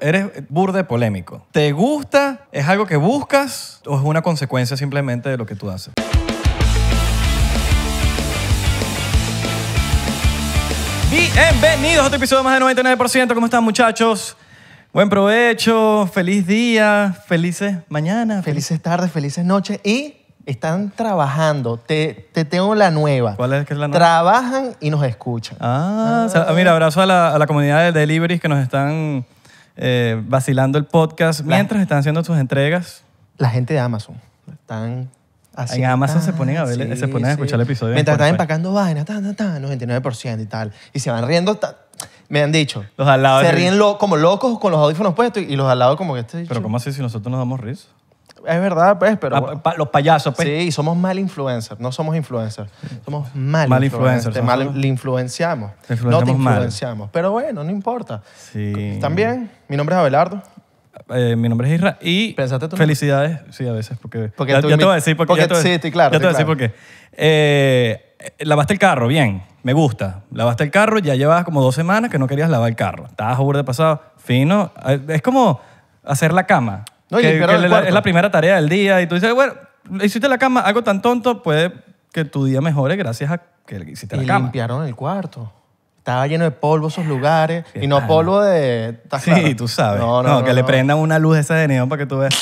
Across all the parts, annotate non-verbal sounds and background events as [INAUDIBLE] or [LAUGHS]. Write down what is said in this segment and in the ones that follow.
Eres burde polémico. ¿Te gusta? ¿Es algo que buscas? ¿O es una consecuencia simplemente de lo que tú haces? Bienvenidos a otro episodio más de 99%. ¿Cómo están, muchachos? Buen provecho, feliz día, felices mañana. Felices tardes, felices noches y están trabajando. Te, te tengo la nueva. ¿Cuál es, la nueva? Trabajan y nos escuchan. Ah, mira, abrazo a la, a la comunidad de deliveries que nos están eh, vacilando el podcast mientras están haciendo sus entregas. La gente de Amazon. Están así. En Amazon se ponen a, escuchar el episodio. Mientras están empacando vainas, 99% y tal. Y se van riendo. me han dicho. Los Se ríen como locos con los audífonos puestos y los al lado como que este. Pero ¿cómo así si nosotros nos damos risa? Es verdad, pues, pero. Ah, los payasos, pues. Sí, somos mal influencers. No somos influencers. Somos mal, mal influencers. Mal, influenciamos. no te influenciamos. Pero bueno, no importa. Sí. ¿Están bien? Mi nombre es Abelardo. Eh, mi nombre es Isra y tú felicidades, sí, a veces, porque, porque ya, te voy a decir porque, porque te, sí, estoy claro, ya te voy a decir porque eh, lavaste el carro, bien, me gusta, lavaste el carro, ya llevabas como dos semanas que no querías lavar el carro, estabas de pasado, fino, eh, es como hacer la cama, es, la, primera tarea del día y tú dices, bueno, hiciste la cama, algo tan tonto, puede que tu día mejore gracias a que hiciste la cama. y limpiaron el cuarto. Estaba lleno de polvo esos lugares. y no polvo de... Sí, tú sabes. No, no, que le prendan una luz esa de neón para que tú veas.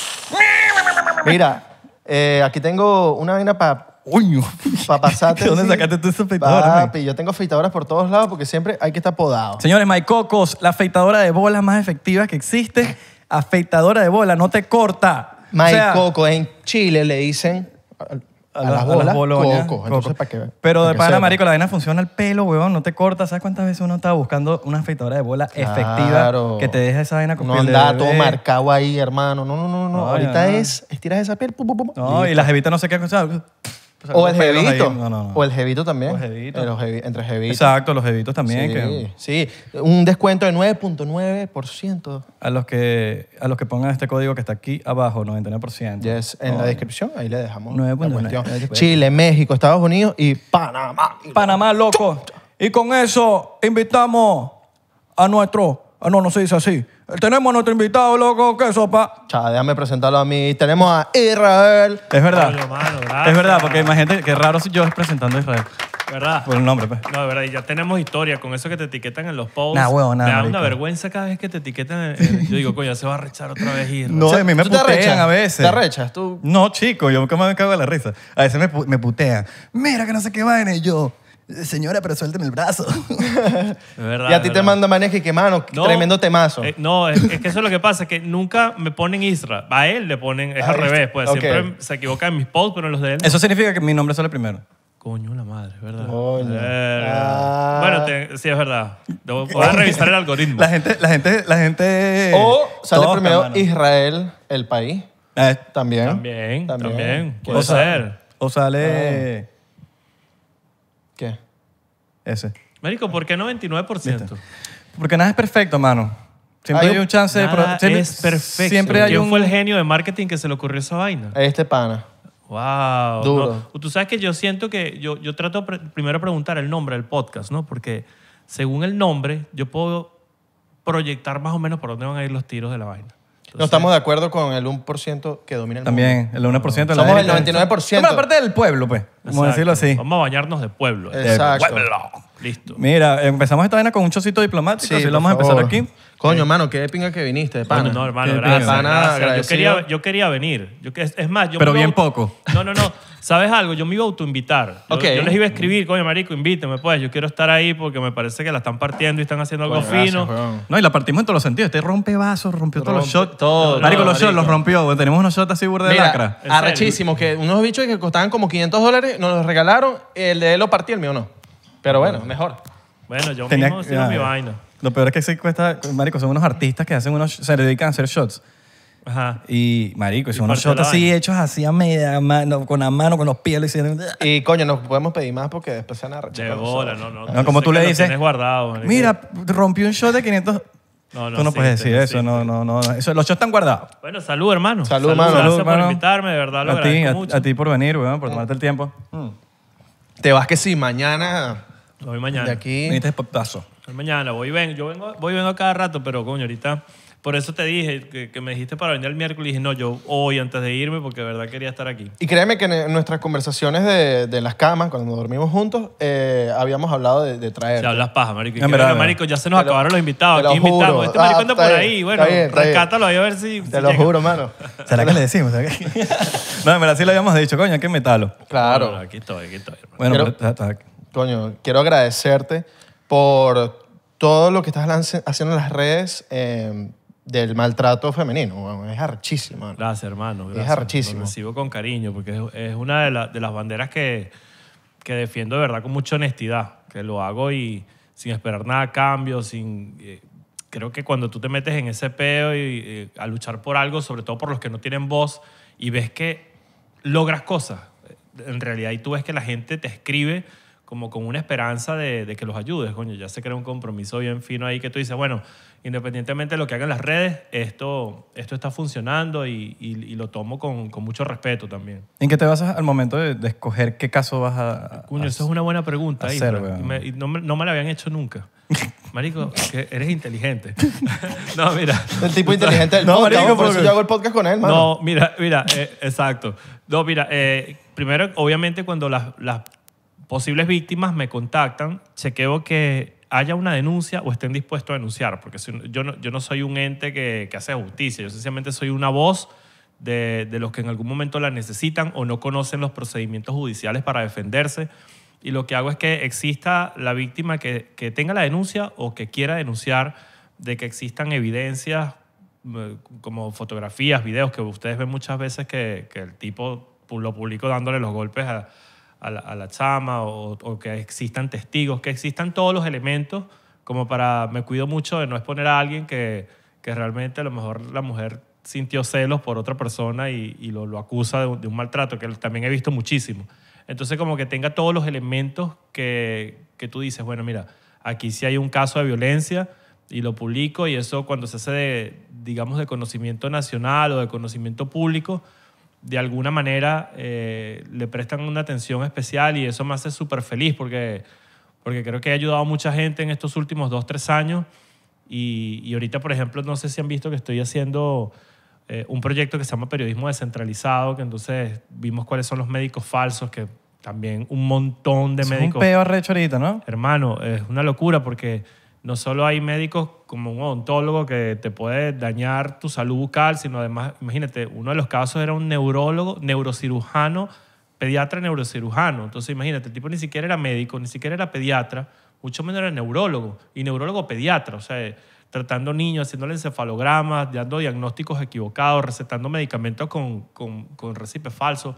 Mira, eh, aquí tengo una vaina para... ¡Uy! Para pasarte. [LAUGHS] ¿De dónde sacaste tú esa afeitadora? yo tengo afeitadoras por todos lados porque siempre hay que estar podado. Señores, cocos la afeitadora de bolas más efectiva que existe afeitadora de bola, no te corta. Mike coco. En Chile le dicen a, las, bolas, coco. Entonces, ¿para qué? Pero de pana, marico, la vaina funciona el pelo, weón no te corta. ¿Sabes cuántas veces uno estaba buscando una afeitadora de bola efectiva que te deje esa vaina con no piel anda todo marcado ahí, hermano. No, no, no, no. Ahorita es, estiras esa piel, pum, pum, pum. No, y las evitas no sé qué. han o el jevito. O el jevito también. O los entre jevitos. Exacto, los jevitos también. Sí, sí. un descuento de 9.9%. A, los que, a los que pongan este código que está aquí abajo, 99%. es en la descripción, ahí le dejamos 9.9. Chile, México, Estados Unidos y Panamá. Panamá, loco. Y con eso invitamos a nuestro Ah, no, no se dice así. Tenemos a nuestro invitado, loco, qué sopa. Chá, déjame presentarlo a mí. Tenemos a Israel. Es verdad. es verdad, porque imagínate qué raro si yo presentando a Israel. ¿Verdad? Por el nombre, pues. No, de verdad, y ya tenemos historia con eso que te etiquetan en los posts. Nah, huevo, nada, Me da una vergüenza cada vez que te etiquetan. yo digo, coño, se va a rechar otra vez Israel. No, a mí me putean a veces. ¿Te arrechas tú? No, chico, yo nunca me cago de la risa. A veces me, putean. Mira que no sé qué vaina. Y yo, Señora, pero suélteme el brazo. [LAUGHS] y a ti te mando manejo y y mano, tremendo temazo. Eh, no, es, que eso es lo que pasa, que nunca me ponen Israel. A él le ponen, es al ah, revés, pues. Siempre se equivoca en mis posts, pero en los de él. Eso significa que mi nombre sale primero. Coño, la madre, ¿verdad? Coño. Ah. Bueno, sí, es verdad. Debo- Voy a revisar el algoritmo. La gente, la gente, la gente. o sale primero Israel, el país. Eh, también. También, también, Puede ser. O sale ah. Ese. Marico, ¿por qué 99%? Porque nada es perfecto, mano. Siempre hay, un chance de... Siempre, es perfecto. un... genio de marketing que se le ocurrió esa vaina? Este pana. Wow. Duro. Tú sabes que yo siento que yo, yo trato primero de preguntar el nombre del podcast, ¿no? Porque según el nombre, yo puedo proyectar más o menos por dónde van a ir los tiros de la vaina. no estamos de acuerdo con el 1% que domina el También, el 1% de la Somos el 99%. Somos la parte del pueblo, pues. Vamos a decirlo así. Vamos a bañarnos de pueblo. Exacto. pueblo. Listo. Mira, empezamos esta vaina con un chocito diplomático, Sí, lo vamos a empezar aquí. Coño, hermano qué pinga que viniste, de pana. No, hermano, gracias. Yo, quería, yo quería venir. es, más, yo Pero bien poco. No, no, no. ¿Sabes algo? Yo me iba a autoinvitar. Yo, les iba a escribir, coño, marico, invíteme, pues. Yo quiero estar ahí porque me parece que la están partiendo y están haciendo algo fino. No, y la partimos en todos los sentidos. Este rompe vasos, rompió todos los shots. marico, los shots los rompió. Tenemos unos shots así burda de lacra. que unos bichos que costaban como 500 dólares nos lo regalaron, el de él lo partí, el mío no. Pero bueno, mejor. Bueno, yo mismo mi ah, vaina. Lo peor es que se cuesta, marico, son unos artistas que hacen unos, se dedican a hacer shots. Y, marico, son unos shots así hechos así a media con la mano, con los pies, Y coño, no podemos pedir más porque después se van a como tú le dices, Mira, rompió un shot de 500 no, no, Tú no puedes decir eso, no, no, no. Eso, los shows están guardados. Bueno, salud, hermano. Salud, hermano. Gracias por invitarme, de verdad, lo a ti, mucho. a, ti por venir, weón, por mm. tomarte el tiempo. Mm. Te vas que sí, mañana. voy mañana. De aquí. Necesitas potazo. Mañana, voy y vengo. Yo vengo, voy vengo cada rato, pero coño, ahorita por eso te dije que, me dijiste para venir el miércoles y dije, no, yo hoy antes de irme porque de verdad quería estar aquí. Y créeme que en nuestras conversaciones de, las camas, cuando dormimos juntos, eh, habíamos hablado de, traer. Se hablas paja, marico. Y marico, ya se nos acabaron los invitados. aquí juro. invitamos. Este marico ah, anda por ahí. Bueno, rescátalo a ver si. Te lo juro, mano. ¿Será que le decimos? [LAUGHS] no, en verdad sí lo habíamos dicho, coño, aquí que Metalo. Claro. aquí estoy, aquí estoy. Bueno, coño, quiero agradecerte por todo lo que estás haciendo en las redes. Em, del maltrato femenino. Es archísimo. Gracias, hermano. Es archísimo. Lo recibo con cariño porque es, una de, de las banderas que, que, defiendo de verdad con mucha honestidad, que lo hago y sin esperar nada a cambio, sin... Eh, creo que cuando tú te metes en ese peo y, eh, a luchar por algo, sobre todo por los que no tienen voz, y ves que logras cosas, en realidad, y tú ves que la gente te escribe como con una esperanza de, de que los ayudes, coño, ya se crea un compromiso bien fino ahí que tú dices, bueno, independientemente de lo que hagan las redes, esto, esto está funcionando y, lo tomo con, mucho respeto también. ¿En qué te basas al momento de, escoger qué caso vas a...? esa es una buena pregunta. no, me, la habían hecho nunca. [LAUGHS] Marico, eres inteligente. [LAUGHS] no, mira. El tipo inteligente del no, podcast, Marico, por eso yo hago el podcast con él, No, mira, mira, eh, exacto. No, mira, eh, primero, obviamente, cuando las, las posibles víctimas me contactan, chequeo que haya una denuncia o estén dispuestos a denunciar, porque yo, no, soy un ente que, hace justicia, yo sencillamente soy una voz de, los que en algún momento la necesitan o no conocen los procedimientos judiciales para defenderse. Y lo que hago es que exista la víctima que, tenga la denuncia o que quiera denunciar de que existan evidencias mm, como fotografías, videos que ustedes ven muchas veces que, que el tipo lo publicó dándole los golpes a, a la, chama o, que existan testigos, que existan todos los elementos, como para, me cuido mucho de no exponer a alguien que, que realmente a lo mejor la mujer sintió celos por otra persona y, lo, acusa de un, maltrato, que también he visto muchísimo. Entonces como que tenga todos los elementos que, que tú dices, bueno, mira, aquí sí hay un caso de violencia y lo publico y eso cuando se hace de, digamos, de conocimiento nacional o de conocimiento público, de alguna manera eh, le prestan una atención especial y eso me hace súper feliz porque, porque creo que he ayudado a mucha gente en estos últimos dos, tres años y, y ahorita, por ejemplo, no sé si han visto que estoy haciendo eh, un proyecto que se llama Periodismo Descentralizado, que entonces vimos cuáles son los médicos falsos, que también un montón de médicos... Un peor ahorita, ¿no? Hermano, es una locura porque no solo hay médicos como un odontólogo que te puede dañar tu salud bucal, sino además, imagínate, uno de los casos era un neurólogo, neurocirujano, pediatra neurocirujano. Entonces, imagínate, el tipo ni siquiera era médico, ni siquiera era pediatra, mucho menos era neurólogo y neurólogo pediatra, o sea, tratando niños, haciéndole encefalogramas, dando diagnósticos equivocados, recetando medicamentos con, con, con falsos.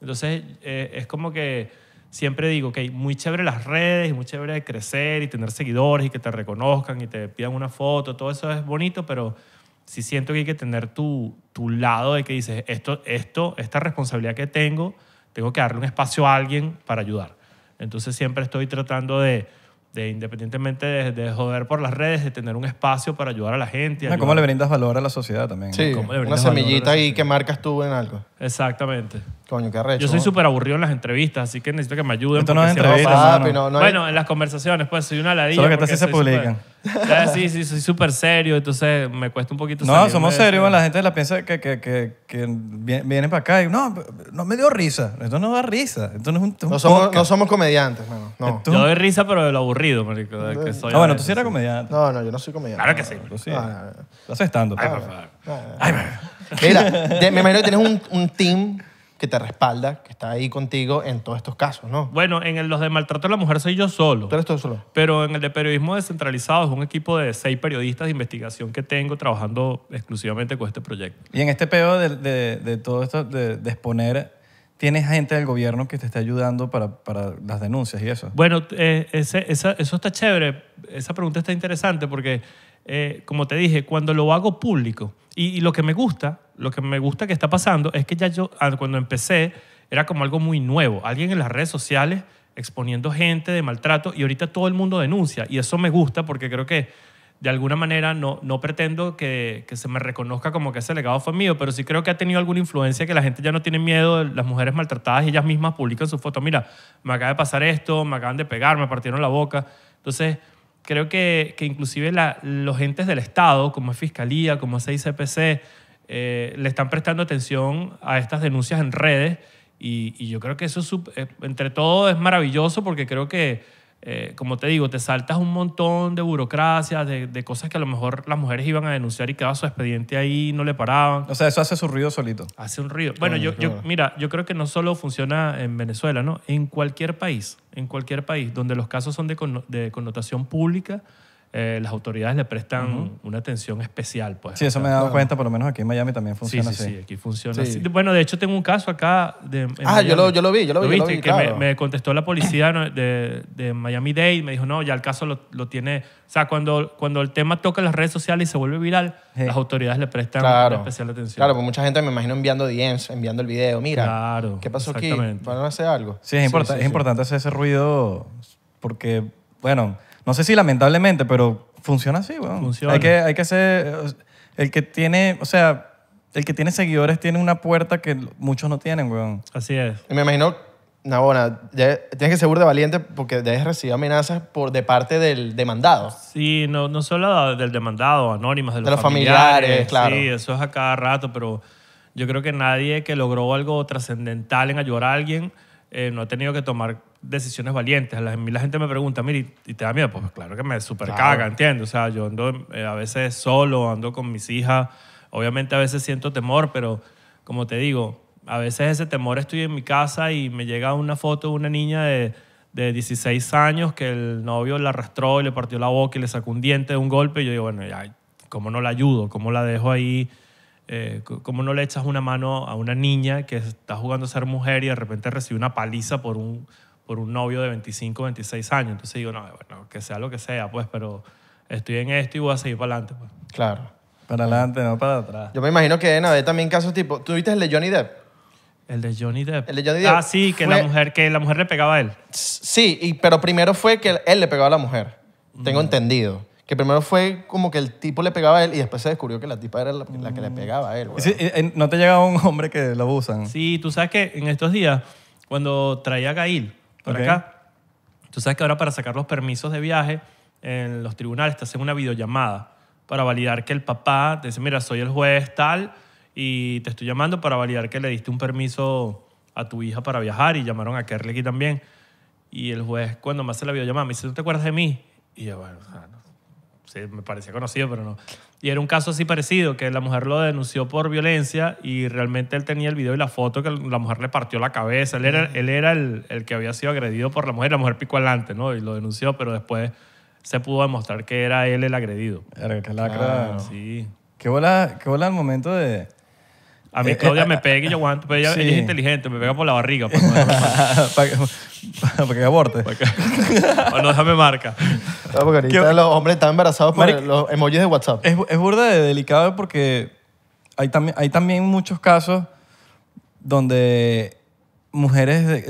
Entonces, eh, es como que siempre digo, que es muy chévere las redes, y muy chévere de crecer y tener seguidores y que te reconozcan y te pidan una foto, todo eso es bonito, pero si siento que hay que tener tu, tu lado de que dices, esto, esto, esta responsabilidad que tengo, tengo que darle un espacio a alguien para ayudar. Entonces siempre estoy tratando de de independientemente de, joder por las redes, de tener un espacio para ayudar a la gente. Ah, ¿Cómo le brindas valor a la sociedad también? Sí, una semillita y que marcas tú en algo. Exactamente. Coño, qué arrecho. Yo soy súper aburrido en las entrevistas, así que necesito que me ayuden. Esto no es entrevista. Ah, bueno, en las conversaciones, pues soy una ladilla. Solo que estas sí se publican. Ah, sí, sí, soy súper serio, entonces me cuesta un poquito. No, somos serios, la gente la piensa que, que, que, viene para acá y no, no me dio risa. Esto no da risa. Esto no es un, somos, no somos comediantes, No. Yo doy risa, pero de lo aburrido, marico, Ah, bueno, tú sí comediante. no, no, yo no soy comediante. Claro que sí. Tú sí. No, Ay, por Mira, me imagino que tienes un, un team que te respalda, que está ahí contigo en todos estos casos, ¿no? Bueno, en los de maltrato a la mujer soy yo solo. Tú eres solo. Pero en el de periodismo descentralizado es un equipo de seis periodistas de investigación que tengo trabajando exclusivamente con este proyecto. Y en este peo de, todo esto, de, exponer ¿Tienes gente del gobierno que te esté ayudando para, las denuncias y eso? Bueno, eh, eso está chévere. Esa pregunta está interesante porque eh, como te dije, cuando lo hago público, y, lo que me gusta, lo que me gusta que está pasando es que ya yo, ah, cuando empecé, era como algo muy nuevo. Alguien en las redes sociales exponiendo gente de maltrato y ahorita todo el mundo denuncia. Y eso me gusta porque creo que de alguna manera no, no pretendo que, se me reconozca como que ese legado fue mío, pero sí creo que ha tenido alguna influencia que la gente ya no tiene miedo, las mujeres maltratadas ellas mismas publican su foto mira, me acaba de pasar esto, me acaban de pegar, me partieron la boca. Entonces, creo que, que inclusive los entes del Estado, como es Fiscalía, como es ICPC, eh, le están prestando atención a estas denuncias en redes y, yo creo que eso, eh, entre todo, es maravilloso porque creo que eh, como te digo, te saltas un montón de burocracia de, cosas que a lo mejor las mujeres iban a denunciar y quedaba su expediente ahí, no le paraban. O sea, eso hace su ruido solito. Hace un ruido. Bueno, yo, yo, mira, yo creo que no solo funciona en Venezuela, ¿no? En cualquier país, en cualquier país donde los casos son de connotación pública, eh, las autoridades le prestan una atención especial. Pues, sí, eso me he dado cuenta, por lo menos aquí en Miami también funciona sí, sí, Sí, aquí funciona así. Bueno, de hecho tengo un caso acá de... Ah, yo lo, yo lo, vi, yo lo, vi. que me, contestó la policía de, de Miami Dade me dijo, no, ya el caso lo, lo, tiene... O sea, cuando, cuando el tema toca las redes sociales y se vuelve viral, las autoridades le prestan una especial atención. Claro, pues mucha gente me imagino enviando DMs, enviando el video. Mira, ¿qué pasó aquí? ¿Van hacer algo? Sí, es, importante, es importante hacer ese ruido porque, bueno no sé si lamentablemente, pero funciona así, weón. Funciona. Hay que, hay que ser. El que tiene. O sea, el que tiene seguidores tiene una puerta que muchos no tienen, weón. Así es. Y me imagino, Nabona, tienes que ser de valiente porque debes recibir amenazas por, de parte del demandado. Sí, no, no solo del demandado, anónimas, de los, de familiares, claro. Sí, eso es a cada rato, pero yo creo que nadie que logró algo trascendental en ayudar a alguien eh, no he tenido que tomar decisiones valientes. mí la gente me pregunta, mire, ¿y, te da miedo? Pues claro que me super entiendo caga, ¿entiendes? O sea, yo ando eh, a veces solo, ando con mis hijas. Obviamente a veces siento temor, pero como te digo, a veces ese temor estoy en mi casa y me llega una foto de una niña de, de 16 años que el novio la arrastró y le partió la boca y le sacó un diente de un golpe. Y yo digo, bueno, ya, ¿cómo no la ayudo? ¿Cómo la dejo ahí? Eh, ¿cómo no le echas una mano a una niña que está jugando a ser mujer y de repente recibe una paliza por un, por un novio de 25, 26 años? Entonces digo, no, bueno, que sea lo que sea, pues, pero estoy en esto y voy a seguir para adelante. Pues. Claro. Para adelante, no para atrás. Yo me imagino que en también casos tipo, ¿tú viste el de Johnny Depp? El de Johnny Depp. Ah, sí, que, la, mujer, que la mujer le pegaba a él. Sí, y, pero primero fue que él le pegaba a la mujer. Tengo mm. entendido. Que primero fue como que el tipo le pegaba a él y después se descubrió que la tipa era la, que le mm. pegaba a él. Eh, ¿No te llegaba un hombre que lo abusan? Sí, tú sabes que en estos días, cuando traía a Gail por acá, tú sabes que ahora para sacar los permisos de viaje en los tribunales te hacen una videollamada para validar que el papá te dice, mira, soy el juez tal y te estoy llamando para validar que le diste un permiso a tu hija para viajar y llamaron a Kerle aquí también. Y el juez cuando me hace la videollamada me dice, tú te acuerdas de mí? Y yo, bueno, no me parecía conocido, pero no. Y era un caso así parecido, que la mujer lo denunció por violencia y realmente él tenía el video y la foto que la mujer le partió la cabeza. Él era, él era el, que había sido agredido por la mujer, la mujer picó adelante, ¿no? Y lo denunció, pero después se pudo demostrar que era él el agredido. qué Sí. bola, qué bola el momento de a mí Claudia me pega y yo aguanto, pero ella, es inteligente, me pega por la barriga. Pues, [LAUGHS] para, que- [LAUGHS] para aborte. [LAUGHS] no déjame marca. No, los hombres están embarazados por los emojis de WhatsApp. Es, burda de delicado porque hay, también hay también muchos casos donde mujeres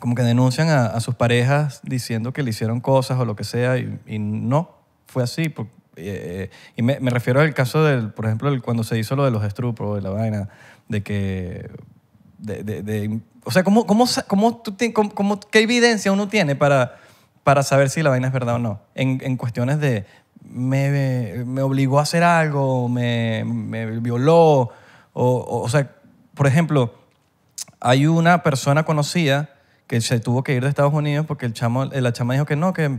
como que denuncian a, sus parejas diciendo que le hicieron cosas o lo que sea y, no fue así. Eh, eh, y me, refiero al caso del, por ejemplo, el, cuando se hizo lo de los estrupos, de la vaina, de que. De, o sea, ¿cómo, cómo, cómo, tú, ¿qué evidencia uno tiene para, para saber si la vaina es verdad o no? En, en cuestiones de. Me, me, obligó a hacer algo, me, me violó, o, o, o sea, por ejemplo, hay una persona conocida que se tuvo que ir de Estados Unidos porque el chamo, la chama dijo que no, que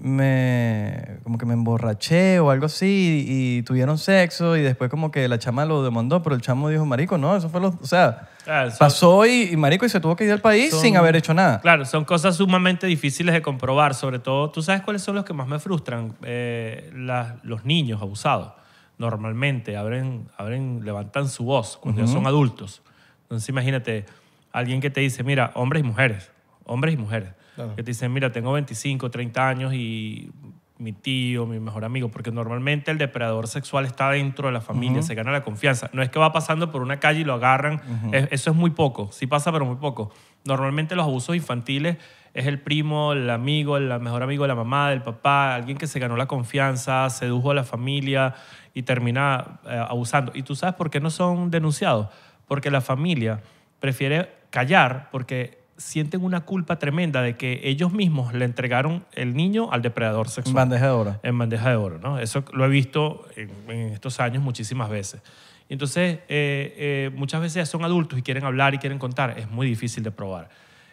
me como que me emborraché o algo así y, tuvieron sexo y después como que la chama lo demandó, pero el chamo dijo, marico, no, eso fue lo, o sea, ah, pasó y, marico y se tuvo que ir al país sin haber hecho nada. Claro, son cosas sumamente difíciles de comprobar, sobre todo, tú sabes cuáles son los que más me frustran, eh, los niños abusados, normalmente abren, abren, levantan su voz cuando son adultos. Entonces imagínate, alguien que te dice, mira, hombres y mujeres, hombres y mujeres que te dicen, mira, tengo 25, 30 años y mi tío, mi mejor amigo, porque normalmente el depredador sexual está dentro de la familia, se gana la confianza. No es que va pasando por una calle y lo agarran, eso es muy poco, sí pasa, pero muy poco. Normalmente los abusos infantiles es el primo, el amigo, el mejor amigo de la mamá, del papá, alguien que se ganó la confianza, sedujo a la familia y termina eh, abusando. ¿Y tú sabes por qué no son denunciados? Porque la familia prefiere callar porque sienten una culpa tremenda de que ellos mismos le entregaron el niño al depredador sexual. En bandeja de oro. En bandeja de oro, ¿no? Eso lo he visto en, estos años muchísimas veces. Entonces, eh, eh, muchas veces son adultos y quieren hablar y quieren contar. Es muy difícil de probar.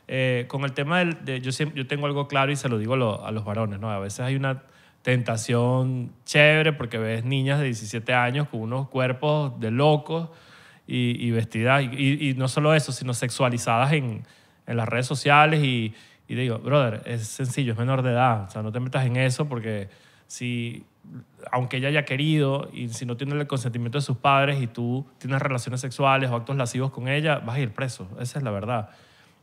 Eh, con el tema del, yo, siempre, yo tengo algo claro y se lo digo a, los varones, ¿no? A veces hay una tentación chévere porque ves niñas de 17 años con unos cuerpos de locos y, vestidas, y no solo eso, sino sexualizadas en, en las redes sociales y, digo, brother, es sencillo, es menor de edad, o sea, no te metas en eso porque si, aunque ella haya querido y si no tiene el consentimiento de sus padres y tú tienes relaciones sexuales o actos lascivos con ella, vas a ir preso, esa es la verdad.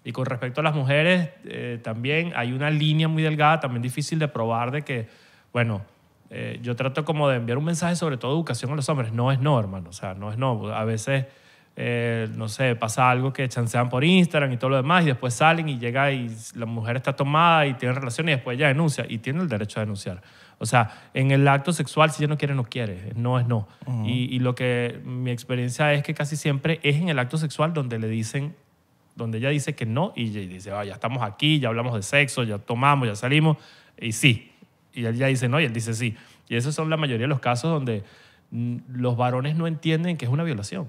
Y con respecto a las mujeres, eh, también hay una línea muy delgada, también difícil de probar de que, bueno, eh, yo trato como de enviar un mensaje sobre todo educación a los hombres, no es no, hermano, o sea, no es no, a veces eh, no sé, pasa algo que chancean por Instagram y todo lo demás, y después salen y llega y la mujer está tomada y tiene relación y después ella denuncia y tiene el derecho a denunciar. O sea, en el acto sexual, si ella no quiere, no quiere, no es no. y, lo que mi experiencia es que casi siempre es en el acto sexual donde le dicen, donde ella dice que no y ella dice, ah, ya estamos aquí, ya hablamos de sexo, ya tomamos, ya salimos, y sí. Y ella dice no y él dice sí. Y esos son la mayoría de los casos donde Mm, los varones no entienden que es una violación.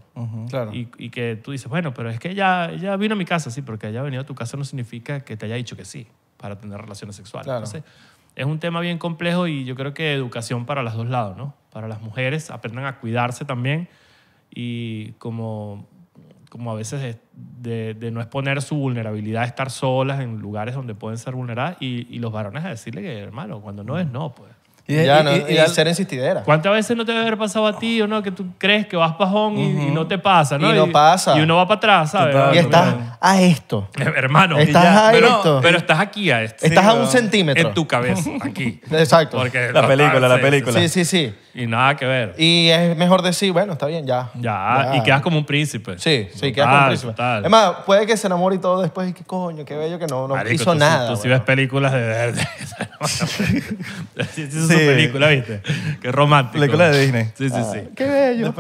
y, que tú dices, bueno, pero es que ya vino a mi casa, sí, porque haya venido a tu casa no significa que te haya dicho que sí para tener relaciones sexuales. Entonces, es un tema bien complejo y yo creo que educación para los dos lados, ¿no? Para las mujeres, aprendan a cuidarse también y como, como a veces de, no exponer su vulnerabilidad, estar solas en lugares donde pueden ser vulneradas y, y los varones a decirle que, hermano, cuando no es, no, pues. Y, ya, ser insistidera. ¿Cuántas veces no te debe haber pasado a ti o no? Que tú crees que vas pajón y, no te pasa, ¿no? Y no pasa. Y uno va para atrás, ¿sabes? Y estás a esto. [LAUGHS] Hermano. Estás a pero, esto. pero estás aquí a esto. Estás a un centímetro. En tu cabeza, [LAUGHS] aquí. Exacto. Porque La película, la película. Sí, sí, sí. Y nada que ver. Y es mejor decir, bueno, está bien, ya. ya, y quedas como un príncipe. Sí, sí, quedas como un príncipe. Es más, puede que se enamore y todo después y qué coño, qué bello que no, no hizo nada. Tú sí ves películas de... [LAUGHS] película, ¿viste? [LAUGHS] Qué romántico. Película de Disney. Sí, sí, ah, sí. qué bello. sí,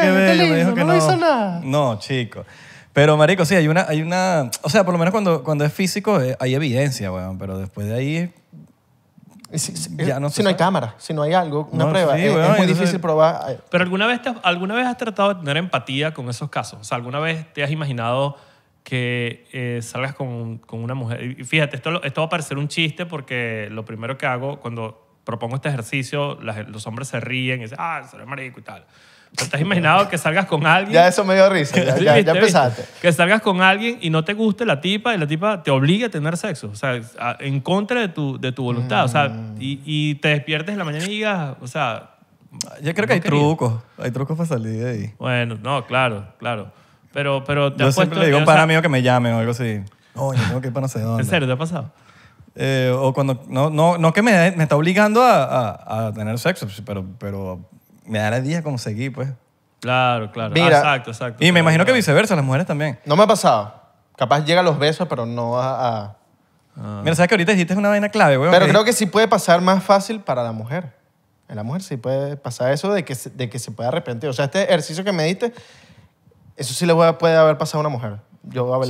qué bello. que no. No hizo nada. No, chico. Pero, marico, sí, hay una, hay una... O sea, por lo menos cuando, cuando es físico eh, hay evidencia, weón. Pero después de ahí... Eh, si, no hay cámara, si no hay algo, una prueba, es, muy difícil probar. Eh. Pero alguna vez, alguna vez has tratado de tener empatía con esos casos. O sea, alguna vez te has imaginado que salgas con, una mujer. Y fíjate, esto, esto va a parecer un chiste porque lo primero que hago cuando propongo este ejercicio, los hombres se ríen y dicen, ah, se marico y tal. ¿Te has imaginado que salgas con alguien? Ya eso me dio risa, ya, empezaste. Que salgas con alguien y no te guste la tipa y la tipa te obligue a tener sexo, o sea, en contra de tu, de tu voluntad, o sea, mm. y, y te despiertes en la mañana y digas, o sea, Yo creo que hay trucos. Hay trucos para salir de ahí. bueno, no, claro, claro. Pero, pero te Yo siempre le digo a un que me llame o algo así. Oye, tengo que ir para no sé dónde. ¿En serio te ha pasado? Eh, o cuando, no, no, no que me, está obligando a, tener sexo, pero, pero me da días como conseguir, pues. Claro, claro. Ah, exacto, exacto. Y me imagino que viceversa, las mujeres también. No me ha pasado. Capaz llega a los besos, pero no a... Ah. Mira, sabes que ahorita dijiste una vaina clave, güey. Pero creo que sí puede pasar más fácil para la mujer. En la mujer sí puede pasar eso de que, de que se puede arrepentir. O sea, este ejercicio que me diste, eso sí le puede haber pasado a una mujer yo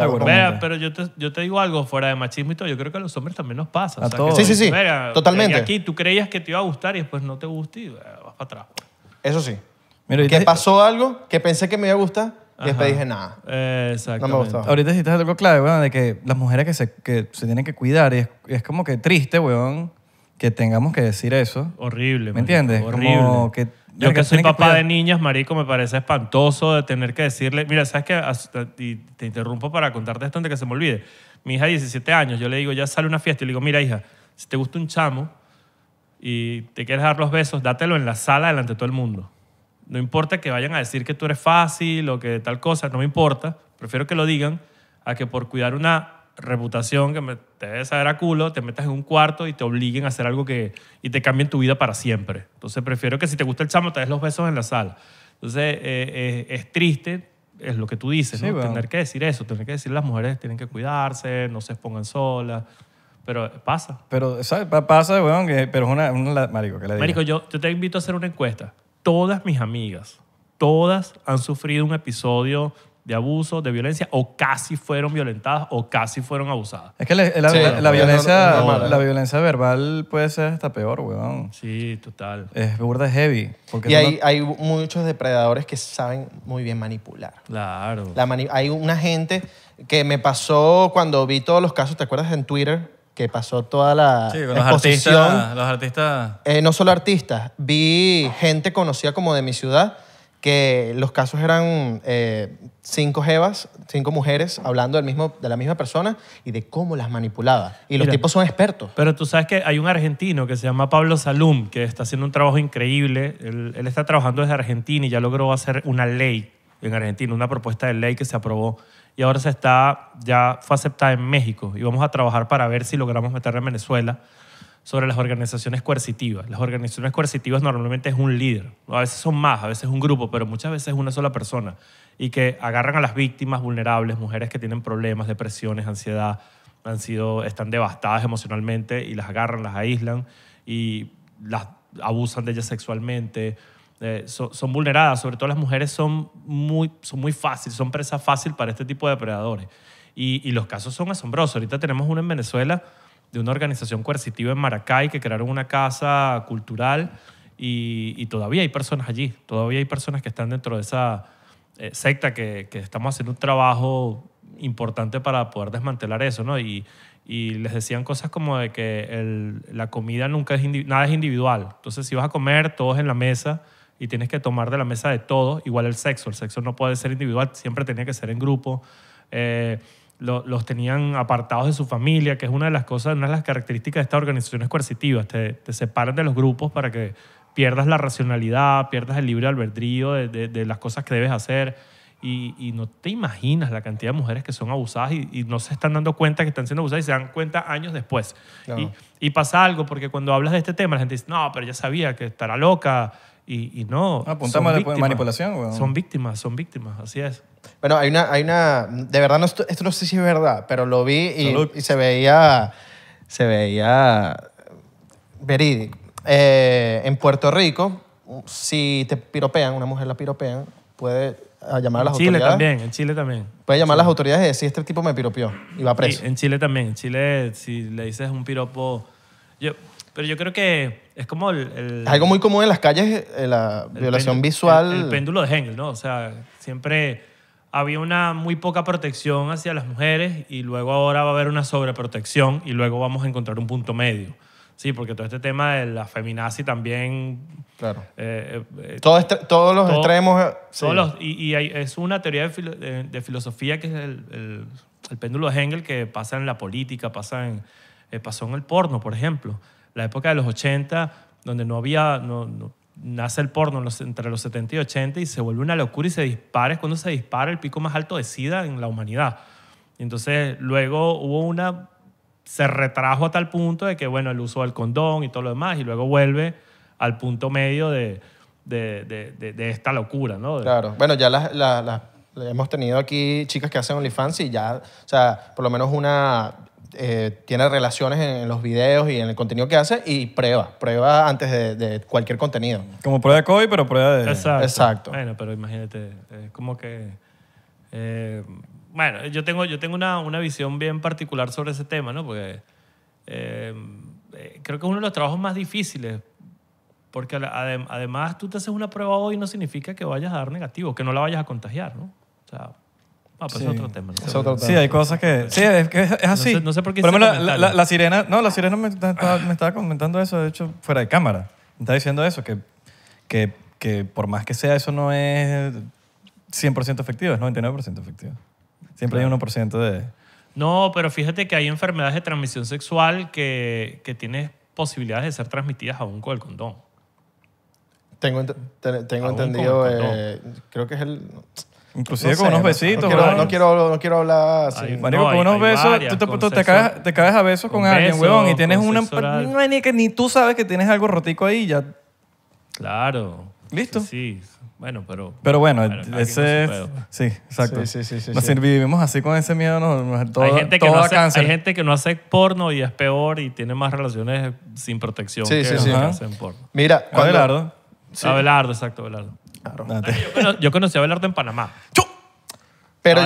pero yo te, digo algo fuera de machismo y todo. Yo creo que a los hombres también nos pasa. Sí, sí, sí. Totalmente. y aquí tú creías que te iba a gustar y después no te gusta y vas para atrás. Pues. Eso sí. Que pasó algo que pensé que me iba a gustar y después dije, nada. No me gustó. Ahorita hiciste algo clave, weón, de que las mujeres que se, tienen que cuidar y es, como que triste, weón, que tengamos que decir eso. Horrible. ¿Me entiendes? Horrible. Como que yo que soy papá de niñas, marico, me parece espantoso de tener que decirle, mira, sabes que eh, y te interrumpo para contarte esto antes de que se me olvide. Mi hija de 17 años, yo le digo, ya sale una fiesta y le digo, mira hija, si te gusta un chamo y te quieres dar los besos, dátelo en la sala delante de todo el mundo. No importa que vayan a decir que tú eres fácil o que tal cosa, no me importa, prefiero que lo digan a que por cuidar una reputación, que te debe saber a culo, te metas en un cuarto y te obliguen a hacer algo que. y te cambien tu vida para siempre. Entonces prefiero que si te gusta el chamo, te des los besos en la sala. Entonces eh, eh, es triste, es lo que tú dices, ¿no? Tener que decir eso, tener que decir las mujeres tienen que cuidarse, no se expongan solas. Pero eh, pasa. Pero, Pasa, weón, que, pero es una, Marico, le digo? Marico, yo, yo te invito a hacer una encuesta. Todas mis amigas, todas han sufrido un episodio de abuso, de violencia, o casi fueron violentadas o casi fueron abusadas. Es que la, violencia, la violencia verbal puede ser hasta peor, weón. Sí, total. Es burda heavy. Porque y hay, muchos depredadores que saben muy bien manipular. Claro. hay una gente que me pasó cuando vi todos los casos, ¿te acuerdas en Twitter? que pasó toda la exposición. Los artistas, los artistas. Eh, no solo artistas, vi gente conocida como de mi ciudad que los casos eran eh, cinco jevas, cinco mujeres hablando del mismo, de la misma persona y de cómo las manipulaba. Y los tipos son expertos. Pero tú sabes que hay un argentino que se llama Pablo Salum, que está haciendo un trabajo increíble. Él, él está trabajando desde Argentina y ya logró hacer una ley en Argentina, una propuesta de ley que se aprobó y ahora se está, ya fue aceptada en México y vamos a trabajar para ver si logramos meterla en Venezuela sobre las organizaciones coercitivas. Las organizaciones coercitivas normalmente es un líder, a veces son más, a veces un grupo, pero muchas veces es una sola persona, y que agarran a las víctimas vulnerables, mujeres que tienen problemas, depresiones, ansiedad, han sido, están devastadas emocionalmente y las agarran, las aíslan y las abusan de ellas sexualmente. Eh, son vulneradas, sobre todo las mujeres son muy, son muy fáciles, son presa fácil para este tipo de depredadores. Y, y los casos son asombrosos. Ahorita tenemos uno en Venezuela de una organización coercitiva en Maracay que crearon una casa cultural y, todavía hay personas allí, todavía hay personas que están dentro de esa eh, secta que, estamos haciendo un trabajo importante para poder desmantelar eso, ¿no? Y, les decían cosas como de que la comida nunca es, nada es individual. Entonces, si vas a comer, todos en la mesa y tienes que tomar de la mesa de todos, igual el sexo. El sexo no puede ser individual, siempre tenía que ser en grupo. Eh, los tenían apartados de su familia, que es una de las cosas, una de las características de estas organizaciones coercitivas. Te, te separan de los grupos para que pierdas la racionalidad, pierdas el libre albedrío de, las cosas que debes hacer. Y, no te imaginas la cantidad de mujeres que son abusadas y, no se están dando cuenta que están siendo abusadas y se dan cuenta años después. Y, y, pasa algo, porque cuando hablas de este tema, la gente dice, no, pero ya sabía que estará loca, y, no. Apuntamos a la manipulación, Son víctimas, son víctimas, así es. Bueno, hay una, hay una, de verdad, esto, no sé si es verdad, pero lo vi y, se veía, se veía verídico. Eh, en Puerto Rico, si te piropean, una mujer la piropean, puede ah, llamar a las Chile autoridades. Chile también, en Chile también. Puede llamar a las autoridades y decir, este tipo me piropeó y va preso. en Chile también, en Chile si le dices un piropo... Yo, pero yo creo que es como el... es algo muy común en las calles, eh, la violación visual. El, péndulo de Hengel, ¿no? O sea, siempre había una muy poca protección hacia las mujeres y luego ahora va a haber una sobreprotección y luego vamos a encontrar un punto medio. Sí, porque todo este tema de la feminazi también... Claro. Eh, eh, todos los extremos... Sí. y, es una teoría de, filosofía que es el, el, péndulo de Hengel que pasa en la política, pasa en, pasó en el porno, por ejemplo la época de los 80, donde no había, no, nace el porno entre los 70 y 80 y se vuelve una locura y se dispara, es cuando se dispara el pico más alto de SIDA en la humanidad. entonces luego hubo una, se retrajo a tal punto de que, bueno, el uso del condón y todo lo demás, y luego vuelve al punto medio de, de, de, esta locura, ¿no? Claro, bueno, ya las... La, hemos tenido aquí chicas que hacen OnlyFans y ya, o sea, por lo menos una eh, tiene relaciones en, los videos y en el contenido que hace y prueba, prueba antes de, cualquier contenido. Como prueba de COVID, pero prueba de... Exacto. Bueno, pero imagínate, es como que... Eh, bueno, yo tengo, yo tengo una, una, visión bien particular sobre ese tema, ¿no? Porque eh, creo que es uno de los trabajos más difíciles, porque además tú te haces una prueba hoy no significa que vayas a dar negativo, que no la vayas a contagiar, ¿no? O sea, Ah, pues es otro tema. Sí, hay cosas que... Sí, es, que es, así. No sé, por qué la- la, sirena... No, la sirena me estaba, comentando eso, de hecho, fuera de cámara. Me estaba diciendo eso, que, que, por más que sea, eso no es 100% efectivo, es 99% efectivo. Siempre hay 1% de... No, pero fíjate que hay enfermedades de transmisión sexual que, que tienes posibilidades de ser transmitidas aún con el condón. Tengo, tengo entendido, eh, creo que es el, Inclusive con unos besitos. No quiero, no quiero, hablar así. Marico, con unos besos, tú, te, tú te, cagas, te, cagas, a besos con, alguien, beso, huevón, y tienes una... No, ni, que, ni tú sabes que tienes algo rotico ahí ya. Claro. ¿Listo? Sí, Bueno, pero... Pero bueno, ese es... Sí, exacto. Sí, sí, sí, vivimos así con ese miedo, no todo, hay gente que no hace, Hay gente que no hace porno y es peor y tiene más relaciones sin protección sí, que sí, hacen porno. Mira, Abelardo. Abelardo, exacto, Abelardo. Yo, conocí a Abelardo en Panamá. Pero, yo-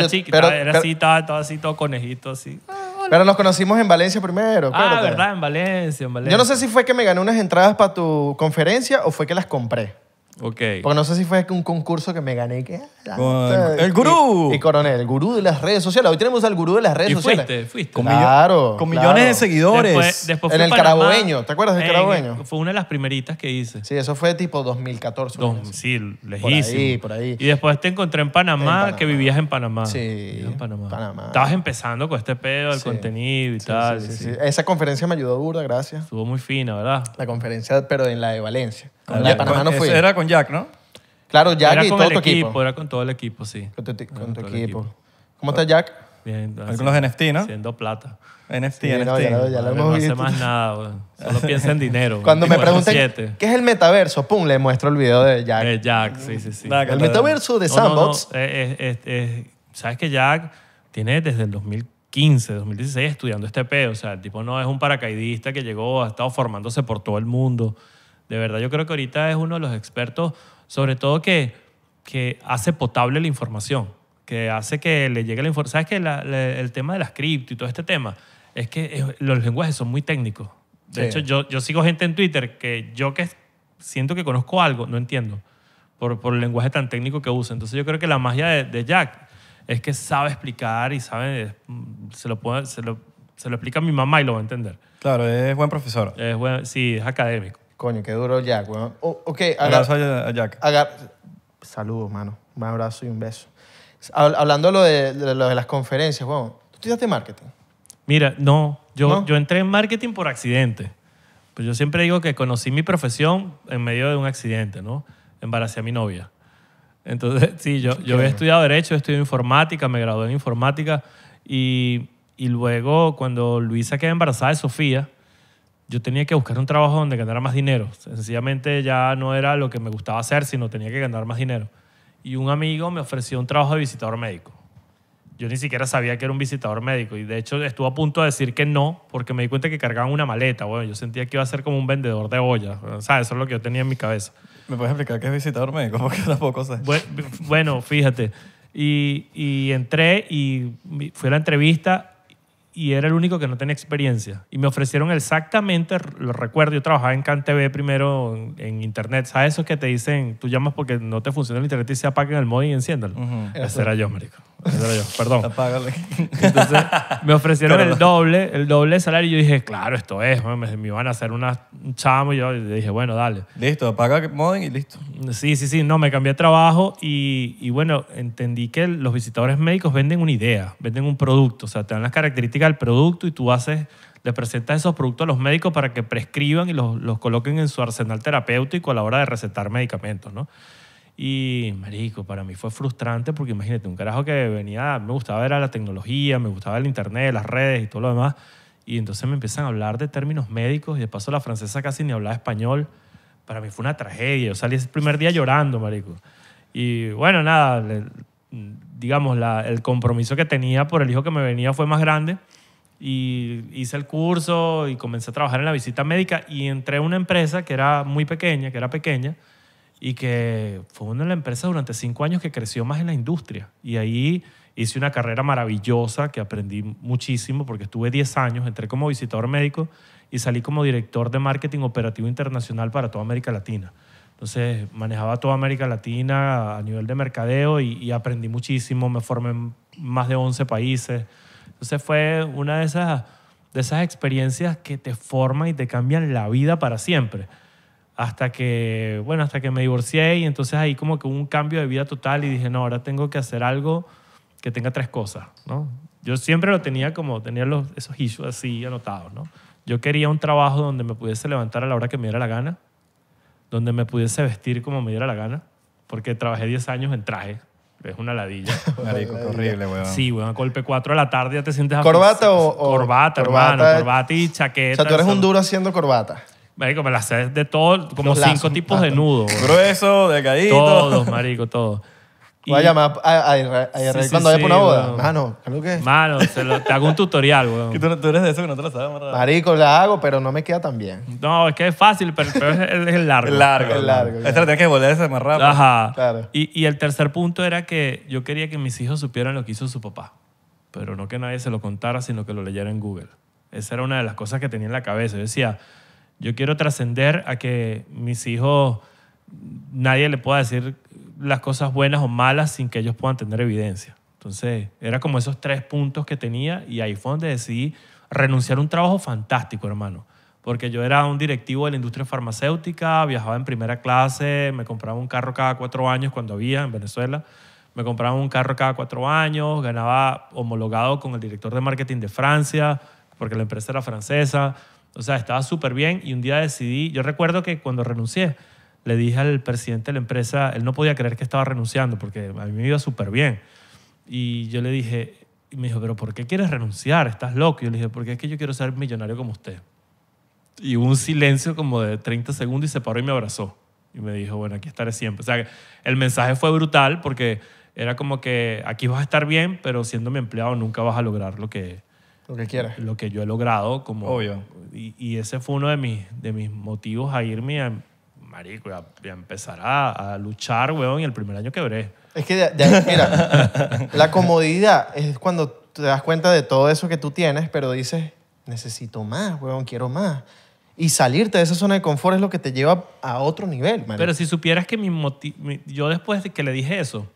era así, estaba, así todo conejito, ah, pero nos conocimos en Valencia primero. Ah, verdad, en Valencia, en Valencia. Yo no sé si fue que me gané unas entradas para tu conferencia o fue que las compré. Ok. Porque no sé si fue un concurso que me gané que... Ah, el gurú. Y, coronel, el gurú de las redes sociales. Hoy tenemos al gurú de las redes ¿Y fuiste, sociales. fuiste. Con Claro. con millones de seguidores. En el carabueño ¿Te acuerdas del carabueño? Fue una de las primeritas que hice. Sí, eso fue tipo 2014. sí, lejísimo. ahí, por ahí. Y después te encontré en Panamá, que vivías en Panamá. Sí, en Panamá. Estabas empezando con este pedo, el contenido y tal. sí, sí, sí. Esa conferencia me ayudó burda, gracias. Estuvo muy fina, ¿verdad? La conferencia, pero en la de Valencia. Ah, en la de Panamá no pues, fui con Jack, ¿no? Claro, Jack y todo el equipo. equipo. Era con todo el equipo, sí. Con tu, equipo. ¿Cómo está Jack? Bien. Algunos NFT, ¿no? Siendo plata. NFT, NFT. No, ya, ya visto. hace más nada, solo [LAUGHS] piensa en dinero. Cuando me preguntan qué es el metaverso, pum, le muestro el video de Jack. Jack, sí, sí, sí. el metaverso de Sandbox. Eh, eh, Sabes que Jack tiene desde el 2015, 2016 estudiando este pedo. O sea, el tipo no es un paracaidista que llegó, ha estado formándose por todo el mundo. De verdad, yo creo que ahorita es uno de los expertos, sobre todo que, que hace potable la información, que hace que le llegue la información. ¿Sabes que el tema de la cripto y todo este tema? Es que los lenguajes son muy técnicos. De hecho, yo, sigo gente en Twitter que yo que siento que conozco algo, no entiendo, por, el lenguaje tan técnico que usa. Entonces yo creo que la magia de, Jack es que sabe explicar y sabe, mm, se lo, se, lo, explica a mi mamá y lo va a entender. Claro, es buen profesor. Es sí, es académico. Coño, qué duro Jack, weón. Oh, ok, agar, abrazo a Jack. saludos, mano. Un abrazo y un beso. Hablando de de, las conferencias, weón. ¿Tú estudiaste marketing? Mira, no. Yo, entré en marketing por accidente. Pues yo siempre digo que conocí mi profesión en medio de un accidente, ¿no? Embaracé a mi novia. Entonces, [LAUGHS] sí, yo, yo había estudiado Derecho, he estudiado Informática, me gradué en Informática y, luego cuando Luisa queda embarazada de Sofía, yo tenía que buscar un trabajo donde ganara más dinero. Sencillamente ya no era lo que me gustaba hacer, sino tenía que ganar más dinero. Y un amigo me ofreció un trabajo de visitador médico. Yo ni siquiera sabía que era un visitador médico y de hecho estuve a punto de decir que no porque me di cuenta que cargaban una maleta. Bueno, yo sentía que iba a ser como un vendedor de ollas. O sea, eso es lo que yo tenía en mi cabeza. ¿Me puedes explicar qué es visitador médico? [LAUGHS] Porque tampoco sé. Bueno, fíjate. Y, y entré y fui a la entrevista y era el único que no tenía experiencia. Y me ofrecieron exactamente, lo recuerdo, yo trabajaba en CanTV primero en, internet. ¿Sabes esos que te dicen, tú llamas porque no te funciona el internet y se apaga el mod y enciéndalo? Ese era yo, marico perdón. Entonces, me ofrecieron el doble, el doble salario y yo dije, claro, esto es, me, iban a hacer un chamo y yo dije, bueno, dale. Listo, apaga el modem y listo. Sí, sí, sí, no, me cambié de trabajo y, bueno, entendí que los visitadores médicos venden una idea, venden un producto, o sea, te dan las características del producto y tú haces le presentas esos productos a los médicos para que prescriban y los, los, coloquen en su arsenal terapéutico a la hora de recetar medicamentos, ¿no? Y, marico, para mí fue frustrante porque imagínate, un carajo que venía, me gustaba era la tecnología, me gustaba el internet, las redes y todo lo demás. Y entonces me empiezan a hablar de términos médicos y de paso la francesa casi ni hablaba español. Para mí fue una tragedia. Yo salí ese primer día llorando, marico. Y bueno, nada, digamos, el compromiso que tenía por el hijo que me venía fue más grande. Y hice el curso y comencé a trabajar en la visita médica y entré a una empresa que era muy pequeña, que era pequeña, y que fue una de las empresas durante cinco años que creció más en la industria. Y ahí hice una carrera maravillosa que aprendí muchísimo porque estuve 10 años, entré como visitador médico y salí como director de marketing operativo internacional para toda América Latina. Entonces manejaba toda América Latina a nivel de mercadeo y, aprendí muchísimo, me formé en más de 11 países. Entonces fue una de esas, de esas experiencias que te forman y te cambian la vida para siempre hasta que, bueno, hasta que me divorcié y entonces ahí como que hubo un cambio de vida total y dije, no, ahora tengo que hacer algo que tenga tres cosas, ¿no? Yo siempre lo tenía como, tenía los, esos issues así anotados, ¿no? Yo quería un trabajo donde me pudiese levantar a la hora que me diera la gana, donde me pudiese vestir como me diera la gana, porque trabajé 10 años en traje. Es una ladilla. [LAUGHS] Marico, horrible, weón. Sí, weón. Golpe 4 de la tarde ya te sientes... ¿Corbata o, Corbata, corbata, hermano. Corbata y chaqueta. O sea, tú eres un duro haciendo corbata. Marico, me las haces de todo, como cinco tipos de nudos. Gruesos, Grueso, delgadito. Todos, marico, todos. Voy a llamar a, cuando vaya por una boda. Mano, ¿qué Mano, te hago un tutorial, weón. Que tú, eres de eso que no te lo sabes, ¿verdad? Marico, la hago, pero no me queda tan bien. No, es que es fácil, pero, es, el- largo. el largo. Largo. Es largo, Este lo tienes que volver a hacer más rápido. Ajá. Y, y el tercer punto era que yo quería que mis hijos supieran lo que hizo su papá, pero no que nadie se lo contara, sino que lo leyera en Google. Esa era una de las cosas que tenía en la cabeza. Yo decía, yo quiero trascender a que mis hijos, nadie le pueda decir las cosas buenas o malas sin que ellos puedan tener evidencia. Entonces, era como esos tres puntos que tenía y ahí fue donde decidí renunciar a un trabajo fantástico, hermano. Porque yo era un directivo de la industria farmacéutica, viajaba en primera clase, me compraba un carro cada cuatro años cuando había en Venezuela. Me compraba un carro cada cuatro años, ganaba homologado con el director de marketing de Francia, porque la empresa era francesa. O sea, estaba súper bien y un día decidí, yo recuerdo que cuando renuncié, le dije al presidente de la empresa, él no podía creer que estaba renunciando porque a mí me iba súper bien. Y yo le dije, y me dijo, pero ¿por qué quieres renunciar? Estás loco. Y yo le dije, porque es que yo quiero ser millonario como usted. Y hubo un silencio como de 30 segundos y se paró y me abrazó. Y me dijo, bueno, aquí estaré siempre. O sea, el mensaje fue brutal porque era como que aquí vas a estar bien, pero siendo mi empleado nunca vas a lograr lo que, lo que quieras. Lo que yo he logrado. Como, Obvio. Y, ese fue uno de mis, de mis motivos a irme a, marico, a, empezar a, luchar, weón, y el primer año quebré. Es que, de, mira, [LAUGHS] la comodidad es cuando te das cuenta de todo eso que tú tienes, pero dices, necesito más, weón, quiero más. Y salirte de esa zona de confort es lo que te lleva a otro nivel, Pero si supieras que mi, motivo, yo después de que le dije eso,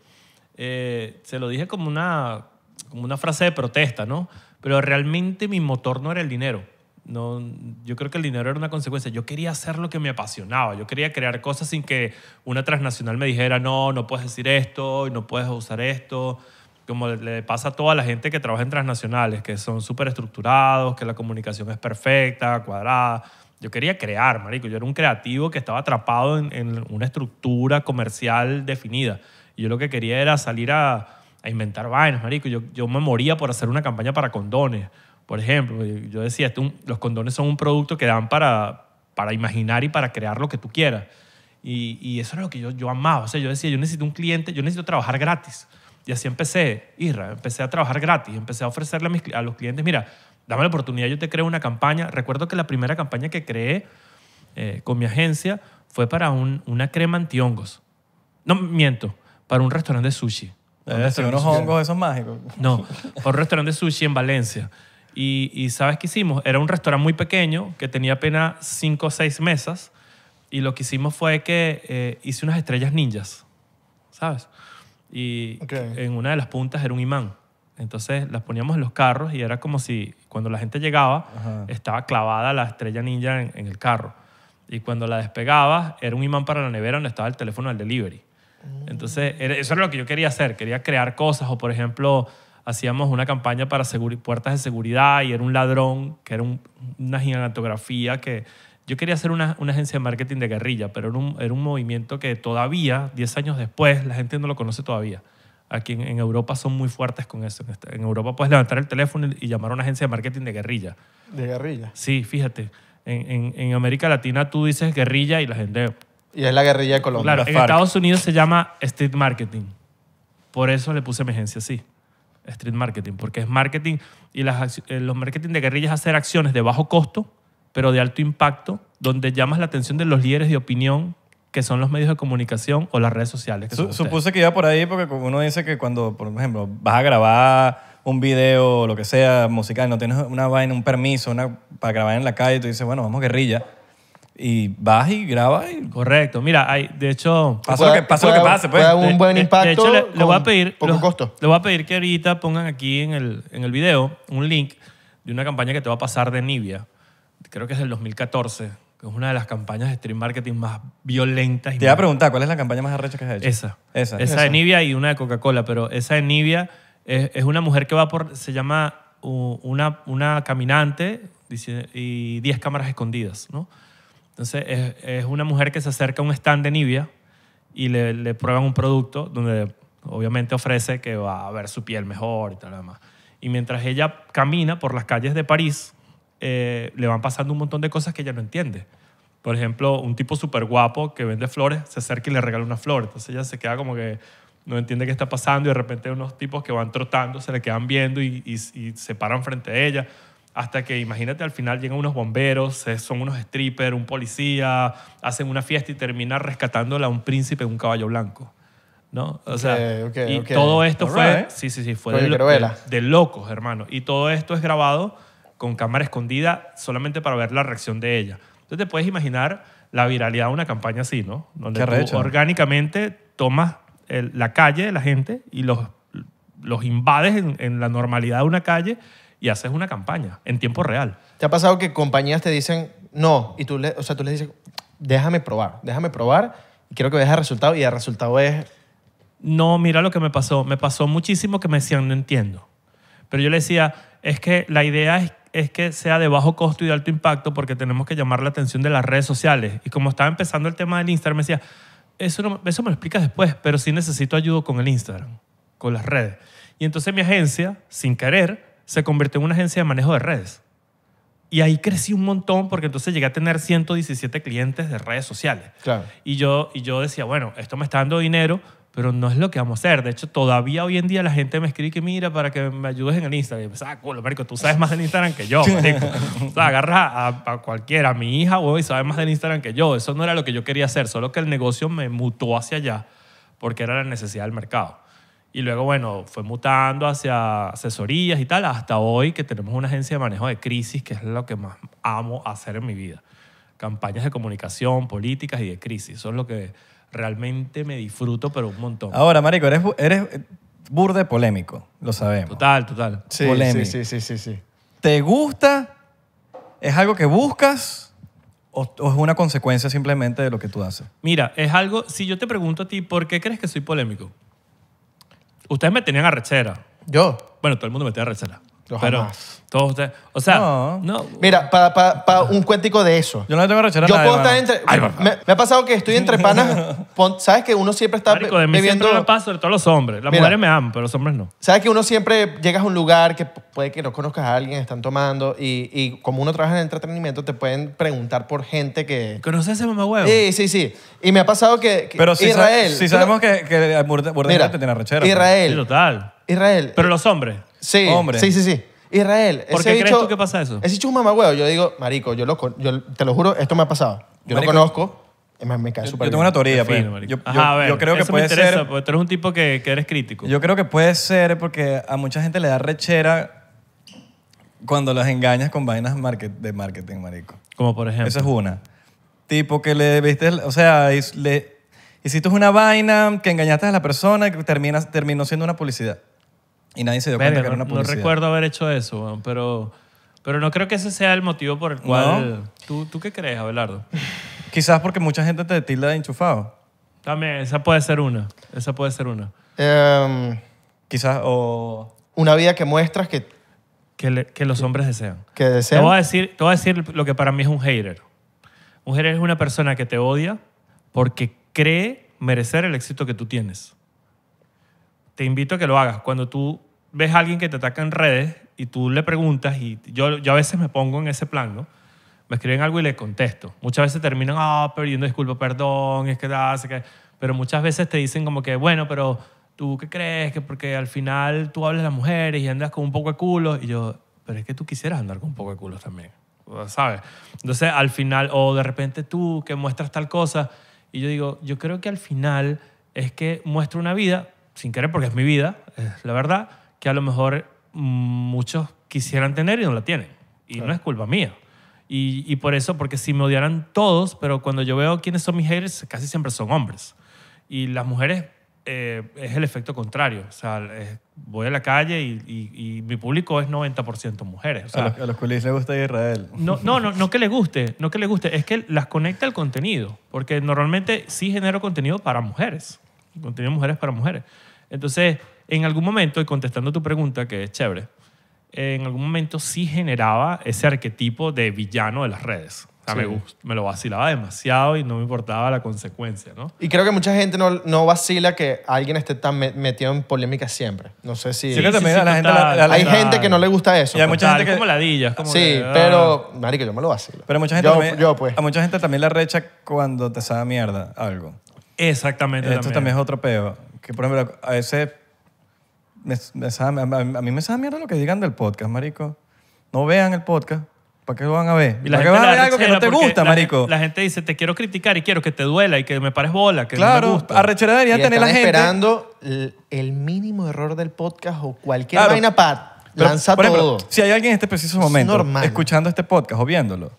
eh, se lo dije como una, como una frase de protesta, ¿no? pero realmente mi motor no era el dinero. No, yo creo que el dinero era una consecuencia. Yo quería hacer lo que me apasionaba. Yo quería crear cosas sin que una transnacional me dijera, no, no puedes decir esto, no puedes usar esto. Como le pasa a toda la gente que trabaja en transnacionales, que son súper estructurados, que la comunicación es perfecta, cuadrada. Yo quería crear, marico. Yo era un creativo que estaba atrapado en, una estructura comercial definida. Y yo lo que quería era salir a, a inventar vainas, marico. Yo, yo me moría por hacer una campaña para condones, por ejemplo. Yo decía, los condones son un producto que dan para, para imaginar y para crear lo que tú quieras. Y, y eso era lo que yo, yo amaba. O sea, yo decía, yo necesito un cliente, yo necesito trabajar gratis. Y así empecé, Isra, empecé a trabajar gratis, empecé a ofrecerle a, a los clientes, mira, dame la oportunidad, yo te creo una campaña. Recuerdo que la primera campaña que creé eh, con mi agencia fue para una crema antihongos. No, miento, para un restaurante de sushi unos hongos esos mágicos. No, por [LAUGHS] un restaurante de sushi en Valencia. Y, ¿sabes qué hicimos? Era un restaurante muy pequeño que tenía apenas cinco o seis mesas. Y lo que hicimos fue que eh, hice unas estrellas ninjas, ¿sabes? Y en una de las puntas era un imán. Entonces las poníamos en los carros y era como si cuando la gente llegaba estaba clavada la estrella ninja en, el carro. Y cuando la despegaba era un imán para la nevera donde estaba el teléfono del delivery. Entonces, eso era lo que yo quería hacer, quería crear cosas o, por ejemplo, hacíamos una campaña para puertas de seguridad y era un ladrón, que era una gigantografía que yo quería hacer una, agencia de marketing de guerrilla, pero era un, movimiento que todavía, 10 años después, la gente no lo conoce todavía. Aquí en, Europa son muy fuertes con eso. En este, Europa puedes levantar el teléfono y llamar a una agencia de marketing de guerrilla. ¿De guerrilla? Sí, fíjate. En, en América Latina tú dices guerrilla y la gente y es la guerrilla de Colombia. Claro, en Estados Unidos se llama street marketing. Por eso le puse emergencia así. Street marketing, porque es marketing y eh, los marketing de guerrillas hacer acciones de bajo costo, pero de alto impacto, donde llamas la atención de los líderes de opinión que son los medios de comunicación o las redes sociales. supuse que iba por ahí porque uno dice que cuando, por ejemplo, vas a grabar un video o lo que sea musical, no tienes una vaina, un permiso una, para grabar en la calle, tú dices, bueno, vamos guerrilla y vas y grabas. Y... Correcto. Mira, hay, de hecho... Pasa, lo, que, pase, pues. Puede un buen de, impacto hecho, le, voy a pedir... Poco costo. Le voy a pedir que ahorita pongan aquí en el, en el video un link de una campaña que te va a pasar de Nivea. Creo que es del 2014 que es una de las campañas de stream marketing más violentas. Te iba a preguntar, ¿cuál es la campaña más arrecha que has hecho? Esa. Esa, esa de Nivea y una de Coca-Cola, pero esa de Nivea es, es, una mujer que va por, se llama una, una caminante y 10 cámaras escondidas, ¿no? Entonces es, una mujer que se acerca a un stand de Nivea y le, prueban un producto donde obviamente ofrece que va a ver su piel mejor y tal y demás. Y mientras ella camina por las calles de París, eh, le van pasando un montón de cosas que ella no entiende. Por ejemplo, un tipo súper guapo que vende flores se acerca y le regala una flor. Entonces ella se queda como que no entiende qué está pasando y de repente unos tipos que van trotando se le quedan viendo y se paran frente a ella hasta que imagínate al final llegan unos bomberos, son unos strippers, un policía, hacen una fiesta y termina rescatándola a un príncipe de un caballo blanco. ¿No? O sea, y todo esto fue, sí, sí, sí, fue de, locos, hermano. Y todo esto es grabado con cámara escondida solamente para ver la reacción de ella. Entonces te puedes imaginar la viralidad de una campaña así, ¿no? Donde tú orgánicamente tomas la calle de la gente y los, los invades en, en la normalidad de una calle y haces una campaña en tiempo real. ¿Te ha pasado que compañías te dicen no? Y tú, le, o sea, tú les dices, déjame probar, déjame probar, y quiero que veas el resultado, y el resultado es... No, mira lo que me pasó. Me pasó muchísimo que me decían, no entiendo. Pero yo le decía, es que la idea es, que sea de bajo costo y de alto impacto porque tenemos que llamar la atención de las redes sociales. Y como estaba empezando el tema del Instagram, me decía, eso, eso me lo explicas después, pero sí necesito ayuda con el Instagram, con las redes. Y entonces mi agencia, sin querer, se convirtió en una agencia de manejo de redes. Y ahí crecí un montón porque entonces llegué a tener 117 clientes de redes sociales. Claro. Y, yo, y yo decía, bueno, esto me está dando dinero, pero no es lo que vamos a hacer. De hecho, todavía hoy en día la gente me escribe que mira para que me ayudes en el Instagram. Y yo, ah, culo, marico, tú sabes más del Instagram que yo, [LAUGHS] o sea, agarra a, cualquiera, a mi hija, y sabe más del Instagram que yo. Eso no era lo que yo quería hacer, solo que el negocio me mutó hacia allá porque era la necesidad del mercado. Y luego, bueno, fue mutando hacia asesorías y tal, hasta hoy que tenemos una agencia de manejo de crisis, que es lo que más amo hacer en mi vida. Campañas de comunicación, políticas y de crisis. Eso es lo que realmente me disfruto, pero un montón. Ahora, Marico, eres, eres burde polémico, lo sabemos. Total, total. Sí, polémico. Sí, sí, sí, sí, ¿Te gusta? ¿Es algo que buscas? o, es una consecuencia simplemente de lo que tú haces? Mira, es algo, si yo te pregunto a ti, ¿por qué crees que soy polémico? Ustedes me tenían arrechera. ¿Yo? Bueno, todo el mundo me tenía arrechera. Pero todos ustedes. O sea, no. Mira, para un cuéntico de eso. Yo no tengo rechera Yo puedo estar entre. me, ha pasado que estoy entre panas. [LAUGHS] ¿Sabes que uno siempre está viviendo...? de mí bebiendo? siempre me paso sobre todos los hombres. Las mujeres me aman, pero los hombres no. ¿Sabes que uno siempre llegas a un lugar que puede que no conozcas a alguien, están tomando y, y como uno trabaja en entretenimiento te pueden preguntar por gente que... ¿Conoces a ese huevo? Sí, sí, sí. Y me ha pasado que... Pero si, Israel... si sabemos que, que Mira, rechera. Pues. Israel. total. Israel. Pero los hombres. Sí, Hombre. sí, sí, sí. Israel, ¿Por qué crees tú que pasa eso? Ese es un mamagüeo. Yo digo, marico, yo, lo, yo te lo juro, esto me ha pasado. Yo lo conozco, es me cae Yo tengo una teoría, pues. Yo, a ver, creo que puede ser. Pues, tú eres un tipo que, eres crítico. Yo creo que puede ser porque a mucha gente le da rechera cuando las engañas con vainas de marketing, marico. como por ejemplo. Esa es una. Tipo que le viste, o sea, le, hiciste una vaina que engañaste a la persona y que terminas, terminó siendo una publicidad. Y nadie se dio cuenta que era una no, no recuerdo haber hecho eso, pero, pero no creo que ese sea el motivo por el cual... ¿Tú, ¿Tú qué crees, Abelardo? Quizás porque mucha gente te tilda de enchufado. También, esa puede ser una. Esa puede ser una. Em, Quizás, o... una vida que muestras que, Que, que los hombres desean. que Te a decir, te voy a decir lo que para mí es un hater. Un hater es una persona que te odia porque cree merecer el éxito que tú tienes. Te invito a que lo hagas. Cuando tú ves a alguien que te ataca en redes y tú le preguntas y yo, yo a veces me pongo en ese plan, ¿no? Me escriben algo y le contesto. Muchas veces terminan, ah, perdiendo pidiendo perdón, es que da, que... Pero muchas veces te dicen como que, bueno, pero tú qué crees, que porque al final tú hablas a las mujeres y andas con un poco de culo Y yo, pero es que tú quisieras andar con un poco de culo también, ¿sabes? Entonces al final, o de repente tú que muestras tal cosa. Y yo digo, yo creo que al final es que muestro una vida, sin querer porque es mi vida, es la verdad, a lo mejor muchos quisieran tener y no la tienen. Y no es culpa mía. Y, por eso, porque si me odiaran todos, pero cuando yo veo quiénes son mis haters, casi siempre son hombres. Y las mujeres eh, es el efecto contrario. O sea, voy a la calle y, mi público es 90% mujeres. a, los, les gusta Israel. No, no, no, no que les guste, no que les guste, es que las conecta el contenido. Porque normalmente sí genero contenido para mujeres. Contenido de mujeres para mujeres. Entonces, en algún momento, y contestando tu pregunta, que es chévere, en algún momento sí generaba ese arquetipo de villano de las redes. me, me, lo vacilaba demasiado y no me importaba la consecuencia, ¿no? Y creo que mucha gente no, vacila que alguien esté tan metido en polémica siempre. No sé si... hay gente que no le gusta eso. Y hay mucha gente que... como ladilla. sí, ah. pero... Marico, yo me lo vacilo. Pero mucha gente pues. a mucha gente también la recha cuando te sabe mierda algo. Exactamente. Esto también, es otro peo. Que, por ejemplo, a veces a, mí me sabe mierda lo que digan del podcast, marico. No vean el podcast. ¿Para qué lo van a ver? ¿Para qué van a ver algo que no te gusta, marico? la gente dice, te quiero criticar y quiero que te duela y que me pares bola, que claro, no me gusta. arrechera y tener la gente... esperando el mínimo error del podcast o cualquier vaina para lanzar todo. Ejemplo, si hay alguien en este preciso momento escuchando este podcast o viéndolo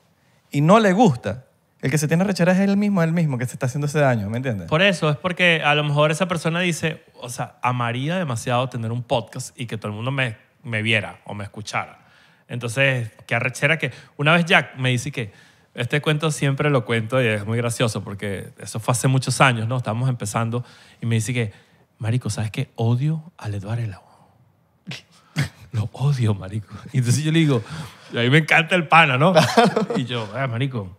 y no le gusta, el que se tiene rechera es él mismo, él mismo que se está haciendo ese daño, ¿me entiendes? Por eso, es porque a lo mejor esa persona dice, o sea, amaría demasiado tener un podcast y que todo el mundo me, me viera o me escuchara. Entonces, qué arrechera que... Una vez Jack me dice que, este cuento siempre lo cuento y es muy gracioso porque eso fue hace muchos años, ¿no? Estábamos empezando y me dice que, marico, ¿sabes qué? Odio al Eduardo Elao. [LAUGHS] Lo odio, marico. Y entonces yo le digo, a mí me encanta el pana, ¿no? [LAUGHS] Y yo, eh, marico,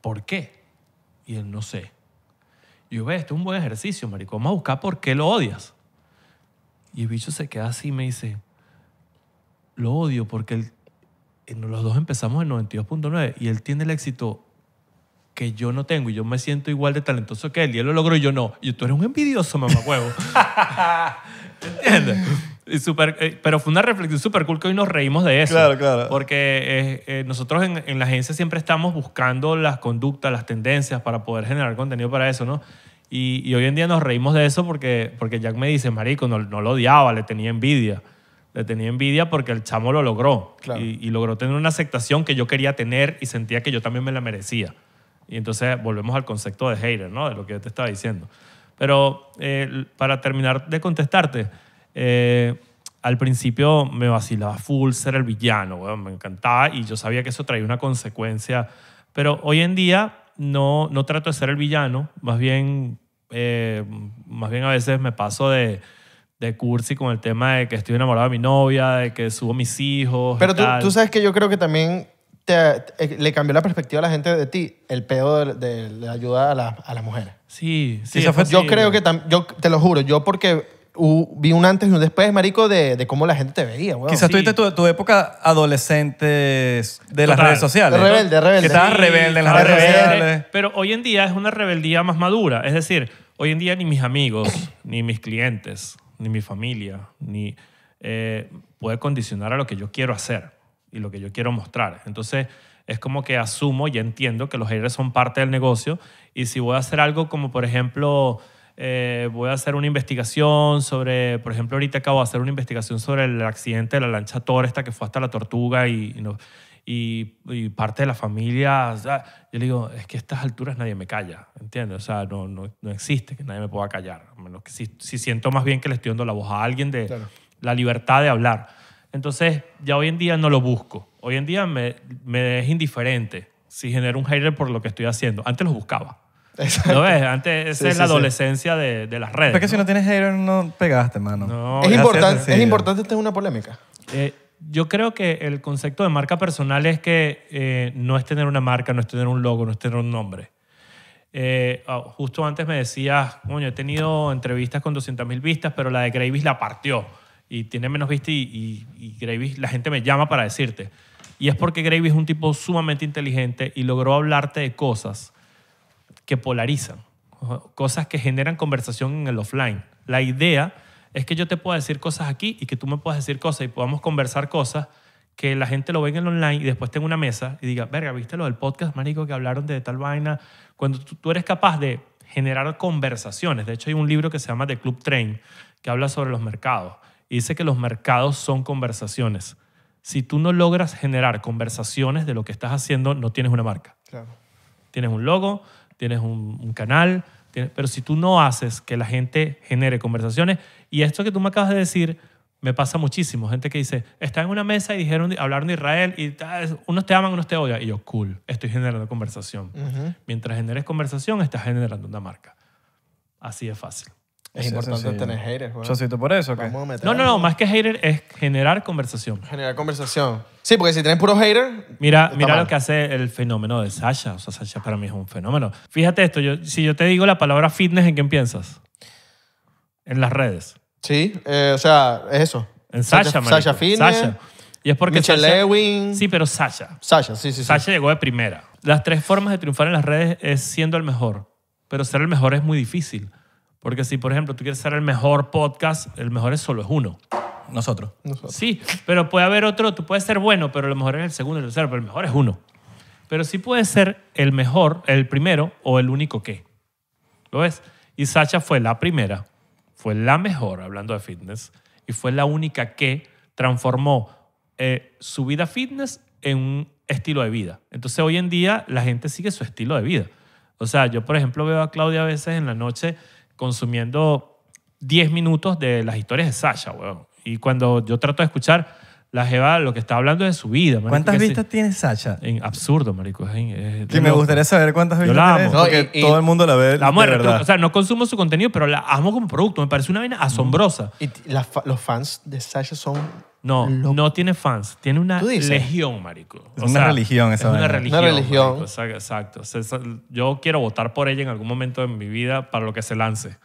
¿por qué? Y él, no sé. Y yo, ve, esto es un buen ejercicio, marico. Vamos a buscar por qué lo odias. Y el bicho se queda así y me dice, lo odio porque eh, los dos empezamos en 92.9 y él tiene el éxito que yo no tengo y yo me siento igual de talentoso que él y él lo logró y yo no. Y tú eres un envidioso, mamá huevo. [LAUGHS] ¿Entiendes? super, eh, pero fue una reflexión súper cool que hoy nos reímos de eso. Claro, claro. Porque eh, eh, nosotros en, la agencia siempre estamos buscando las conductas, las tendencias para poder generar contenido para eso, ¿no? Y, hoy en día nos reímos de eso porque, porque Jack me dice, marico, no, lo odiaba, le tenía envidia. Le tenía envidia porque el chamo lo logró. Y, y, logró tener una aceptación que yo quería tener y sentía que yo también me la merecía. Y entonces volvemos al concepto de hater, ¿no? De lo que te estaba diciendo. Pero para terminar de contestarte, eh, al principio me vacilaba full ser el villano, me encantaba y yo sabía que eso traía una consecuencia. Pero hoy en día no, no trato de ser el villano, más bien, eh, más bien a veces me paso de, cursi con el tema de que estoy enamorado de mi novia, de que subo mis hijos. Pero tú, sabes que yo creo que también eh, le cambió la perspectiva a la gente de ti, el pedo de, de, ayuda a, la, a, las mujeres. Sí, sí. yo creo que, yo te lo juro, yo porque vi un antes y un después, marico, de, de cómo la gente te veía, Quizás tuviste tu, tu época adolescente de las redes sociales. Rebelde, rebelde. Que estabas rebelde en las redes Rebelde. Pero hoy en día es una rebeldía más madura. Es decir, hoy en día ni mis amigos, [CLEARS THROAT] ni mis clientes, ni mi familia, ni eh, puede condicionar a lo que yo quiero hacer y lo que yo quiero mostrar. Entonces, es como que asumo y entiendo que los aires son parte del negocio y si voy a hacer algo como, por ejemplo, eh, voy a hacer una investigación sobre, por ejemplo, ahorita acabo de hacer una investigación sobre el accidente de la lancha Thor, esta que fue hasta la tortuga y, y, parte de la familia, yo le digo, es que a estas alturas nadie me calla, ¿entiendes? O sea, no, no, no existe que nadie me pueda callar, menos que si, siento más bien que le estoy dando la voz a alguien de la libertad de hablar. Entonces, ya hoy en día no lo busco. Hoy en día me, me es indiferente si genero un hater por lo que estoy haciendo. Antes lo buscaba. ¿No ves? Antes es la adolescencia de, las redes. es que si ¿no? tienes aire, no pegaste, mano. es, importante, tener una polémica. Eh, yo creo que el concepto de marca personal es que eh, no es tener una marca, no es tener un logo, no es tener un nombre. Eh, ah, justo antes me decías, coño, he tenido entrevistas con 200.000 vistas, pero la de Gravis la partió y tiene menos vistas y, y, la gente me llama para decirte. Y es porque Gravis es un tipo sumamente inteligente y logró hablarte de cosas que polarizan, cosas que generan conversación en el offline. La idea es que yo te pueda decir cosas aquí y que tú me puedas decir cosas y podamos conversar cosas que la gente lo ve en el online y después tenga una mesa y diga, verga, ¿viste lo del podcast, marico, que hablaron de tal vaina? Cuando tú, eres capaz de generar conversaciones. De hecho, hay un libro que se llama The Club Train, que habla sobre los mercados. Y dice que los mercados son conversaciones. Si tú no logras generar conversaciones de lo que estás haciendo, no tienes una marca. Tienes un logo, tienes un, canal, pero si tú no haces que la gente genere conversaciones, y esto que tú me acabas de decir me pasa muchísimo, gente que dice, está en una mesa y dijeron, hablaron de Israel y unos te aman, unos te odian, y yo, cool, estoy generando conversación. Mientras generes conversación, estás generando una marca. Así de fácil. Es, importante tener haters, güey. Yo siento por eso. ¿qué? No, no, no, más que hater es generar conversación. Generar conversación. Sí, porque si tienes puro hater. Mira, mira lo que hace el fenómeno de Sasha. O sea, Sasha para mí es un fenómeno. Fíjate esto, yo, si yo te digo la palabra fitness, ¿en qué piensas? En las redes. Sí, eh, o sea, es eso. En Sasha, Sasha, Sasha Fitness. Y es porque Sí, pero Sasha. Sasha, sí, sí, sí. Sasha llegó de primera. Las tres formas de triunfar en las redes es siendo el mejor. Pero ser el mejor es muy difícil. Porque si, por ejemplo, tú quieres ser el mejor podcast, el mejor es solo es uno. Nosotros. Sí, pero puede haber otro, tú puedes ser bueno, pero lo mejor es el segundo, el tercero, pero el mejor es uno. Pero sí puede ser el mejor, el primero o el único que. ¿Lo ves? Y Sacha fue la primera, fue la mejor hablando de fitness y fue la única que transformó eh, su vida fitness en un estilo de vida. Entonces hoy en día la gente sigue su estilo de vida. O sea, yo por ejemplo veo a Claudia a veces en la noche consumiendo 10 minutos de las historias de Sasha, weón. Y cuando yo trato de escuchar, la Jeva lo que está hablando es de su vida. ¿Cuántas vistas tiene Sasha? en- absurdo, marico. es me gustaría saber cuántas vistas tiene. No, Porque todo el mundo la ve. La amo verdad. O sea, no consumo su contenido, pero la amo como producto. Me parece una vaina mm. asombrosa. Y los fans de Sasha son no, no tiene fans. Tiene una legión, marico. Es una religión esa Es una religión. Una exacto. yo quiero votar por ella en algún momento de mi vida para lo que se lance.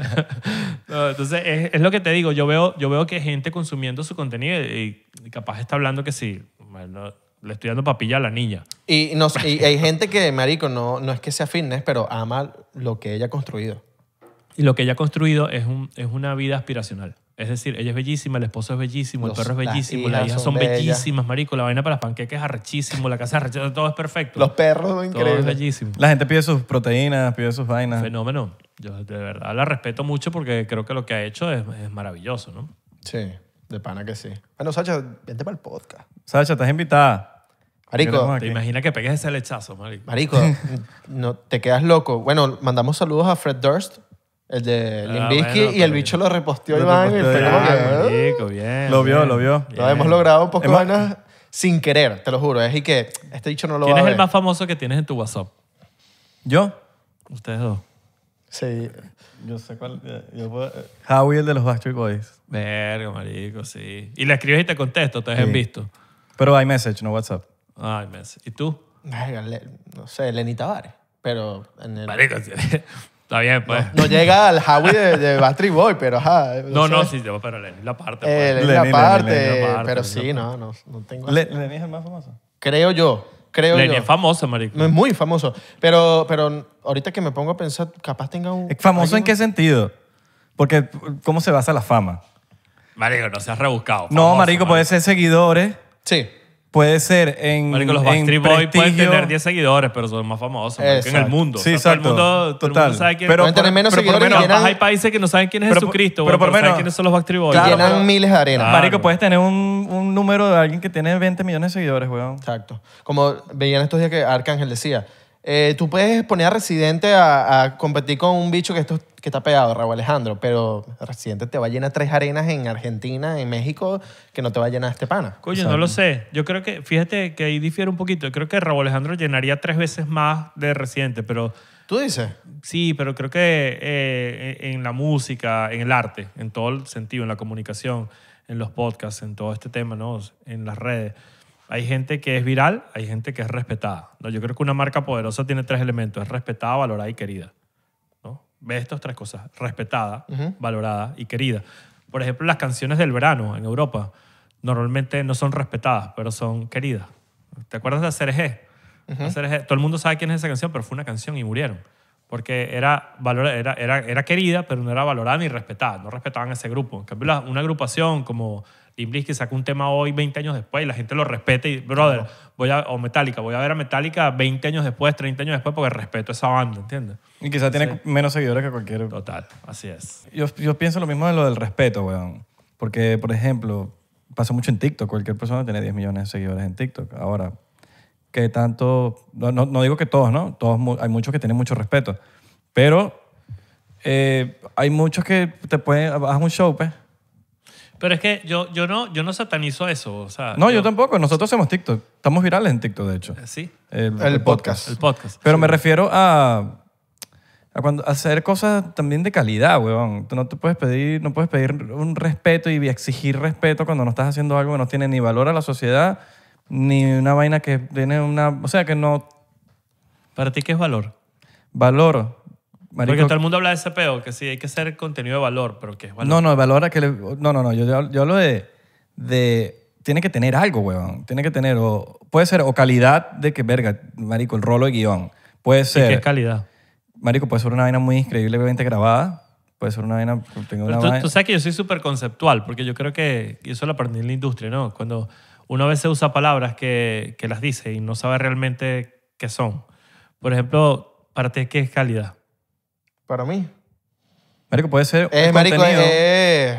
[LAUGHS] Entonces, es, lo que te digo. Yo veo, yo veo que hay gente consumiendo su contenido y, capaz está hablando que sí, le estoy dando papilla a la niña. Y, no, hay gente que, marico, no, no es que sea fitness, pero ama lo que ella ha construido. Y lo que ella ha construido es, es una vida aspiracional. Es decir, ella es bellísima, el esposo es bellísimo, el perro es bellísimo, las hijas son bellísimas, marico. La vaina para las panqueques es arrechísimo, la casa es arrechísima, todo es perfecto. Los perros son es bellísimo. La gente pide sus proteínas, pide sus vainas. Fenómeno. Yo de verdad la respeto mucho porque creo que lo que ha hecho es, maravilloso, ¿no? Sí, de pana que sí. Bueno, Sacha, vente para el podcast. Sacha, estás invitada. Marico, Te imaginas que pegues ese lechazo, marico. marico, [LAUGHS] no, te quedas loco. Bueno, mandamos saludos a Fred Durst, el de Ah, Limbisky y el bicho lo reposteó Iván y oh". bien. Lo vio, lo vio. Lo hemos logrado un poco sin querer, te lo juro. Es y que este bicho no lo va ¿Quién es el más famoso que tienes en tu WhatsApp? ¿Yo? Ustedes dos. Sí. Yo sé cuál. Eh, yo eh. Howie, el de los Backstreet Boys. Verga, marico, sí. Y le escribes y te contesto, te han visto. Pero hay message, no WhatsApp. hay message. ¿Y tú? No sé, Lenny Tavares. Pero en el... Está bien, pues. No, llega al Howie de, de Boy, pero ajá. No, no, sí, pero Lenny la parte. Eh, pues. la, parte, pero sí, no, no, tengo. ¿Lenny es el más famoso? creo yo, creo Lenny es famoso, marico. Es muy famoso, pero, pero ahorita que me pongo a pensar, capaz tenga un... ¿Famoso en qué sentido? Porque, ¿cómo se basa la fama? Marico, no se seas rebuscado. no, marico, puede ser seguidores. Sí puede ser en. Marico, los Backstreet Boys pueden tener 10 seguidores, pero son los más famosos en el mundo. Sí, exacto. el mundo, total. sabe quién pero, pero, menos pero por menos hay países que no saben quién es Jesucristo, pero, por lo menos, quiénes son los Backstreet Boys. Claro, llenan miles de arenas. Marico, puedes tener un, un número de alguien que tiene 20 millones de seguidores, weón. Exacto. Como veían estos días que Arcángel decía eh, tú puedes poner a Residente a, competir con un bicho que, esto, que está pegado, Raúl Alejandro, pero Residente te va a llenar tres arenas en Argentina, en México, que no te va a llenar este pana. Coño, no lo sé. Yo creo que, fíjate que ahí difiere un poquito. creo que Raúl Alejandro llenaría tres veces más de Residente, pero... ¿Tú dices? Sí, pero creo que eh, en la música, en el arte, en todo el sentido, en la comunicación, en los podcasts, en todo este tema, ¿no? En las redes hay gente que es viral, hay gente que es respetada. ¿no? Yo creo que una marca poderosa tiene tres elementos, es respetada, valorada y querida. ¿no? Ve estas tres cosas, respetada, valorada y querida. Por ejemplo, las canciones del verano en Europa normalmente no son respetadas, pero son queridas. ¿Te acuerdas de CRG? todo el mundo sabe quién es esa canción, pero fue una canción y murieron porque era, era, era, querida, pero no era valorada ni respetada, no respetaban ese grupo. En cambio, una agrupación como Tim que saca un tema hoy 20 años después y la gente lo respete y, brother, voy a, o Metallica, voy a ver a Metallica 20 años después, 30 años después porque respeto esa banda, ¿entiendes? Y quizá tiene menos seguidores que cualquier... Total, así es. Yo, pienso lo mismo de lo del respeto, weón. Porque, por ejemplo, pasa mucho en TikTok. Cualquier persona tiene 10 millones de seguidores en TikTok. Ahora, que tanto... No, digo que todos, ¿no? Todos, hay muchos que tienen mucho respeto. Pero eh, hay muchos que te pueden... Haz un show, pues, pero es que yo, yo, no, yo no satanizo eso. no, yo, tampoco. Nosotros hacemos TikTok. Estamos virales en TikTok, de hecho. Eh, sí. El, podcast. El podcast. Pero me refiero a, a cuando, hacer cosas también de calidad, weón. Tú no te puedes pedir, no puedes pedir un respeto y exigir respeto cuando no estás haciendo algo que no tiene ni valor a la sociedad, ni una vaina que tiene una... O sea, que no... ¿Para ti qué es valor? Valor porque todo el mundo habla de ese peo, que sí, hay que hacer contenido de valor, pero ¿qué? es valor. No, no, a que le, No, no, no, yo, yo, hablo de, de... Tiene que tener algo, weón. Tiene que tener... O, puede ser o calidad de que, verga, marico, el rolo de guión. Puede ser... ¿Y qué calidad? Marico, puede ser una vaina muy increíblemente grabada. Puede ser una vaina... tú, sabes que yo soy súper conceptual, porque yo creo que... Y eso lo aprendí en la industria, ¿no? Cuando uno a veces usa palabras que, que las dice y no sabe realmente qué son. Por ejemplo, para ti, ¿qué es calidad? para mí. Marico, puede ser eh, un contenido. Eh.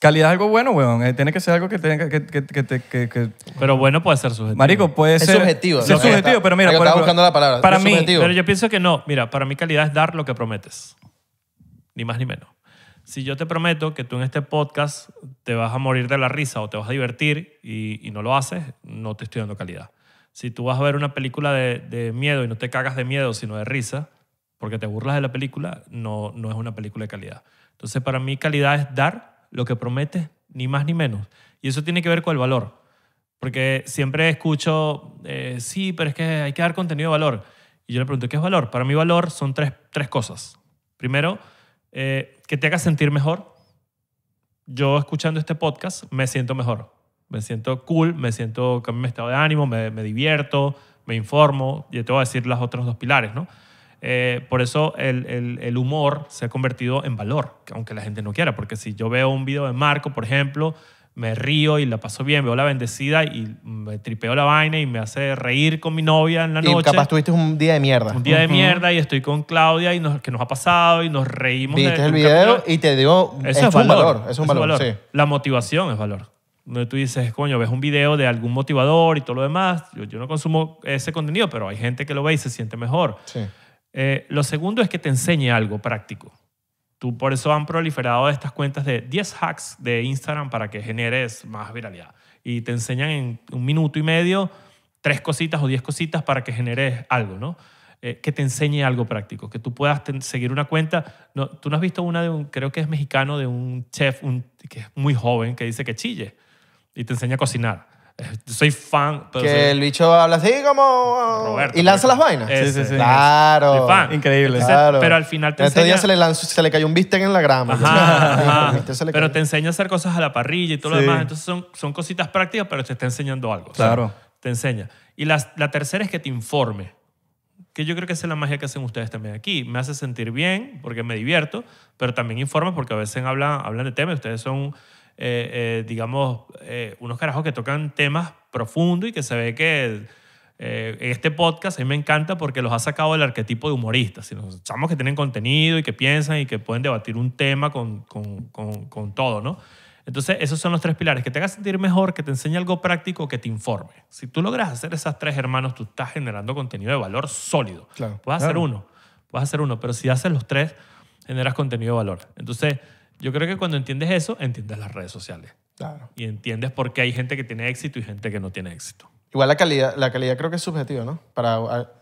Calidad es algo bueno, weón. Eh, tiene que ser algo que tenga que, que, que, que... Pero bueno puede ser subjetivo. Marico, puede ser... subjetivo. es subjetivo, pero mira... buscando la palabra. Para mí, pero yo pienso que no. Mira, para mí calidad es dar lo que prometes. Ni más ni menos. Si yo te prometo que tú en este podcast te vas a morir de la risa o te vas a divertir y, no lo haces, no te estoy dando calidad. Si tú vas a ver una película de miedo y no te cagas de miedo, sino de risa, porque te burlas de la película, no, no es una película de calidad. Entonces, para mí, calidad es dar lo que prometes, ni más ni menos. Y eso tiene que ver con el valor. Porque siempre escucho, eh, sí, pero es que hay que dar contenido de valor. Y yo le pregunto, ¿qué es valor? Para mí, valor son tres, tres cosas. Primero, eh, que te haga sentir mejor. Yo escuchando este podcast me siento mejor. Me siento cool, me siento que mi estado de ánimo, me, me divierto, me informo. Y te voy a decir los otros dos pilares, ¿no? Eh, por eso el, el, humor se ha convertido en valor, aunque la gente no quiera, porque si yo veo un video de Marco, por ejemplo, me río y la paso bien, veo la bendecida y me tripeo la vaina y me hace reír con mi novia en la noche. Y capaz tuviste un día de mierda. Un día de mierda y estoy con Claudia y nos, que nos ha pasado y nos reímos. Viste el video y te dio... es, un valor, Es un valor, Sí. La motivación es valor. no tú dices, coño, ves un video de algún motivador y todo lo demás. Yo, yo no consumo ese contenido, pero hay gente que lo ve y se siente mejor. Sí. Eh, lo segundo es que te enseñe algo práctico. Tú, por eso han proliferado estas cuentas de 10 hacks de Instagram para que generes más viralidad. Y te enseñan en un minuto y medio tres cositas o diez cositas para que generes algo, ¿no? Eh, que te enseñe algo práctico, que tú puedas seguir una cuenta. tú no has visto una de un, creo que es mexicano, de un chef que es muy joven que dice que chille y te enseña a cocinar. [LAUGHS] soy fan. que el bicho habla así como. Roberto, y lanza las vainas. sí, sí, sí. Claro. Increíble. Pero al final te enseña. día se le, cayó un bistec en la grama. [LAUGHS] Pero te enseña a hacer cosas a la parrilla y todo lo demás. Entonces son, son cositas prácticas, pero te está enseñando algo. Claro. te enseña. Y la, la tercera es que te informe. Que yo creo que esa es la magia que hacen ustedes también aquí. Me hace sentir bien porque me divierto, pero también informa porque a veces hablan, hablan de temas. Ustedes son eh, eh, digamos, eh, unos carajos que tocan temas profundos y que se ve que este podcast a mí me encanta porque los ha sacado del arquetipo de humoristas, sino chamos que tienen contenido y que piensan y que pueden debatir un tema con, con, todo, ¿no? Entonces, esos son los tres pilares, que te haga sentir mejor, que te enseñe algo práctico, que te informe. Si tú logras hacer esas tres, hermanos, tú estás generando contenido de valor sólido. Claro, puedes hacer uno, puedes hacer uno, pero si haces los tres, generas contenido de valor. Entonces, yo creo que cuando entiendes eso, entiendes las redes sociales. Claro. Y entiendes por qué hay gente que tiene éxito y gente que no tiene éxito. Igual la calidad, la calidad creo que es subjetiva, ¿no? Para,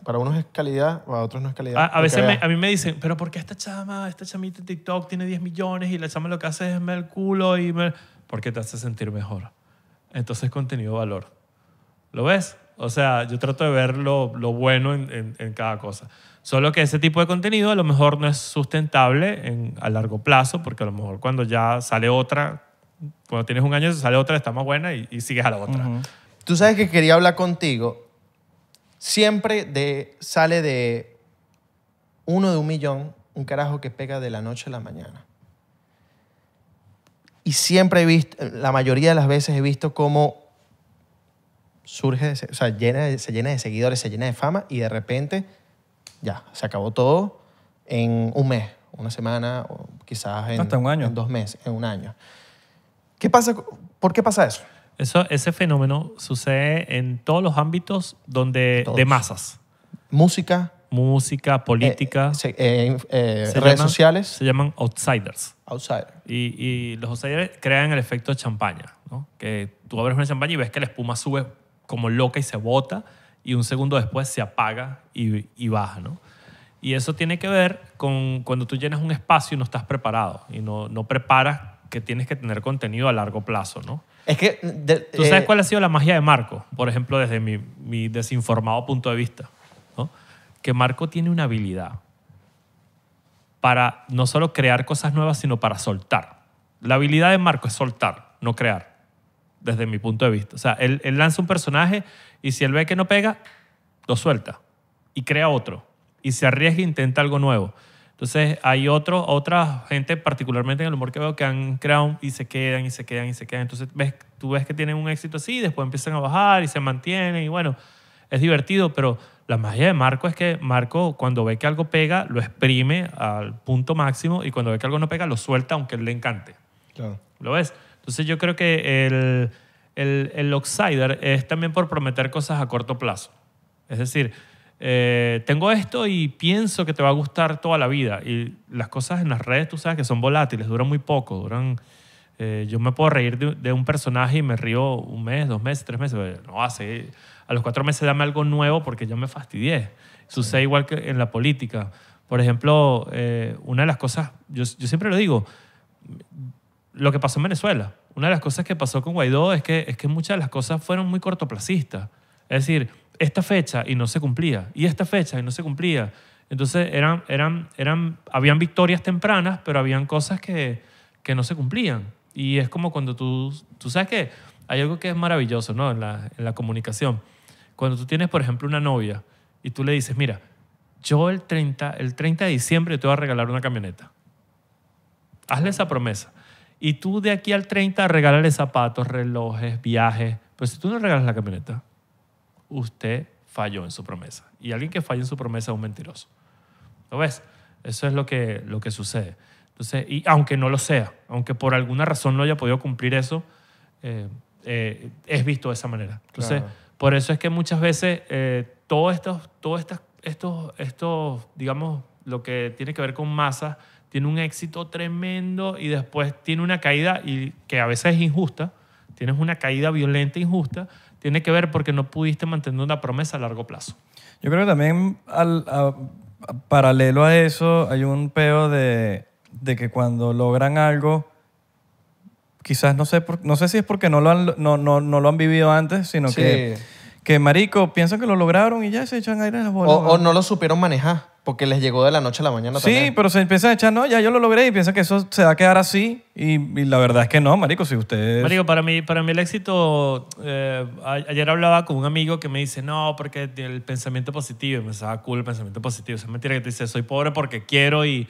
para unos es calidad, para otros no es calidad. A, veces a mí me dicen, pero ¿por qué esta chama, esta chamita de TikTok tiene 10 millones y la chama lo que hace es me el culo y me... Porque te hace sentir mejor. Entonces contenido valor. ¿Lo ves? O sea, yo trato de ver lo, lo bueno en, en, en cada cosa. Solo que ese tipo de contenido a lo mejor no es sustentable a largo plazo, porque a lo mejor cuando ya sale otra, cuando tienes un año sale otra, está más buena y, sigues a la otra. Tú sabes que quería hablar contigo. Siempre de, sale de uno de un millón un carajo que pega de la noche a la mañana. Y siempre he visto, la mayoría de las veces he visto cómo surge, o sea, llena, se llena de seguidores, se llena de fama y de repente ya, se acabó todo en un mes, una semana, o quizás en, un año. en dos meses, en un año. ¿Qué pasa? ¿Por qué pasa eso? eso ese fenómeno sucede en todos los ámbitos donde, de masas. Música. Música, eh, política. Eh, eh, eh redes sociales. Se llaman outsiders. Outsiders. Y, y, los outsiders crean el efecto champaña, ¿no? que tú abres una champaña y ves que la espuma sube como loca y se bota y un segundo después se apaga y, baja, ¿no? Y eso tiene que ver con cuando tú llenas un espacio y no estás preparado y no, no preparas que tienes que tener contenido a largo plazo, ¿no? Es que... ¿Tú sabes eh, cuál ha sido la magia de Marco? Por ejemplo, desde mi, mi desinformado punto de vista, ¿no? Que Marco tiene una habilidad para no solo crear cosas nuevas, sino para soltar. La habilidad de Marco es soltar, no crear, desde mi punto de vista. O sea, él, él lanza un personaje y si él ve que no pega, lo suelta y crea otro. Y se arriesga e intenta algo nuevo. Entonces hay otro otra gente, particularmente en el humor que veo, que han creado y se quedan y se quedan y se quedan. Entonces ves, tú ves que tienen un éxito así, después empiezan a bajar y se mantienen y bueno, es divertido, pero la magia de Marco es que Marco cuando ve que algo pega, lo exprime al punto máximo y cuando ve que algo no pega, lo suelta aunque le encante. Claro. ¿Lo ves? Entonces yo creo que el el, el outsider es también por prometer cosas a corto plazo. Es decir, eh, tengo esto y pienso que te va a gustar toda la vida. Y las cosas en las redes, tú sabes que son volátiles, duran muy poco, duran... Eh, yo me puedo reír de, un personaje y me río un mes, dos meses, tres meses. no hace. A los cuatro meses dame algo nuevo porque yo me fastidié. Sucede igual que en la política. Por ejemplo, eh, una de las cosas, yo siempre lo digo, lo que pasó en Venezuela una de las cosas que pasó con Guaidó es que, es que muchas de las cosas fueron muy cortoplacistas. Es decir, esta fecha y no se cumplía, y esta fecha y no se cumplía. Entonces, eran, eran, eran, habían victorias tempranas, pero habían cosas que, no se cumplían. Y es como cuando tú, tú sabes que hay algo que es maravilloso ¿no? en, la, comunicación. Cuando tú tienes, por ejemplo, una novia y tú le dices, mira, yo el 30, el 30 de diciembre te voy a regalar una camioneta. Hazle esa promesa. Y tú de aquí al 30 regalarle zapatos, relojes, viajes. Pero si tú no regalas la camioneta, usted falló en su promesa. Y alguien que falla en su promesa es un mentiroso. ¿Lo ves? Eso es lo que, lo que sucede. Entonces, y aunque no lo sea, aunque por alguna razón no haya podido cumplir eso, eh, eh, es visto de esa manera. Entonces, por eso es que muchas veces eh, todo esto, estos, estos, estos, digamos, lo que tiene que ver con masas, tiene un éxito tremendo y después tiene una caída y que a veces es injusta, tienes una caída violenta e injusta, tiene que ver porque no pudiste mantener una promesa a largo plazo. Yo creo que también al, paralelo a eso hay un peo de, de, que cuando logran algo, quizás no sé, no sé si es porque no lo han, no, lo han vivido antes, sino que que marico, piensan que lo lograron y ya se echan aire en las bolas. O, no lo supieron manejar, porque les llegó de la noche a la mañana sí, pero se empiezan a echar, no, ya yo lo logré y piensan que eso se va a quedar así. Y, la verdad es que no, marico, si ustedes... Marico, para mí, para mí el éxito... Eh, ayer hablaba con un amigo que me dice, no, porque el pensamiento positivo. Y me estaba cool el pensamiento positivo. se es mentira que te dice, soy pobre porque quiero y,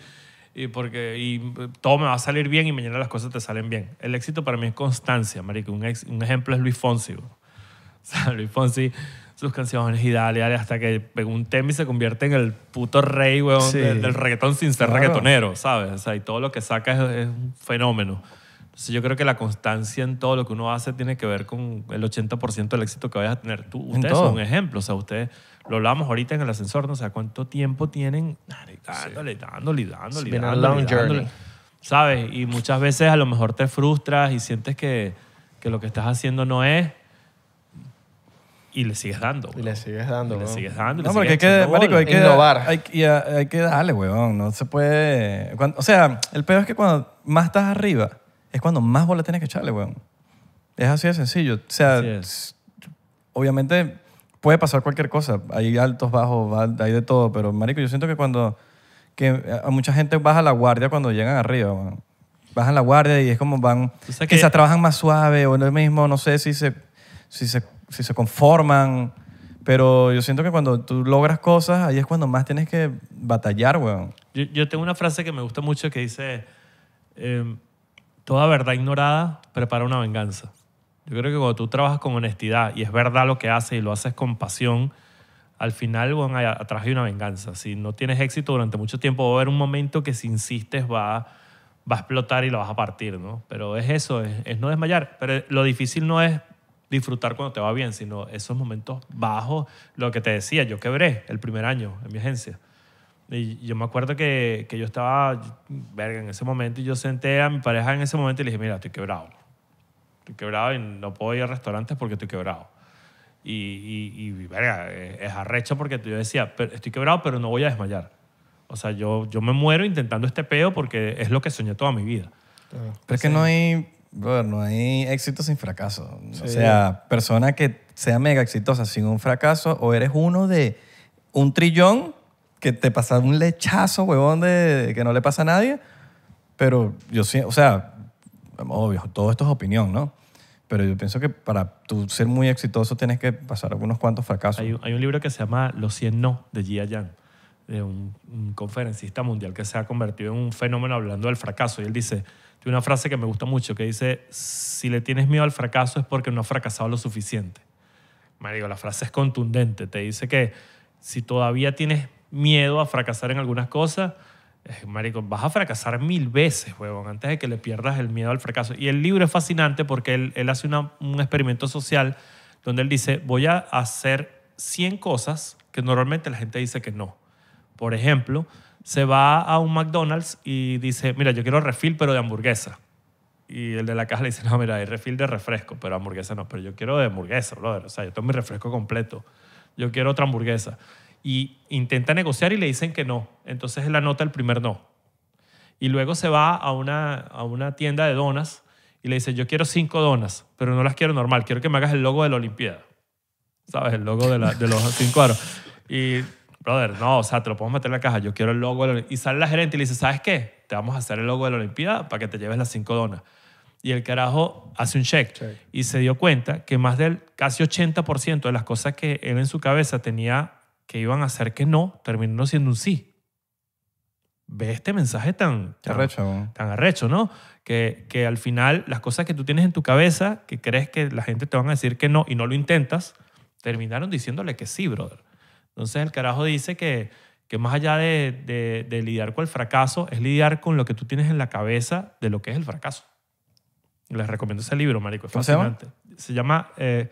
porque y eh, todo me va a salir bien y mañana las cosas te salen bien. El éxito para mí es constancia, marico. Un, ejemplo es Luis Fonsi sea, Luis sus canciones y dale, dale, hasta que pegó un tema y se convierte en el puto rey, del, reggaetón sin ser reggaetonero, ¿sabes? O sea, y todo lo que saca es, un fenómeno. Entonces yo creo que la constancia en todo lo que uno hace tiene que ver con el 80% del éxito que vayas a tener tú. Ustedes un ejemplo. O sea, ustedes lo hablamos ahorita en el ascensor, no sé cuánto tiempo tienen dándole, dándole, dándole, dándole, dándole ¿Sabes? Y muchas veces a lo mejor te frustras y sientes que, que lo que estás haciendo no es y le sigues dando. Y le sigues dando. Y le sigues dando. No, porque hay que, hay que Hay, hay que darle, weón. No se puede. o sea, el peor es que cuando más estás arriba, es cuando más bola tienes que echarle, weón. Es así de sencillo. O sea, obviamente puede pasar cualquier cosa. Hay altos, bajos, hay de todo. Pero, marico, yo siento que cuando. que a mucha gente baja la guardia cuando llegan arriba, weón. Bajan la guardia y es como van. que- Quizás trabajan más suave o en el mismo. No sé si se. Si se si se conforman. Pero yo siento que cuando tú logras cosas, ahí es cuando más tienes que batallar, weón. Yo, tengo una frase que me gusta mucho que dice, em, toda verdad ignorada prepara una venganza. Yo creo que cuando tú trabajas con honestidad y es verdad lo que haces y lo haces con pasión, al final hay atrás de una venganza. Si no tienes éxito durante mucho tiempo, va a haber un momento que si insistes va, a, va a explotar y lo vas a partir, ¿no? Pero es eso, es no desmayar. Pero lo difícil no es disfrutar cuando te va bien, sino esos momentos bajos, lo que te decía, yo quebré el primer año en mi agencia. Y yo me acuerdo que, que yo estaba, verga, en ese momento y yo senté a mi pareja en ese momento y le dije, mira, estoy quebrado. Estoy quebrado y no puedo ir a restaurantes porque estoy quebrado. Y, verga, eh, es arrecho porque yo decía, estoy quebrado pero no voy a desmayar. O sea, yo, yo me muero intentando este peo porque es lo que soñé toda mi vida. Pero es que no hay bueno, no hay éxito sin fracaso. O sea, persona que sea mega exitosa sin un fracaso, o eres uno de un trillón que te pasa un lechazo, huevón, de, que no le pasa a nadie. Pero yo sí, o sea, obvio, todo esto es opinión, ¿no? Pero yo pienso que para tú ser muy exitoso tienes que pasar algunos cuantos fracasos. Hay un, libro que se llama Los 100 No de Jia Yang, de un, un conferencista mundial que se ha convertido en un fenómeno hablando del fracaso. Y él dice, tiene una frase que me gusta mucho que dice, si le tienes miedo al fracaso es porque no has fracasado lo suficiente. Marico, la frase es contundente, te dice que si todavía tienes miedo a fracasar en algunas cosas, Marico, vas a fracasar mil veces, huevón, antes de que le pierdas el miedo al fracaso. Y el libro es fascinante porque él, hace un experimento social donde él dice, voy a hacer 100 cosas que normalmente la gente dice que no. Por ejemplo, se va a un McDonald's y dice, mira, yo quiero refil, pero de hamburguesa. Y el de la caja le dice, no, mira, hay refil de refresco, pero hamburguesa no, pero yo quiero de hamburguesa, brother. O sea, yo tomo mi refresco completo. Yo quiero otra hamburguesa. Y intenta negociar y le dicen que no. Entonces él anota el primer no. Y luego se va a una, a una tienda de donas y le dice, yo quiero cinco donas, pero no las quiero normal, quiero que me hagas el logo de la Olimpiada. ¿Sabes? El logo de, de los cinco aros. Y brother, no, o sea, te lo podemos meter en la caja, yo quiero el logo. De la y sale la gerente y le dice, ¿sabes qué? Te vamos a hacer el logo de la Olimpiada para que te lleves las cinco donas. Y el carajo hace un check. Y se dio cuenta que más del casi 80% de las cosas que él en su cabeza tenía que iban a hacer que no, terminó siendo un sí ve este mensaje tan, tan arrecho, ¿no? Tan arrecho, ¿no? Que, que, al final las cosas que tú tienes en tu cabeza, que crees que la gente te van a decir que no y no lo intentas, terminaron diciéndole que sí, brother. Entonces el carajo dice que, que más allá de, de, lidiar con el fracaso, es lidiar con lo que tú tienes en la cabeza de lo que es el fracaso. Les recomiendo ese libro, marico, es fascinante. Se llama, eh,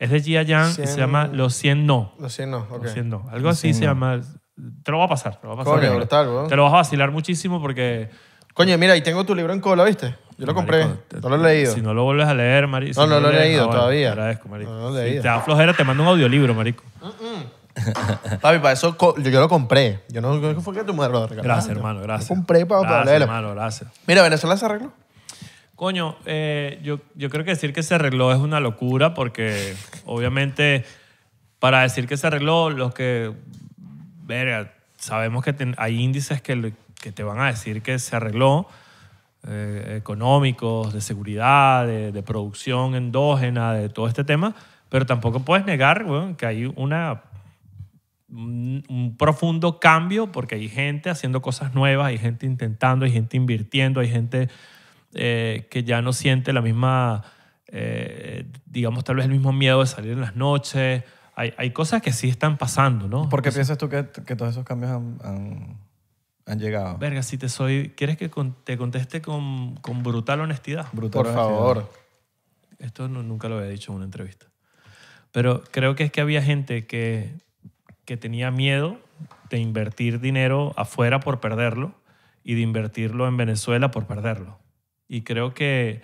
es de Gia Yang y se llama Los 100 no. Los 100 no, ok. Los 100 no. Algo así se llama. Te lo va a pasar, te lo va a pasar. Coño, Te lo vas a vacilar muchísimo porque... Coño, mira, y tengo tu libro en cola, ¿viste? Yo lo compré, no lo he leído. Si no lo vuelves a leer, marico. No, no lo he leído todavía. Te agradezco, marico. No, lo he Si te da flojera, te mando un audiolibro, marico. [LAUGHS] Papi, para eso yo, lo compré. Yo no fue que tu madre lo regaló. Gracias, hermano, gracias. compré para Gracias, hermano, gracias. Mira, Venezuela se arregló. Coño, eh, yo, creo que decir que se arregló es una locura porque obviamente para decir que se arregló, los que, verga, sabemos que hay índices que, te van a decir que se arregló, eh, económicos, de seguridad, de, producción endógena, de todo este tema, pero tampoco puedes negar que hay una un profundo cambio porque hay gente haciendo cosas nuevas, hay gente intentando, hay gente invirtiendo, hay gente eh, que ya no siente la misma, eh, digamos, tal vez el mismo miedo de salir en las noches. Hay, cosas que sí están pasando, ¿no? ¿Por qué piensas tú que, que, todos esos cambios han, llegado? Verga, si te soy... ¿Quieres que te conteste con, brutal honestidad? Brutal Por favor. Esto nunca lo había dicho en una entrevista. Pero creo que es que había gente que que tenía miedo de invertir dinero afuera por perderlo y de invertirlo en Venezuela por perderlo. Y creo que,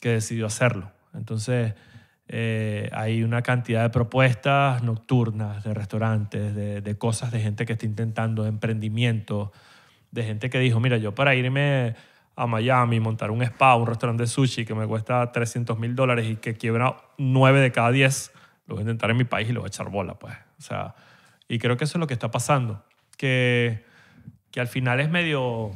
que decidió hacerlo. Entonces, eh, hay una cantidad de propuestas nocturnas, de restaurantes, de, cosas, de gente que está intentando, emprendimiento de gente que dijo, mira, yo para irme a Miami, montar un spa, un restaurante de sushi que me cuesta 300 mil dólares y que quiebra 9 de cada 10, lo voy a intentar en mi país y lo voy a echar bola, pues. O sea, y creo que eso es lo que está pasando, que, que al final es medio,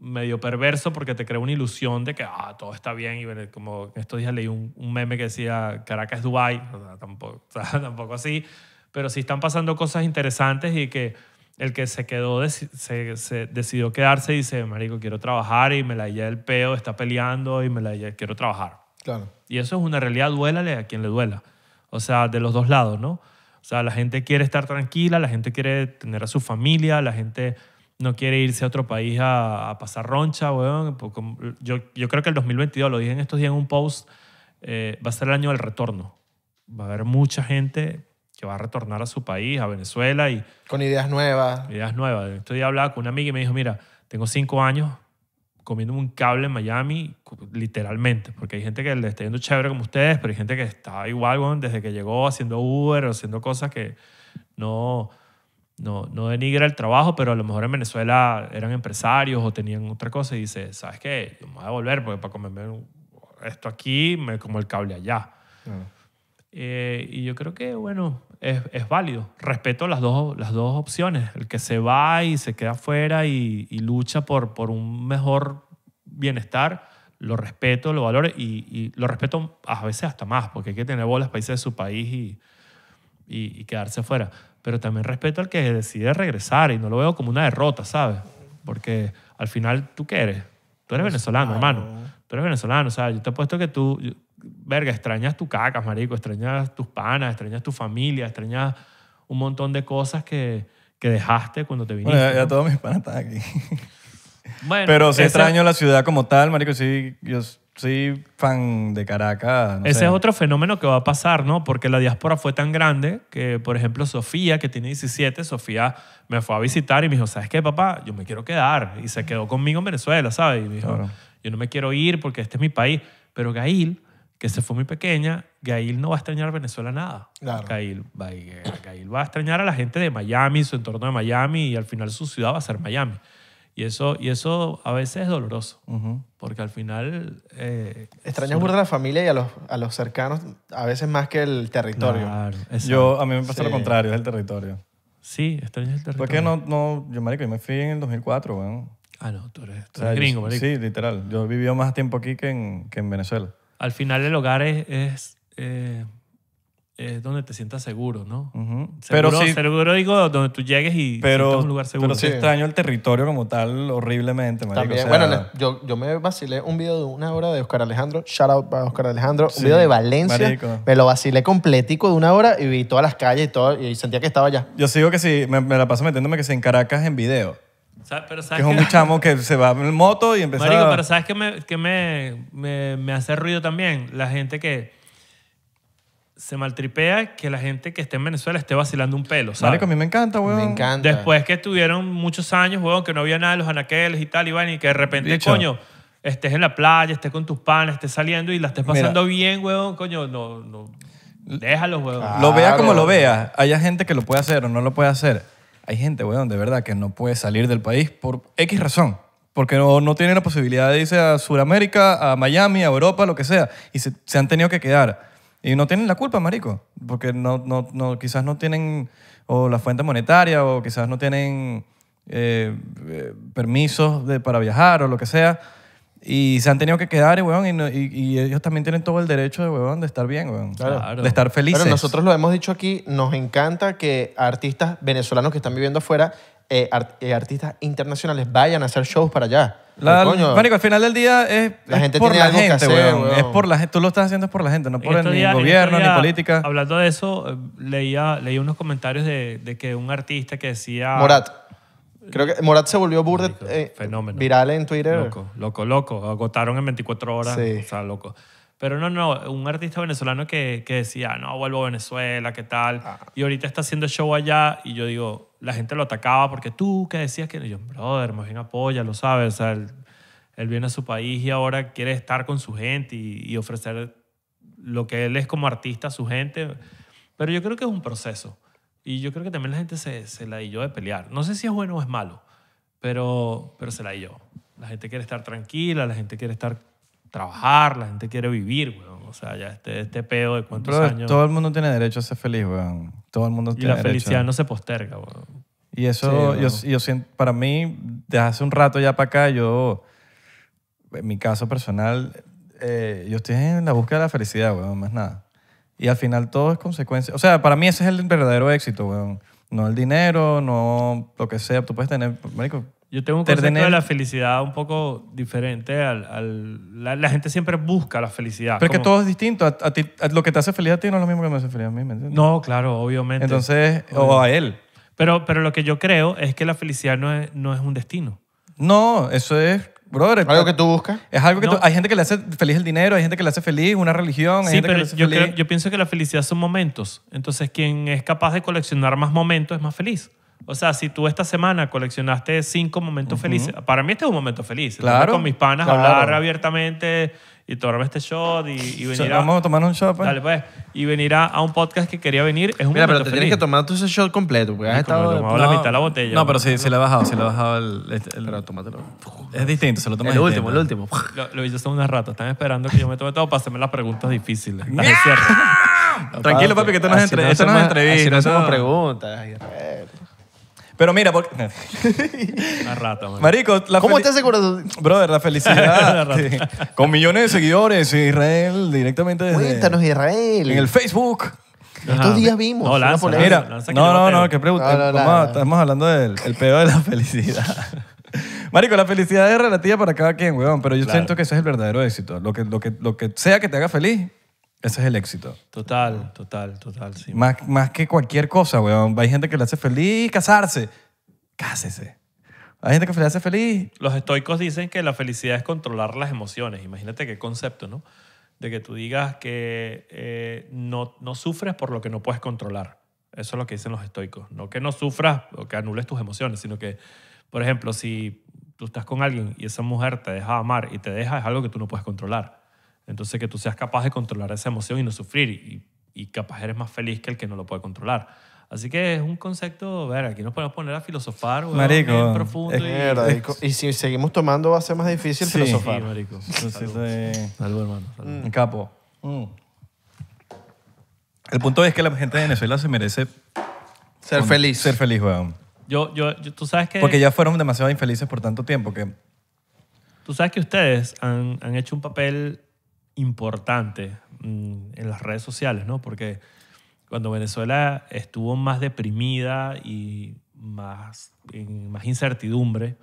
medio perverso porque te crea una ilusión de que ah, todo está bien y como estos días leí un, meme que decía Caracas es Dubai, o sea, tampoco, [LAUGHS] tampoco así, pero sí están pasando cosas interesantes y que el que se quedó, se, se decidió quedarse y dice, marico, quiero trabajar y me la lleva el peo, está peleando y me la lleva, quiero trabajar. Claro. Y eso es una realidad, duélale a quien le duela. O sea, de los dos lados, ¿no? O sea, la gente quiere estar tranquila, la gente quiere tener a su familia, la gente no quiere irse a otro país a, pasar roncha, weón. Pues, yo, yo, creo que el 2022, lo dije en estos días en un post, eh, va a ser el año del retorno. Va a haber mucha gente que va a retornar a su país, a Venezuela y... Con ideas nuevas. Ideas nuevas. Estoy hablando con una amiga y me dijo, mira, tengo cinco años comiendo un cable en Miami, literalmente, porque hay gente que le está yendo chévere como ustedes, pero hay gente que está igual, desde que llegó haciendo Uber o haciendo cosas que no, no, no denigra el trabajo, pero a lo mejor en Venezuela eran empresarios o tenían otra cosa y dice, ¿sabes qué? Yo me voy a volver porque para comerme esto aquí me como el cable allá. Eh, y yo creo que, bueno, es, es, válido. Respeto las dos, las dos opciones. El que se va y se queda afuera y, lucha por, por un mejor bienestar, lo respeto, lo valoro y, lo respeto a veces hasta más, porque hay que tener bolas países de su país y, y, y quedarse afuera. Pero también respeto al que decide regresar y no lo veo como una derrota, ¿sabes? Porque al final, ¿tú qué eres? Tú eres pues venezolano, hermano. Tú eres venezolano, o sea, yo te apuesto que tú, verga, extrañas tu caca, marico, extrañas tus panas, extrañas tu familia, extrañas un montón de cosas que, que dejaste cuando te viniste. Bueno, ya, todos mis panas están aquí. [LAUGHS] pero sí extraño la ciudad como tal, marico, sí, yo soy fan de Caracas. ese es otro fenómeno que va a pasar, ¿no? Porque la diáspora fue tan grande que, por ejemplo, Sofía, que tiene 17, Sofía me fue a visitar y me dijo, ¿sabes qué, papá? Yo me quiero quedar. Y se quedó conmigo en Venezuela, ¿sabes? Y me dijo, yo no me quiero ir porque este es mi país. Pero Gail que se fue muy pequeña, Gail no va a extrañar Venezuela nada. Claro. Gail, va, a extrañar a la gente de Miami, su entorno de Miami, y al final su ciudad va a ser Miami. Y eso, y eso a veces es doloroso, porque al final... Eh, extrañas a la familia y a los, a los cercanos, a veces más que el territorio. yo, a mí me pasa lo contrario, es el territorio. Sí, extrañas el territorio. Porque no, no, yo, marico, yo me fui en el 2004, weón. Ah, no, tú eres, gringo, marico. sí, literal. Yo he más tiempo aquí que que en Venezuela al final el hogar es, es, eh, donde te sientas seguro, ¿no? seguro, pero seguro digo donde tú llegues y pero, un lugar seguro. Pero sí, extraño el territorio como tal horriblemente, También, bueno, yo, yo, me vacilé un video de una hora de Oscar Alejandro, shout out para Oscar Alejandro, un video de Valencia, marico. me lo vacilé completico de una hora y vi todas las calles y todo, y sentía que estaba allá. Yo sigo que sí, me, la paso metiéndome que sí en Caracas en video que es un chamo que se va en moto y empezó Marico, pero ¿sabes qué me, que me, me, hace ruido también? La gente que se maltripea que la gente que esté en Venezuela esté vacilando un pelo, ¿sabes? Marico, a mí me encanta, weón. Me encanta. Después que estuvieron muchos años, weón, que no había nada de los anaqueles y tal, y, y que de repente, coño, estés en la playa, estés con tus panes, estés saliendo y la estés pasando bien, weón, coño, no... no Déjalo, weón. Lo vea como lo vea. Hay gente que lo puede hacer o no lo puede hacer hay gente, weón, de verdad, que no puede salir del país por X razón. Porque no, no tiene la posibilidad de irse a Sudamérica, a Miami, a Europa, lo que sea. Y se, han tenido que quedar. Y no tienen la culpa, marico. Porque no, no, no, quizás no tienen o la fuente monetaria o quizás no tienen eh, eh, permisos de, para viajar o lo que sea. Y se han tenido que quedar, y, y, ellos también tienen todo el derecho de, de estar bien, De estar felices. Pero nosotros lo hemos dicho aquí, nos encanta que artistas venezolanos que están viviendo afuera, eh, eh, artistas internacionales, vayan a hacer shows para allá. La, Coño, al final del día es, La gente por tiene la gente, Es por la gente. Tú lo estás haciendo por la gente, no por el, gobierno, ni política. Hablando de eso, eh, leía, leí unos comentarios de, de que un artista que decía... Morat. Creo que Morat se volvió burde eh, fenómeno. viral en Twitter. Loco, loco, loco. Agotaron en 24 horas. O sea, loco. Pero no, no, un artista venezolano que, que decía, no, vuelvo a Venezuela, ¿qué tal? Ah. Y ahorita está haciendo show allá y yo digo, la gente lo atacaba porque tú que decías que... yo, brother, más bien apoya, lo sabes. O sea, él, viene a su país y ahora quiere estar con su gente y ofrecer lo que él es como artista a su gente. Pero yo creo que es un proceso. Y yo creo que también la gente se, se la yo de pelear. No sé si es bueno o es malo, pero, pero se la yo La gente quiere estar tranquila, la gente quiere estar trabajar, la gente quiere vivir, weón. O sea, ya este, este peo de cuántos años. Todo el mundo tiene derecho a ser feliz, weón. Todo el mundo y tiene derecho. Y la felicidad no se posterga, weón. Y eso, yo, yo siento, para mí, desde hace un rato ya para acá, yo, en mi caso personal, eh, yo estoy en la búsqueda de la felicidad, weón, más nada. Y al final todo es consecuencia. O sea, para mí ese es el verdadero éxito, weón. No el dinero, no lo que sea. Tú puedes tener, marico, yo tengo un concepto tener... de la felicidad un poco diferente. Al, la, gente siempre busca la felicidad. Pero es que todo es distinto. A, ti, lo que te hace feliz a ti no es lo mismo que me hace feliz a mí, ¿me entiendes? No, claro, obviamente. Entonces, o a él. Pero, pero lo que yo creo es que la felicidad no es, no es un destino. No, eso es ¿Algo eh, que tú buscas? Es algo que hay gente que le hace feliz el dinero, hay gente que le hace feliz una religión, sí, pero yo, pienso que la felicidad son momentos. Entonces, quien es capaz de coleccionar más momentos es más feliz. O sea, si tú esta semana coleccionaste cinco momentos felices, para mí este es un momento feliz. Claro. con mis panas, hablar abiertamente, y tomarme este shot y, y venir Vamos a tomar un shot, pues. Dale, pues. Y venir a, un podcast que quería venir es un Mira, pero te tienes que tomar tú ese shot completo, porque has No, pero sí, se le he bajado, se le he bajado el... el- tómatelo. es distinto, se lo tomas El último, el último. Lo, he visto hace unas Están esperando que yo me tome todo para hacerme las preguntas difíciles. [LAUGHS] Tranquilo, papi, que esto no es, esto no es entrevista. Así no hacemos preguntas. Pero mira, porque... [LAUGHS] Una Marico, la ¿Cómo te seguro tú? Brother, la [LAUGHS] felicidad. Con millones de seguidores, Israel, directamente desde... Cuéntanos, Israel. En el Facebook. Estos días vimos. No, Mira, no, no, no, qué pregunta. Estamos hablando del el pedo de la [LAUGHS] felicidad. Marico, la felicidad es relativa para cada quien, weón, pero yo siento que ese es el verdadero éxito. lo, que, lo que sea que te haga feliz, ese es el éxito. Total, total, total. Sí. Más, más que cualquier cosa, weón. Hay gente que le hace feliz casarse. Cásese. Hay gente que le hace feliz. Los estoicos dicen que la felicidad es controlar las emociones. Imagínate qué concepto, ¿no? De que tú digas que eh, no, no sufres por lo que no puedes controlar. Eso es lo que dicen los estoicos. No que no sufras o que anules tus emociones, sino que, por ejemplo, si tú estás con alguien y esa mujer te deja amar y te deja, es algo que tú no puedes controlar entonces que tú seas capaz de controlar esa emoción y no sufrir y, capaz eres más feliz que el que no lo puede controlar. Así que es un concepto, ver, aquí nos podemos poner a filosofar, weón, marico, bien profundo. y, y, si seguimos tomando va a ser más difícil filosofar. Sí, marico. salud. hermano. Mm. Capo. Mm. El punto es que la gente de Venezuela se merece... Ser feliz. Ser feliz, weón. Yo, yo, tú sabes que... Porque ya fueron demasiado infelices por tanto tiempo que... Tú sabes que ustedes han, han hecho un papel importante mm, en las redes sociales, ¿no? Porque cuando Venezuela estuvo más deprimida y más, en más incertidumbre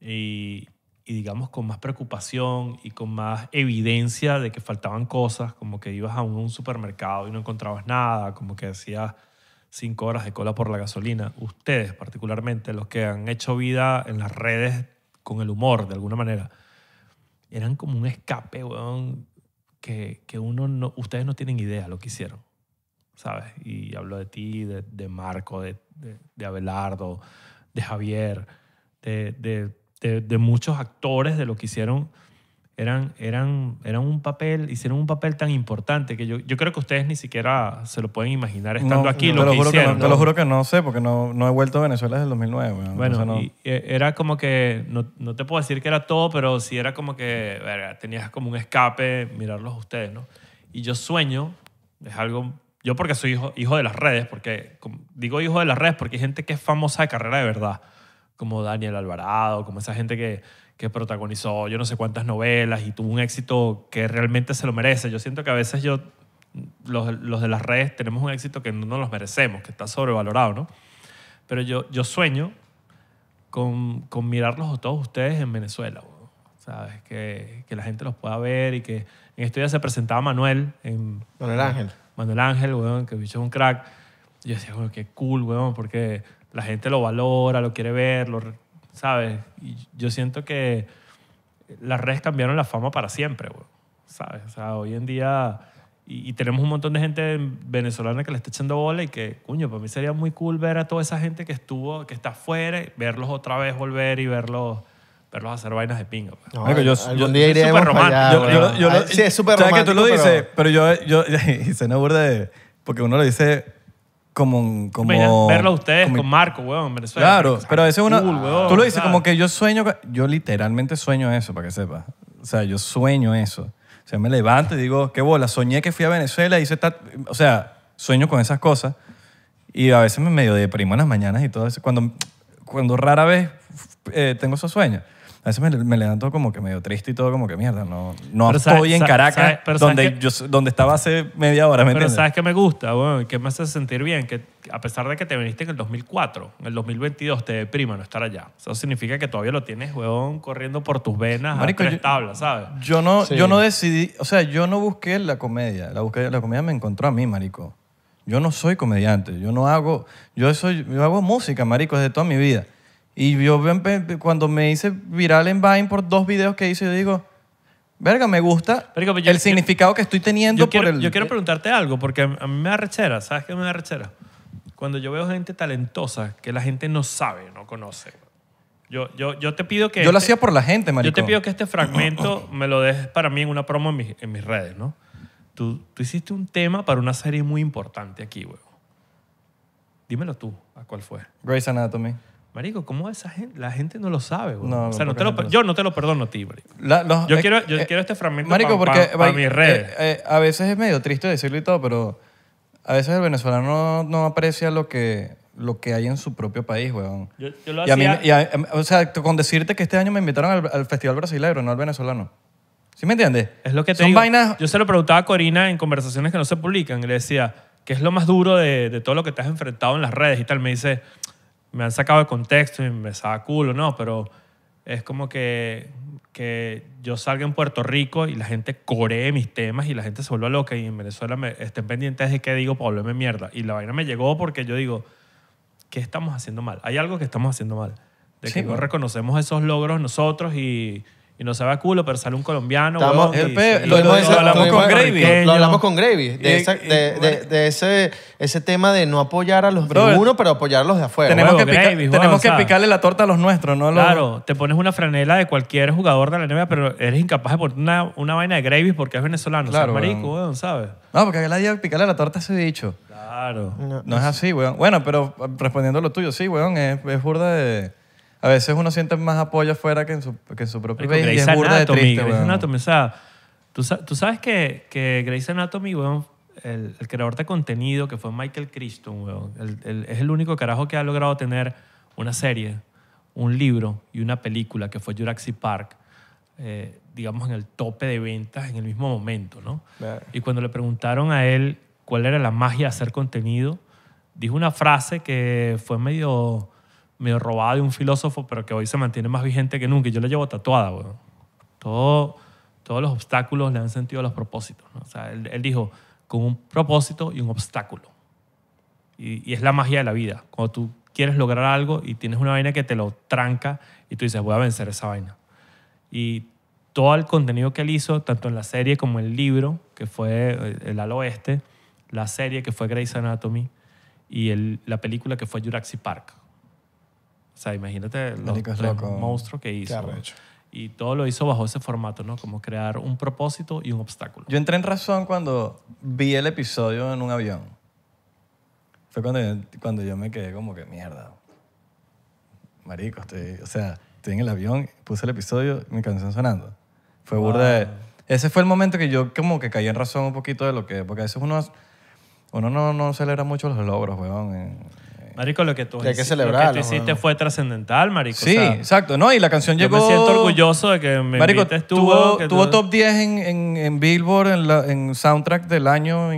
y, digamos con más preocupación y con más evidencia de que faltaban cosas, como que ibas a un, supermercado y no encontrabas nada, como que hacías cinco horas de cola por la gasolina. Ustedes particularmente, los que han hecho vida en las redes con el humor de alguna manera, eran como un escape, weón, que, uno no, ustedes no tienen idea lo que hicieron, ¿sabes? Y hablo de ti, de, Marco, de, Abelardo, de Javier, de, de muchos actores, de lo que hicieron eran, eran, eran un papel, hicieron un papel tan importante que yo, yo creo que ustedes ni siquiera se lo pueden imaginar estando aquí. lo te, lo juro que no, te lo juro que no sé, porque no, no he vuelto a Venezuela desde el 2009. Bueno, y eh, era como que, no, te puedo decir que era todo, pero sí era como que tenías como un escape mirarlos a ustedes, ¿no? Y yo sueño, es algo, yo porque soy hijo, hijo de las redes, porque digo hijo de las redes porque hay gente que es famosa de carrera de verdad, como Daniel Alvarado, como esa gente que que protagonizó yo no sé cuántas novelas y tuvo un éxito que realmente se lo merece. Yo siento que a veces yo, los, de las redes, tenemos un éxito que no nos los merecemos, que está sobrevalorado, ¿no? Pero yo, yo sueño con, mirarlos a todos ustedes en Venezuela, ¿sabes? Que, la gente los pueda ver y que en esto ya se presentaba Manuel. En, Manuel Ángel. Manuel Ángel, weón, que es un crack. yo decía, weón, qué cool, weón, porque la gente lo valora, lo quiere ver, lo ¿sabes? Y yo siento que las redes cambiaron la fama para siempre, güey. ¿Sabes? O sea, hoy en día... Y, tenemos un montón de gente venezolana que le está echando bola y que, coño, para mí sería muy cool ver a toda esa gente que estuvo, que está afuera, verlos otra vez volver y verlos verlos hacer vainas de pingo. No, yo, yo, día yo ah, sí, es súper romántico. que tú lo dices, pero, yo, yo se se aburre de... Porque uno lo dice como... como verlo a ustedes con Marco, weón, en Venezuela. Claro, pero eso es una... tú lo dices como que yo sueño... Yo literalmente sueño eso, para que sepas. O sea, yo sueño eso. O sea, me levanto y digo, qué bola, soñé que fui a Venezuela y hice tal... O sea, sueño con esas cosas. Y a veces me medio deprimo en las mañanas y todo eso. Cuando, cuando rara vez eh, tengo esos sueños a veces me, levantó levanto como que medio triste y todo, como que mierda, no, no estoy en Caracas, donde, donde estaba hace media hora, ¿me Pero ¿sabes que me gusta? weón? que me hace sentir bien, que a pesar de que te viniste en el 2004, en el 2022 te deprima no estar allá. Eso significa que todavía lo tienes, weón corriendo por tus venas Marico, a tres ¿sabes? Yo no, yo no decidí, o sea, yo no busqué la comedia. La, la comedia me encontró a mí, marico. Yo no soy comediante, yo no hago, yo soy, yo hago música, marico, desde toda mi vida. Y yo cuando me hice viral en Vine por dos videos que hice, yo digo, verga, me gusta pues el significado que estoy teniendo yo quiero, por el... Yo quiero preguntarte algo, porque a mí me da rechera, ¿sabes qué me da rechera? Cuando yo veo gente talentosa que la gente no sabe, no conoce. Yo, yo, yo te pido que... Yo lo este hacía por la gente, María. Yo te pido que este fragmento [CLEARS THROAT] me lo dejes para mí en una promo en mis, redes, ¿no? Tú, tú, hiciste un tema para una serie muy importante aquí, huevo. Dímelo tú, ¿a cuál fue? Grace Anatomy. Marico, ¿cómo esa gente? La gente no lo sabe, güey. yo no te lo perdono a ti, marico. yo, quiero, yo eh, quiero este fragmento para eh, eh, a veces es medio triste decirlo y todo, pero a veces el venezolano no, aprecia lo que, lo que hay en su propio país, weón. Yo, lo y em, o sea, con decirte que este año me invitaron al, Festival Brasileiro, no al venezolano. ¿Sí me entiendes? Es lo que te Son vainas... Yo se lo preguntaba a Corina en conversaciones que no se publican. Y le decía, ¿qué es lo más duro de, de todo lo que te has enfrentado en las redes? Y tal, me dice me han sacado de contexto y me saca culo, no, pero es como que, que yo salga en Puerto Rico y la gente coree mis temas y la gente se vuelva loca y en Venezuela me estén pendientes de qué digo para me mierda. Y la vaina me llegó porque yo digo, ¿qué estamos haciendo mal? Hay algo que estamos haciendo mal. De que no reconocemos esos logros nosotros y y no sabe a culo, pero sale un colombiano. Eh, lo, hablamos con Gravy. Lo hablamos con Gravy, de, ese, ese tema de no apoyar a los de uno, pero apoyar a los de afuera. Tenemos, que, tenemos que picarle la torta a los nuestros, ¿no? Claro, te pones una franela de cualquier jugador de la NBA, pero eres incapaz de poner una, una vaina de Gravy porque es venezolano. Claro, marico, weón, ¿sabes? No, porque la idea picarle la torta a ese dicho Claro. No es pues. así, weón. Bueno, pero respondiendo a lo tuyo, sí, weón, es, es burda de... A veces uno siente más apoyo afuera que en su, que en su propio país. y es burda Anatomy, triste, o sea, tú, sabes que, que Grey's Anatomy, weón, el, el, creador de contenido que fue Michael Crichton, weón, es el único carajo que ha logrado tener una serie, un libro y una película que fue Jurassic Park. Eh, digamos en el tope de ventas en el mismo momento, ¿no? Y cuando le preguntaron a él cuál era la magia de hacer contenido, dijo una frase que fue medio medio robado de un filósofo, pero que hoy se mantiene más vigente que nunca. Y yo la llevo tatuada, weón. Todo, todos los obstáculos le han sentido los propósitos. O sea, él, dijo, con un propósito y un obstáculo. Y, es la magia de la vida. Cuando tú quieres lograr algo y tienes una vaina que te lo tranca y tú dices, voy a vencer esa vaina. Y todo el contenido que él hizo, tanto en la serie como en el libro, que fue eh, El Al Oeste, la serie que fue Grey's Anatomy y la película que fue Jurassic Park. O sea, imagínate los monstruo monstruos que hizo. Y todo lo hizo bajo ese formato, ¿no? Como crear un propósito y un obstáculo. Yo entré en razón cuando vi el episodio en un avión. Fue cuando yo, cuando yo me quedé como que, mierda, marico, estoy, o sea, estoy en el avión, puse el episodio, mi canción sonando. Fue burda Ese fue el momento que yo como que caí en razón un poquito de lo que... Porque a veces uno, uno no, no celebra mucho los logros, weón. En, Marico, lo que tú, lo hiciste fue trascendental, marico. Sí, exacto. No, y la canción llegó... me siento orgulloso de que me marico, tú. Tuvo, top 10 en, en, Billboard, en, en, soundtrack del año.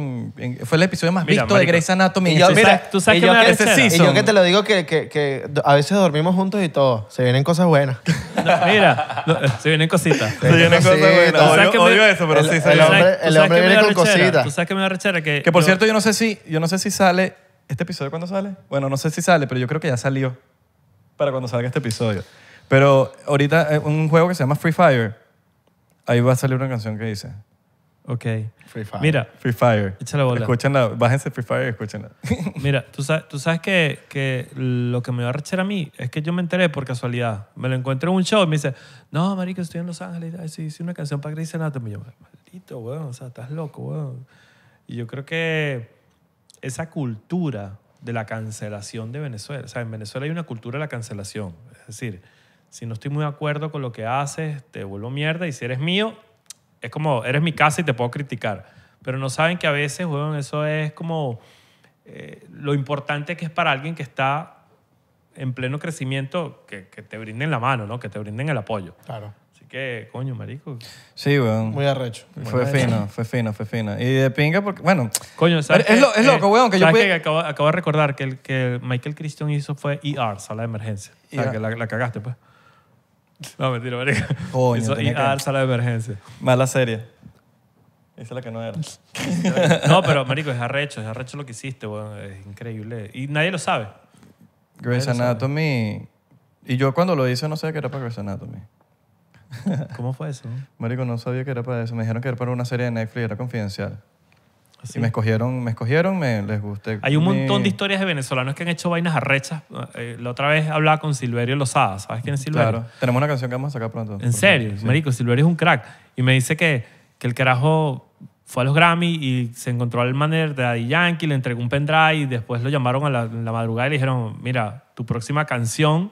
fue el episodio más visto de Grey's Anatomy. Y yo, mira, tú sabes que y yo que te lo digo que, que, a veces dormimos juntos y todo. Se vienen cosas buenas. mira, se vienen cositas. Se, vienen cosas buenas. Odio, eso, pero sí. El, hombre, el viene con cositas. Tú sabes que me da rechera que... Que por cierto, yo no sé si sale ¿Este episodio cuándo sale? Bueno, no sé si sale, pero yo creo que ya salió para cuando salga este episodio. Pero ahorita eh, un juego que se llama Free Fire, ahí va a salir una canción que dice. Ok. Free Fire. Mira. Free Fire. Échale bola. bájense Free Fire y escúchenla. [LAUGHS] Mira, tú sabes, tú sabes que, que lo que me va a rechar a mí es que yo me enteré por casualidad. Me lo encuentro en un show y me dice, no, marico, estoy en Los Ángeles. y hice una canción para Grey's Anatomy. Y yo, maldito, weón, o sea, estás loco, weón. Y yo creo que esa cultura de la cancelación de Venezuela. O sea, en Venezuela hay una cultura de la cancelación. Es decir, si no estoy muy de acuerdo con lo que haces, te vuelvo mierda y si eres mío, es como, eres mi casa y te puedo criticar. Pero no saben que a veces, bueno, eso es como eh, lo importante que es para alguien que está en pleno crecimiento, que, que, te brinden la mano, ¿no? que te brinden el apoyo. Claro que, coño, marico. Sí, weón. Muy arrecho. Fue fino, fue fino, fue fino. Y de pinga porque, bueno, Coño, Es es loco, eh, weón, que yo acabo, de recordar que el que Michael Christian hizo fue ER, sala de emergencia. O sea, e que la, cagaste, pues. No, mentira, marico. Coño, hizo ER, sala de emergencia. mala serie. Esa es la que no era. [LAUGHS] No, pero, marico, es arrecho, es arrecho lo que hiciste, weón. Es increíble. Y nadie lo sabe. Grace Anatomy. Y yo cuando lo hice no sabía que era para Grace Anatomy. [LAUGHS] ¿Cómo fue eso? Marico, no sabía que era para eso. Me dijeron que era para una serie de Netflix, era confidencial. ¿Ah, y me escogieron, me escogieron, me les gusté. Hay un montón de historias de venezolanos que han hecho vainas arrechas. Eh, la otra vez hablaba con Silverio Lozada, ¿sabes quién es Silverio? Claro, tenemos una canción que vamos a sacar pronto. ¿En serio? Marico, Silverio es un crack. Y me dice que, el carajo fue a los Grammy y se encontró al manager de Daddy Yankee, le entregó un pendrive y después lo llamaron a la, la madrugada y le dijeron, mira, tu próxima canción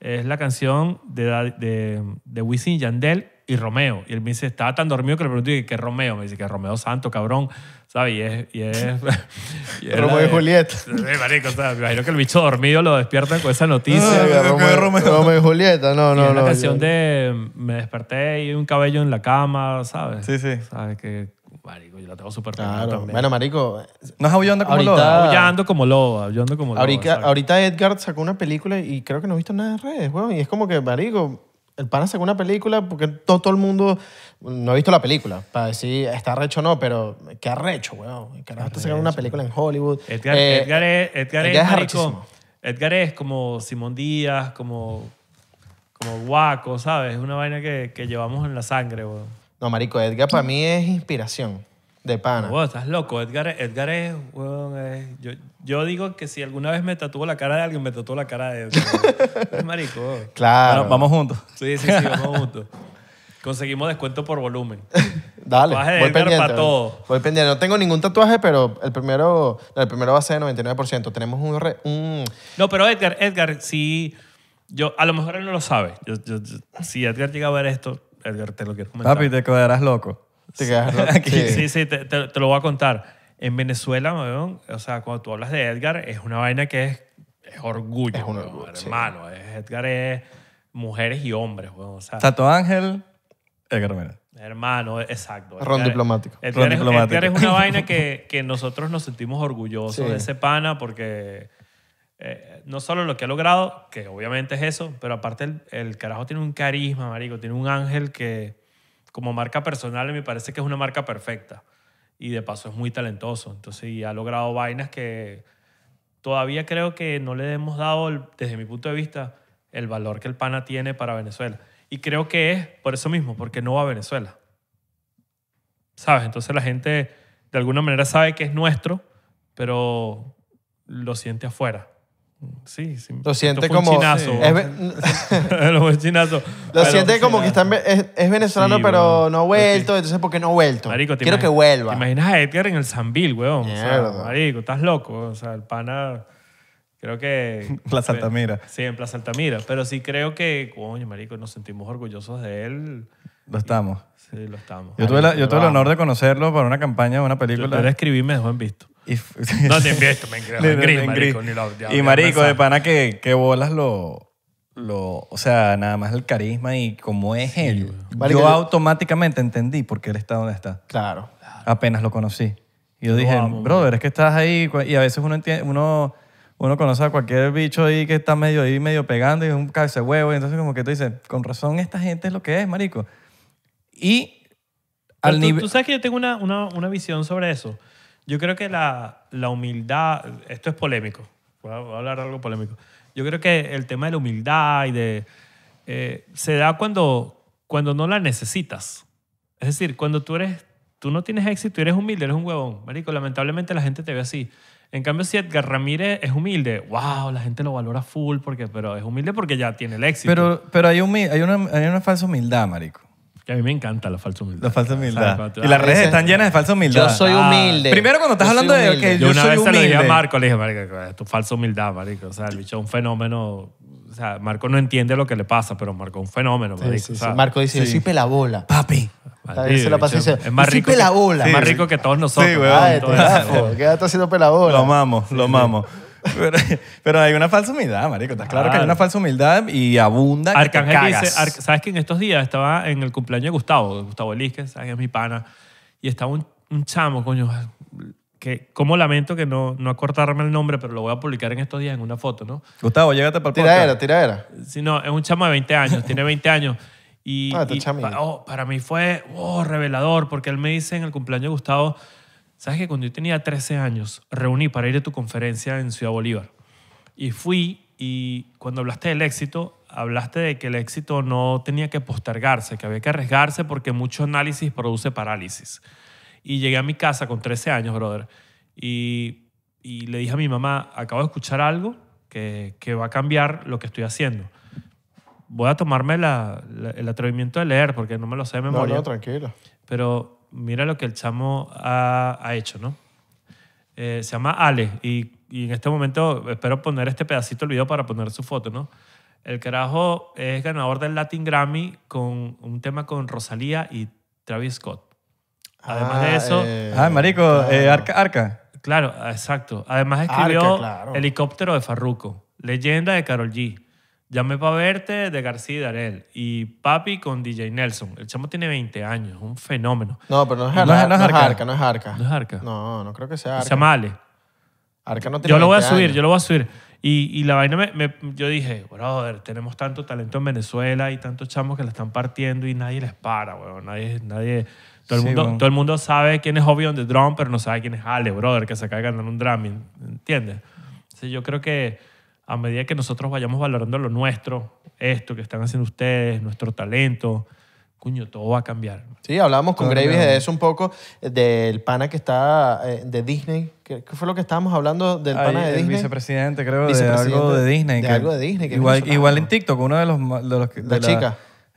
es la canción de, de, de Wisin Yandel y Romeo. Y él me dice, estaba tan dormido que le pregunté, ¿qué es Romeo? Me dice, que Romeo Santo, cabrón. ¿Sabes? [LAUGHS] Y es... Romeo y Julieta. Sí, marico, me imagino que el bicho dormido lo despierta con esa noticia. Ah, Romeo, Romeo, y Julieta, no, no, no. es no. La canción de me desperté y un cabello en la cama, ¿sabes? Sí, sí. ¿Sabes? Que Marico, yo la tengo súper pegada Claro. también. Bueno, marico, ¿No es aullando como Ahorita- Abullando Aullando como loba, aullando como loba. ahorita, ahorita Edgar sacó una película y creo que no he visto nada de redes, weón. Y es como que, marico, el pana sacó una película porque todo, el mundo no ha visto la película. Para decir, está recho o no, pero qué arrecho, weón. No Carajo, está sacando una película en Hollywood. Edgar, eh, es, Edgar como Simón Díaz, como, como Guaco, ¿sabes? Es una vaina que, que llevamos en la sangre, weón. No, marico, Edgar para mí es inspiración. De pana. estás loco. Edgar, Edgar es, yo, digo que si alguna vez me tatuó la cara de alguien, me tatuó la cara de Edgar. [LAUGHS] marico. Claro. vamos juntos. Sí, sí, sí, vamos juntos. Conseguimos descuento por volumen. Dale. voy pendiente, Voy pendiente. No tengo ningún tatuaje, pero el primero, el primero va a ser 99%. Tenemos un, No, pero Edgar, Edgar, sí. Si yo, a lo mejor él no lo sabe. Yo, si Edgar llega a ver esto, Edgar, te lo quiero comentar. Papi, te quedarás loco. [LAUGHS] Sí, sí, te, lo voy a contar. En Venezuela, o sea, cuando tú hablas de Edgar, es una vaina que es, orgullo, es un hermano. Edgar es mujeres y hombres, Tato Ángel, Edgar Mena. Hermano, exacto. Ron diplomático. Edgar, es, es una [LAUGHS] vaina que, que nosotros nos sentimos orgullosos de ese pana porque eh, no solo lo que ha logrado, que obviamente es eso, pero aparte el, el, carajo tiene un carisma, marico, tiene un ángel que como marca personal me parece que es una marca perfecta. Y de paso es muy talentoso. Entonces, y ha logrado vainas que todavía creo que no le hemos dado, desde mi punto de vista, el valor que el pana tiene para Venezuela. Y creo que es por eso mismo, porque no va a Venezuela. ¿Sabes? Entonces la gente de alguna manera sabe que es nuestro, pero lo siente afuera. Sí, sí. Lo siente como. [LAUGHS] [LAUGHS] Lo siente como que está es, venezolano, pero no ha vuelto. Entonces, ¿por qué no ha vuelto? Quiero que vuelva. ¿Te imaginas a Edgar en el Sanville, weón? marico, estás loco. O sea, el pana. Creo que. Plaza Altamira. Sí, en Plaza Altamira. Pero sí creo que, coño, Marico, nos sentimos orgullosos de él. Lo estamos. Sí, lo estamos. Yo tuve, el honor de conocerlo para una campaña, una película. Yo, escribirme escribí, me dejó en visto. Y, [LAUGHS] no te me marico, y marico, de pana que, bolas lo, lo, o sea, nada más el carisma y cómo es él. yo automáticamente entendí por qué él está donde está. Claro. Apenas lo conocí. Y yo dije, brother, es que estás ahí y a veces uno entiende, uno, uno conoce a cualquier bicho ahí que está medio ahí, medio pegando y un cabeza huevo. Y entonces como que tú dices, con razón esta gente es lo que es, marico. Y al nivel... Tú sabes que yo tengo una, una, una visión sobre eso. Yo creo que la, la humildad, esto es polémico, voy a, hablar de algo polémico. Yo creo que el tema de la humildad y de... Eh, se da cuando, cuando no la necesitas. Es decir, cuando tú eres, tú no tienes éxito, eres humilde, eres un huevón, marico. Lamentablemente la gente te ve así. En cambio, si Edgar Ramírez es humilde, wow, la gente lo valora full, porque, pero es humilde porque ya tiene el éxito. Pero, pero hay, hay, una, hay una falsa humildad, marico. Que a mí me encanta la falsa humildad. La falsa humildad. Y las redes están llenas de falsa humildad. Yo soy ah. humilde. Primero cuando estás hablando de que yo, Yo una vez se lo a Marco, le dije, marico, es tu falsa humildad, marico. O sea, el bicho es un fenómeno. O sea, Marco no entiende lo que le pasa, pero Marco es un fenómeno, marico. Marco dice, yo soy pelabola. Papi. la es más rico que, más rico que todos nosotros. Sí, weón. Ah, haciendo pelabola? Lo amamos, lo amamos. Pero, hay una falsa humildad, marico. Está claro, que hay una falsa humildad y abunda Arcángel que cagas. dice, ¿sabes qué? en estos días estaba en el cumpleaños de Gustavo, Gustavo Elíquez, ¿sabes? es mi pana, y estaba un, chamo, coño, que como lamento que no, no acortarme el nombre, pero lo voy a publicar en estos días en una foto, ¿no? Gustavo, llégate para el era, tira era. Sí, no, es un chamo de 20 años, tiene 20 años. Y, Ah, oh, para mí fue oh, revelador, porque él me dice en el cumpleaños de Gustavo, ¿Sabes que cuando yo tenía 13 años reuní para ir a tu conferencia en Ciudad Bolívar? Y fui y cuando hablaste del éxito, hablaste de que el éxito no tenía que postergarse, que había que arriesgarse porque mucho análisis produce parálisis. Y llegué a mi casa con 13 años, brother, y, le dije a mi mamá, acabo de escuchar algo que, va a cambiar lo que estoy haciendo. Voy a tomarme el atrevimiento de leer porque no me lo sé de memoria. No, no, tranquila. Pero mira lo que el chamo ha, hecho, ¿no? Eh, se llama Ale y, en este momento espero poner este pedacito del video para poner su foto, ¿no? El carajo es ganador del Latin Grammy con un tema con Rosalía y Travis Scott. Además de ah, eso... Eh, ah, marico, eh, Arca, Claro, exacto. Además escribió Helicóptero de Farruko, Leyenda de Carol G. Llamé para verte de García y Darel. Y Papi con DJ Nelson. El chamo tiene 20 años, un fenómeno. No, pero no es, Arca, no es Arca. No es Arca. No, no creo que sea Arca. Se llama Ale. Arca no tiene Yo lo voy a subir, yo lo voy a subir. Y, la vaina, me, yo dije, brother, tenemos tanto talento en Venezuela y tantos chamos que la están partiendo y nadie les para, weón. Nadie, nadie, todo, el mundo, todo el mundo sabe quién es Hobby on the Drum, pero no sabe quién es Ale, brother, que se cae ganando un drumming. ¿entiendes? Sí, yo creo que a medida que nosotros vayamos valorando lo nuestro, esto que están haciendo ustedes, nuestro talento, cuño, todo va a cambiar. Sí, hablábamos con Gravis de eso un poco, del pana que está eh, de Disney. ¿Qué, fue lo que estábamos hablando del pana de Disney? vicepresidente, creo, de algo de Disney. De algo de Disney. igual, en TikTok, uno de los... De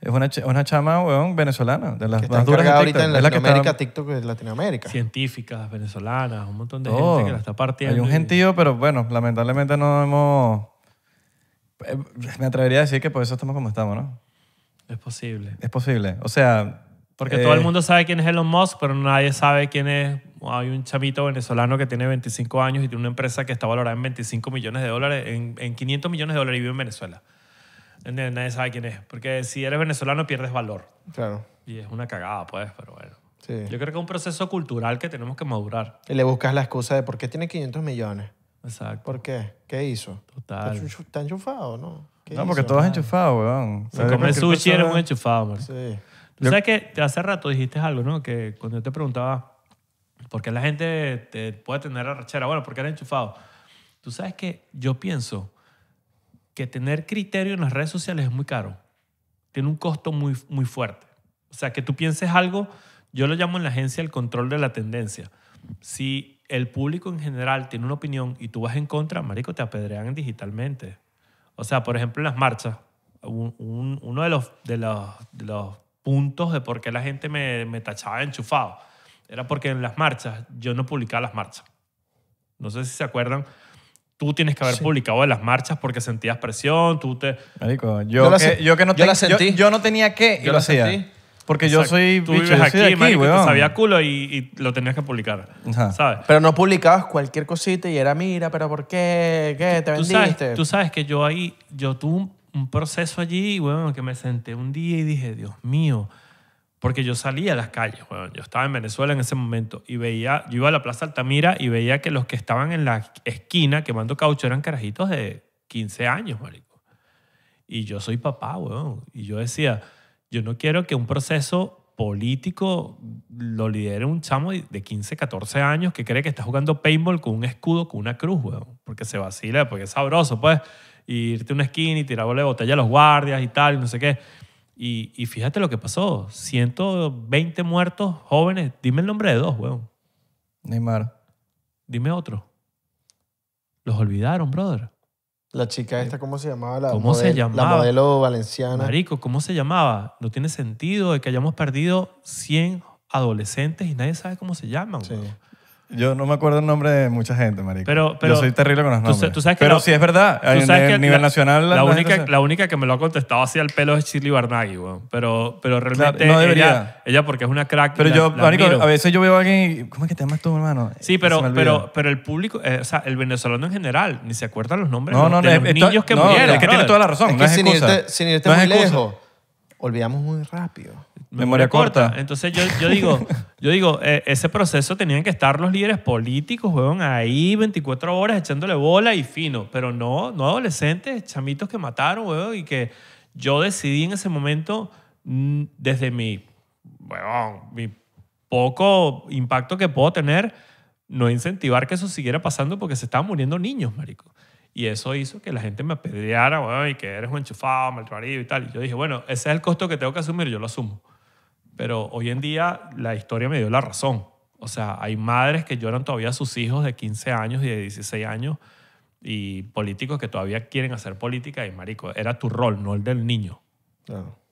es una, una chama, weón, venezolana, de las más duras que ahorita en la América TikTok de Latinoamérica. Científicas, venezolanas, un montón de oh, gente que la está partiendo. Hay un gentío, pero bueno, lamentablemente no hemos... Eh, me atrevería a decir que por eso estamos como estamos, ¿no? Es posible. Es posible. O sea... Porque todo el eh, mundo sabe quién es Elon Musk, pero nadie sabe quién es... Hay un chamito venezolano que tiene 25 años y tiene una empresa que está valorada en 25 millones de dólares, en, en 500 millones de dólares y vive en Venezuela. Nadie sabe quién es. Porque si eres venezolano pierdes valor. Claro. Y es una cagada, pues, pero bueno. Yo creo que es un proceso cultural que tenemos que madurar. Y le buscas la excusa de por qué tiene 500 millones. Exacto. ¿Por qué? ¿Qué hizo? Total. ¿Está, enchufado no? no, porque todo es ah. enchufado, weón. Si come sushi eres muy enchufado, man. Sí. Tú sabes que hace rato dijiste algo, ¿no? Que cuando yo te preguntaba por qué la gente te puede tener arrechera, bueno, porque eres enchufado. Tú sabes que yo pienso que tener criterio en las redes sociales es muy caro. Tiene un costo muy, muy fuerte. O sea, que tú pienses algo, yo lo llamo en la agencia el control de la tendencia. Si el público en general tiene una opinión y tú vas en contra, marico, te apedrean digitalmente. O sea, por ejemplo, en las marchas, uno de los, de, los, puntos de por qué la gente me, me tachaba enchufado era porque en las marchas yo no publicaba las marchas. No sé si se acuerdan, tú tienes que haber publicado publicado las marchas porque sentías presión, tú te... yo, que, yo que, no, te, la sentí. yo, no tenía que y lo, hacía. Porque yo soy. Tú bicho, aquí, sabía culo y, lo tenías que publicar. ¿Sabes? Pero no publicabas cualquier cosita y era, mira, pero ¿por qué? ¿Qué? ¿Te vendiste? Tú sabes, que yo ahí, yo tuve un, proceso allí, weón, bueno, que me senté un día y dije, Dios mío. Porque yo salía a las calles, bueno, yo estaba en Venezuela en ese momento y veía, yo iba a la Plaza Altamira y veía que los que estaban en la esquina quemando caucho eran carajitos de 15 años, marico. Y yo soy papá, weón. Y yo decía, yo no quiero que un proceso político lo lidere un chamo de 15, 14 años que cree que está jugando paintball con un escudo, con una cruz, weón. Porque se vacila, porque es sabroso, pues. irte a una esquina y tirar de botella a los guardias y tal, y no sé qué. Y, fíjate lo que pasó. 120 muertos jóvenes. Dime el nombre de dos, weón. Neymar. Dime otro. Los olvidaron, brother. La chica esta, ¿cómo se llamaba? La modelo valenciana. Marico, ¿cómo se llamaba? No tiene sentido de que hayamos perdido 100 adolescentes y nadie sabe cómo se llaman. Yo no me acuerdo el nombre de mucha gente, marico. Pero, pero, Yo soy terrible con los nombres. pero si sí es verdad. a nivel nacional... La, única, la única que me lo ha contestado así al pelo es Shirley Barnaghi, weón. Pero, pero realmente no debería. Ella, porque es una crack. Pero yo, marico, a veces yo veo a alguien y... ¿Cómo es que te amas tú, hermano? Sí, pero, pero, el público, eh, o sea, el venezolano en general, ni se acuerdan los nombres No, no, los- no, niños que no, murieron. es que tiene toda la razón. sin, irte, sin irte muy lejos, olvidamos muy rápido memoria corta. Entonces yo, digo, yo digo [LAUGHS] eh, ese proceso tenían que estar los líderes políticos, weón ahí 24 horas echándole bola y fino, pero no, no adolescentes, chamitos que mataron, weón y que yo decidí en ese momento, mm, desde mi, weón mi poco impacto que puedo tener, no incentivar que eso siguiera pasando porque se estaban muriendo niños, marico. Y eso hizo que la gente me apedreara, weón y que eres un enchufado, maltratado y tal. Y yo dije, bueno, ese es el costo que tengo que asumir, yo lo asumo pero hoy en día la historia me dio la razón. O sea, hay madres que lloran todavía a sus hijos de 15 años y de 16 años y políticos que todavía quieren hacer política y marico, era tu rol, no el del niño.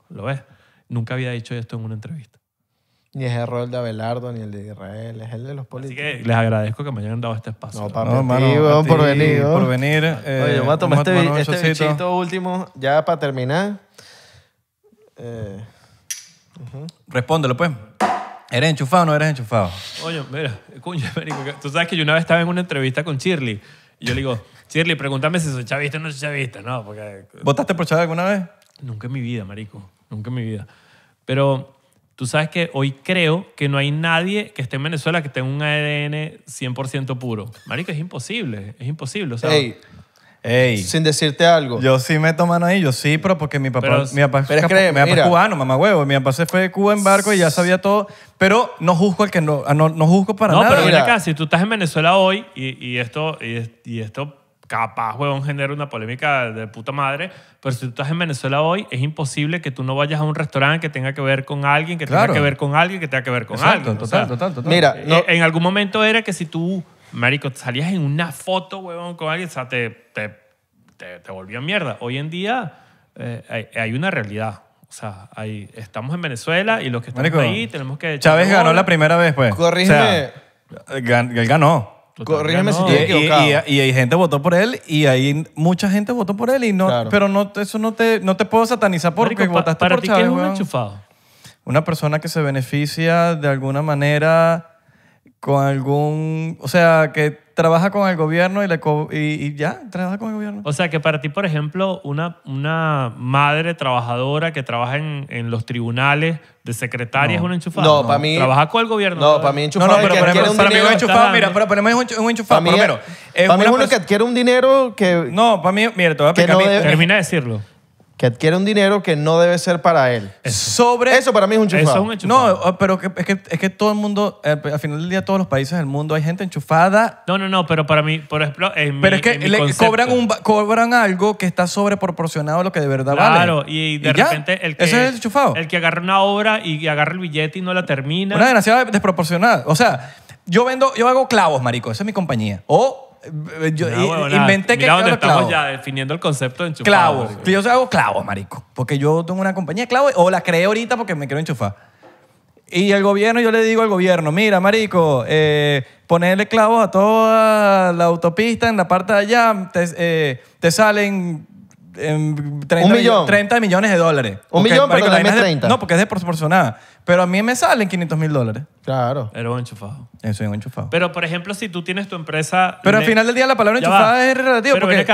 ¿Lo ves? Nunca había dicho esto en una entrevista. Ni es el rol de Abelardo ni el de Israel, es el de los políticos. Así que les agradezco que me hayan dado este espacio. No, para no, por venir. Eh, Oye, yo voy a tomar este, este bichito último ya para terminar. Eh, Respóndelo, pues. ¿Eres enchufado o no eres enchufado? Oye, mira, marico tú sabes que yo una vez estaba en una entrevista con Shirley y yo le digo, Shirley, pregúntame si soy chavista o no soy chavista, ¿no? Porque... ¿Votaste por Chávez alguna vez? Nunca en mi vida, marico, nunca en mi vida. Pero tú sabes que hoy creo que no hay nadie que esté en Venezuela que tenga un ADN 100% puro. Marico, es imposible, es imposible. O sea, sin decirte algo. Yo sí me tomo mano ahí, yo sí, pero porque mi papá, es, cubano, mamá huevo. Mi papá se fue de Cuba en barco y ya sabía todo. Pero no juzgo al que no, no, juzgo para nada. No, pero mira acá, si tú estás en Venezuela hoy y, esto, y, esto capaz, huevón, genera una polémica de puta madre, pero si tú estás en Venezuela hoy, es imposible que tú no vayas a un restaurante que tenga que ver con alguien, que tenga que ver con alguien, que tenga que ver con Exacto, alguien. Total, total, total, Mira, eh, en algún momento era que si tú Marico, salías en una foto, huevón, con alguien, o sea, te, te, te, volvió mierda. Hoy en día eh, hay, una realidad. O sea, estamos en Venezuela y los que estamos ahí tenemos que... Chávez ganó la primera vez, pues. Corrígeme. él ganó. Corrígeme si estoy equivocado. Y, hay gente votó por él y hay mucha gente votó por él y no, pero no, eso no te, no te puedo satanizar porque por votaste para ti es un enchufado? Una persona que se beneficia de alguna manera con algún, o sea, que trabaja con el gobierno y, le y, ya, trabaja con el gobierno. O sea, que para ti, por ejemplo, una, una madre trabajadora que trabaja en, en los tribunales de secretaria es un enchufado No, para mí- Trabaja con el gobierno. No, para mí enchufado no, es pero para un para mí es un enchufado, mira, pero para mí es un enchufado. Para mí, es para mí es uno que adquiere un dinero que... No, para mí, mira, te voy a Termina de decirlo que adquiere un dinero que no debe ser para él. Eso. Sobre, eso para mí es un chufado. No, eh, pero es, que, todo el mundo, eh, al final del día, todos los países del mundo hay gente enchufada. No, no, no, pero para mí, por ejemplo, en mi- Pero es que cobran, un, cobran algo que está sobreproporcionado a lo que de verdad vale. Claro, y de repente el que, es el el que agarra una obra y agarra el billete y no la termina. Una denuncia desproporcionada. O sea, yo vendo, yo hago clavos, marico. Esa es mi compañía. O eh, yo inventé que Mira estamos ya definiendo el concepto de enchufado. Clavo. yo Yo hago clavo marico. Porque yo tengo una compañía de clavos o la creé ahorita porque me quiero enchufar. Y el gobierno, yo le digo al gobierno, mira, marico, eh, ponerle clavos a toda la autopista en la parte de allá, te, eh, salen 30, em, millones de dólares. Un millón, pero la 30. No, porque es desproporcionada. Pero a mí me salen 500 mil dólares. Claro. Era un enchufado. Eso es un enchufado. Pero, por ejemplo, si tú tienes tu empresa... Pero al final del día la palabra enchufada es relativa. porque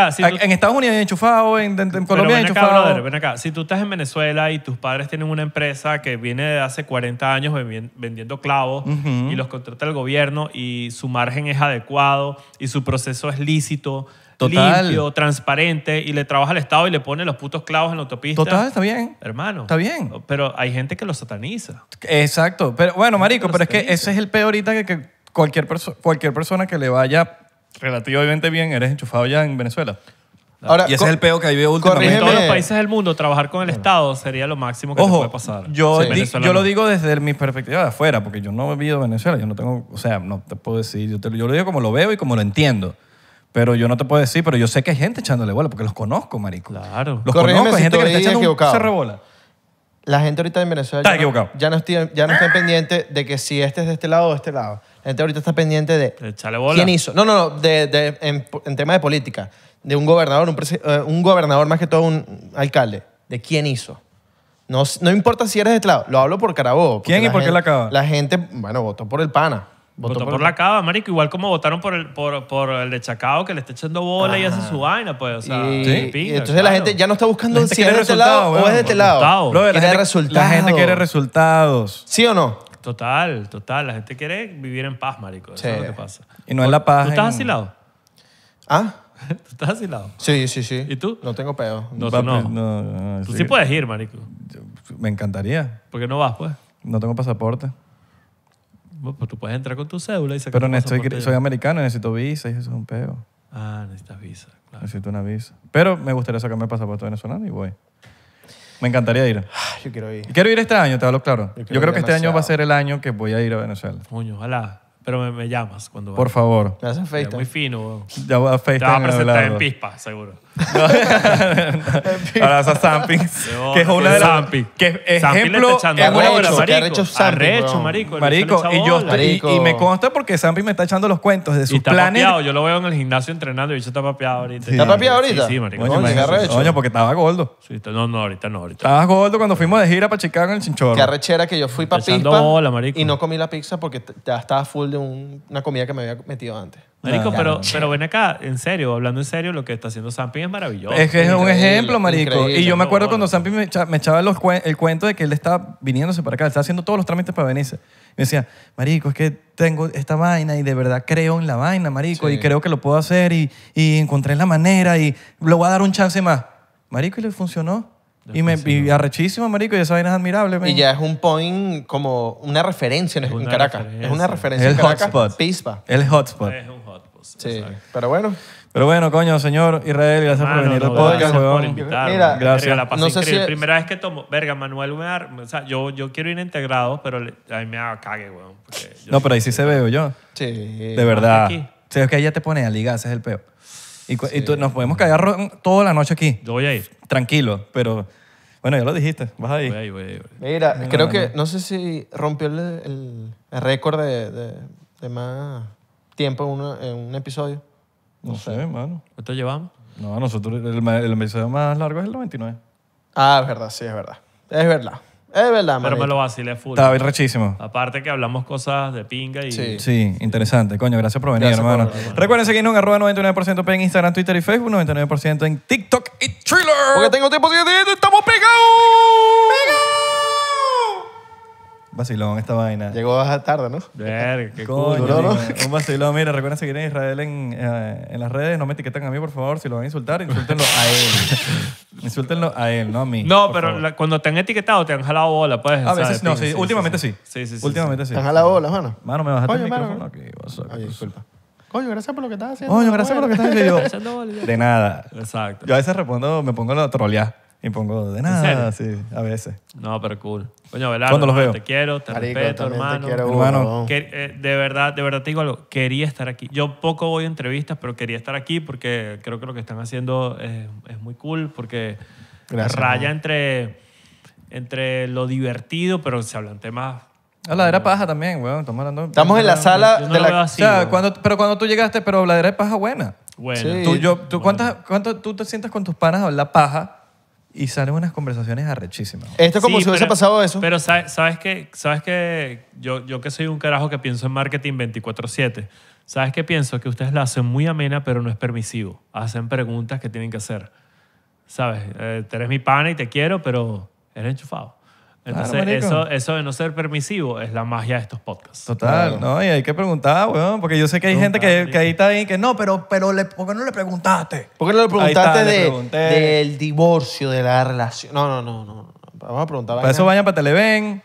en Estados Unidos hay enchufado, en, Colombia hay enchufado. ven acá, ven acá. Si tú estás en Venezuela y tus padres tienen una empresa que viene de hace 40 años vendiendo clavos y los contrata el gobierno y su margen es adecuado y su proceso es lícito, Total. limpio, transparente y le trabaja al Estado y le pone los putos clavos en la autopista. Total, está bien. Hermano. Está bien. Pero hay gente que lo sataniza. Exacto. Pero bueno, marico, pero, es que ese es el peor ahorita que, cualquier, cualquier persona que le vaya relativamente bien, eres enchufado ya en Venezuela. Ahora, y ese es el peor que hay veo últimamente. En todos los países del mundo, trabajar con el Estado sería lo máximo que puede pasar. Yo, yo lo digo desde mi perspectiva de afuera, porque yo no he vivido Venezuela, yo no tengo, o sea, no te puedo decir, yo, lo digo como lo veo y como lo entiendo. Pero yo no te puedo decir, pero yo sé que hay gente echándole bola, porque los conozco, marico. Claro. Los conozco, hay gente que le está echando un, se rebola la gente ahorita en Venezuela ya No, ya ya no está ah. pendiente de que si este es de este lado o de este lado. La gente ahorita está pendiente de quién hizo. No, no, no, de, en, tema de política, de un gobernador, un, eh, un gobernador más que todo un alcalde, de quién hizo. No, no importa si eres de este lado, lo hablo por Carabobo. ¿Quién y por qué la acaba? La gente, bueno, votó por el pana. Votó, por, la cava, marico. Igual como votaron por el, por, por el de Chacao, que le está echando bola y hace ah. su vaina, pues. O sea, entonces la gente ya no está buscando si es de este lado o es de este lado. la, gente, gente quiere resultados. ¿Sí o no? Total, total. La gente quiere vivir en paz, marico. Eso es lo que pasa. Y no es la paz. ¿Tú estás asilado? ¿Ah? [LAUGHS] ¿Tú estás asilado? Sí, sí, sí. ¿Y tú? No tengo pedo. No, pues, no. tú sí. puedes ir, marico. me encantaría. ¿Por qué no vas, pues? No tengo pasaporte. Pues, pues tú puedes entrar con tu cédula y Pero soy, americano y necesito visa y eso es un peo. Ah, necesitas visa, claro. Necesito una visa. Pero me gustaría sacarme el pasaporte venezolano y voy. Me encantaría ir. Ah, yo quiero ir. Quiero ir este año, te hablo claro. Yo, creo que este año va a ser el año que voy a ir a Venezuela. Coño, ojalá. Pero me, me llamas cuando vayas. Por favor. Me hacen FaceTime. Muy fino. Ya voy a FaceTime. Te vas a presentar en Pispa, seguro. [LAUGHS] Ahora Zampings. que es una de las. Zampi. Que es ejemplo. una de las. Arrecho, Arrecho, marico. y yo estoy- y- me consta porque Zampi me está echando los cuentos de Y sus está planes. papeado. Yo lo veo en el gimnasio entrenando y el está papeado ahorita. ¿Está papeado ahorita? Sí, sí, marico. porque estaba gordo. Sí, no, no, ahorita no, ahorita. Estabas gordo cuando fuimos de gira para Chicago en el Qué arrechera que yo fui para pizza. y no comí la pizza porque ya estaba full de una comida que me había metido antes. Marico, pero, pero ven acá, en serio, hablando en serio, lo que está haciendo Sampy es maravilloso. Es que es un ejemplo, marico. Y yo me acuerdo cuando Sampy me, echaba los el cuento de que él estaba viniéndose para acá, él estaba haciendo todos los trámites para venirse. Me decía, marico, es que tengo esta vaina y de verdad creo en la vaina, marico, y creo que lo puedo hacer y, y encontré la manera y le voy a dar un chance más. Marico, y le funcionó. y, me, arrechísimo, marico, y esa vaina es admirable. Y ya es un point como una referencia en, Caracas. Es una referencia El en Caracas. hotspot. Pispa. El hotspot. Es un Sí. Pero bueno. Pero bueno, coño, señor Israel, gracias por venir al por invitarme. Mira, gracias. La pasé no sé increíble. Si es... Primera vez que tomo. Verga, Manuel me O sea, yo, yo quiero ir integrado, pero a mí me da cague, weón. No, pero ahí sí se veo yo. Sí. De verdad. o Sí, es que ahí ya te pone a ligar, ese es el peo. Y, y tú, nos podemos callar toda la noche aquí. Yo voy a ir. Tranquilo, pero. Bueno, ya lo dijiste, vas ahí. Mira, creo que, no sé si rompió el, el récord de, de, de más tiempo en, un episodio? No sé, hermano. ¿Esto llevamos? No, nosotros el, episodio más largo es el 99. Ah, es verdad, sí, es verdad. Es verdad. Es verdad, Pero me lo vacilé full. Estaba bien rechísimo. Aparte que hablamos cosas de pinga y... Sí. Sí, interesante. Coño, gracias por venir, hermano. Recuerden seguirnos en arroba 99% en Instagram, Twitter y Facebook, 99% en TikTok y Thriller. Porque tengo tiempo y estamos pegados. Vacilón esta vaina. Llegó a tarde, ¿no? Ver, qué Coño, Un [LAUGHS] vacilón. Mira, recuerda seguir a Israel en, eh, en las redes. No me etiqueten a mí, por favor. Si lo van a insultar, insúltenlo a él. [LAUGHS] insúltenlo a él, no a mí. No, pero cuando te han etiquetado, te han jalado bola, pues. A veces no, sí. Últimamente sí. Sí, sí, sí, Últimamente sí. ¿Te han jalado bolas, mano? Mano, me bajaste el micrófono aquí. vas a- disculpa. Coño, gracias por lo que estás haciendo. Coño, gracias por lo que estás haciendo yo. De nada. Exacto. Yo a veces respondo, me pongo a trolear. Y pongo de nada, sí, a veces. No, pero cool. Coño, Abelardo los veo. Te quiero, te respeto, hermano. Te quiero, eh, de verdad, de verdad te digo algo. Quería estar aquí. Yo poco voy a entrevistas, pero quería estar aquí porque creo que lo que están haciendo es, muy cool porque raya entre, entre lo divertido, pero se hablan temas Habladera paja también, weón. Estamos, hablando, Estamos en la sala de la... cuando, pero cuando tú llegaste, pero habladera de paja buena. Bueno. tú, yo, tú, ¿cuántas, cuánto, tú te sientas con tus panas a hablar paja y salen unas conversaciones arrechísimas. Esto es como si hubiese pasado eso. Pero sabes que, sabes que yo, yo que soy un carajo que pienso en marketing 24/7, sabes que pienso que ustedes la hacen muy amena, pero no es permisivo. Hacen preguntas que tienen que hacer. Sabes, eh, eres mi pana y te quiero, pero eres enchufado. Entonces, eso, de no ser permisivo es la magia de estos podcasts. Total, ¿no? Y hay que preguntar, weón, porque yo sé que hay gente que, ahí está ahí que no, pero, pero le, ¿por qué no le preguntaste? ¿Por qué no le preguntaste del divorcio, de la relación? No, no, no, no. Vamos a preguntar. Para eso vayan para Televen.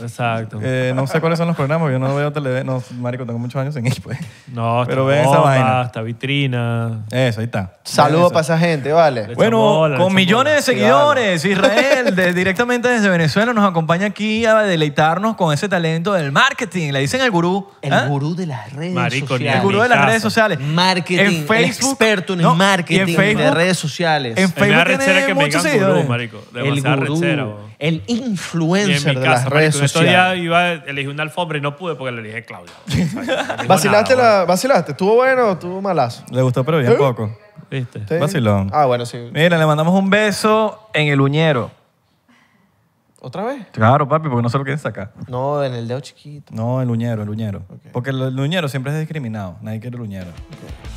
Exacto. Eh, no sé cuáles son los programas, yo no veo televisión No, marico, tengo muchos años en ir, pues. No, Pero ve esa vaina. Hasta vitrina. Eso, ahí está. Saludos para esa gente, vale. bueno, con millones de seguidores, Israel, directamente desde Venezuela, nos acompaña aquí a deleitarnos con ese talento del marketing. Le dicen el gurú. El ¿ah? gurú de las redes sociales. El gurú de las redes sociales. Marketing. Facebook. experto en no, marketing en Facebook, de redes sociales. En Facebook. Tiene que muchos seguidores el gurú el influencer de las redes sociales. Yo iba a elegir una alfombra y no pude porque le elegí a Claudia. [LAUGHS] ¿Vacilaste, la, ¿Estuvo bueno o estuvo malazo? Le gustó, pero bien ¿Eh? poco. ¿Viste? Vacilón. Ah, bueno, sí. Mira, le mandamos un beso en el uñero. ¿Otra vez? Claro, papi, porque no sé lo quieren sacar. No, en el dedo chiquito. No, el uñero, el uñero. Porque el, uñero siempre es discriminado. Nadie quiere el uñero.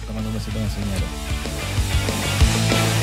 Tomando un besito en el uñero.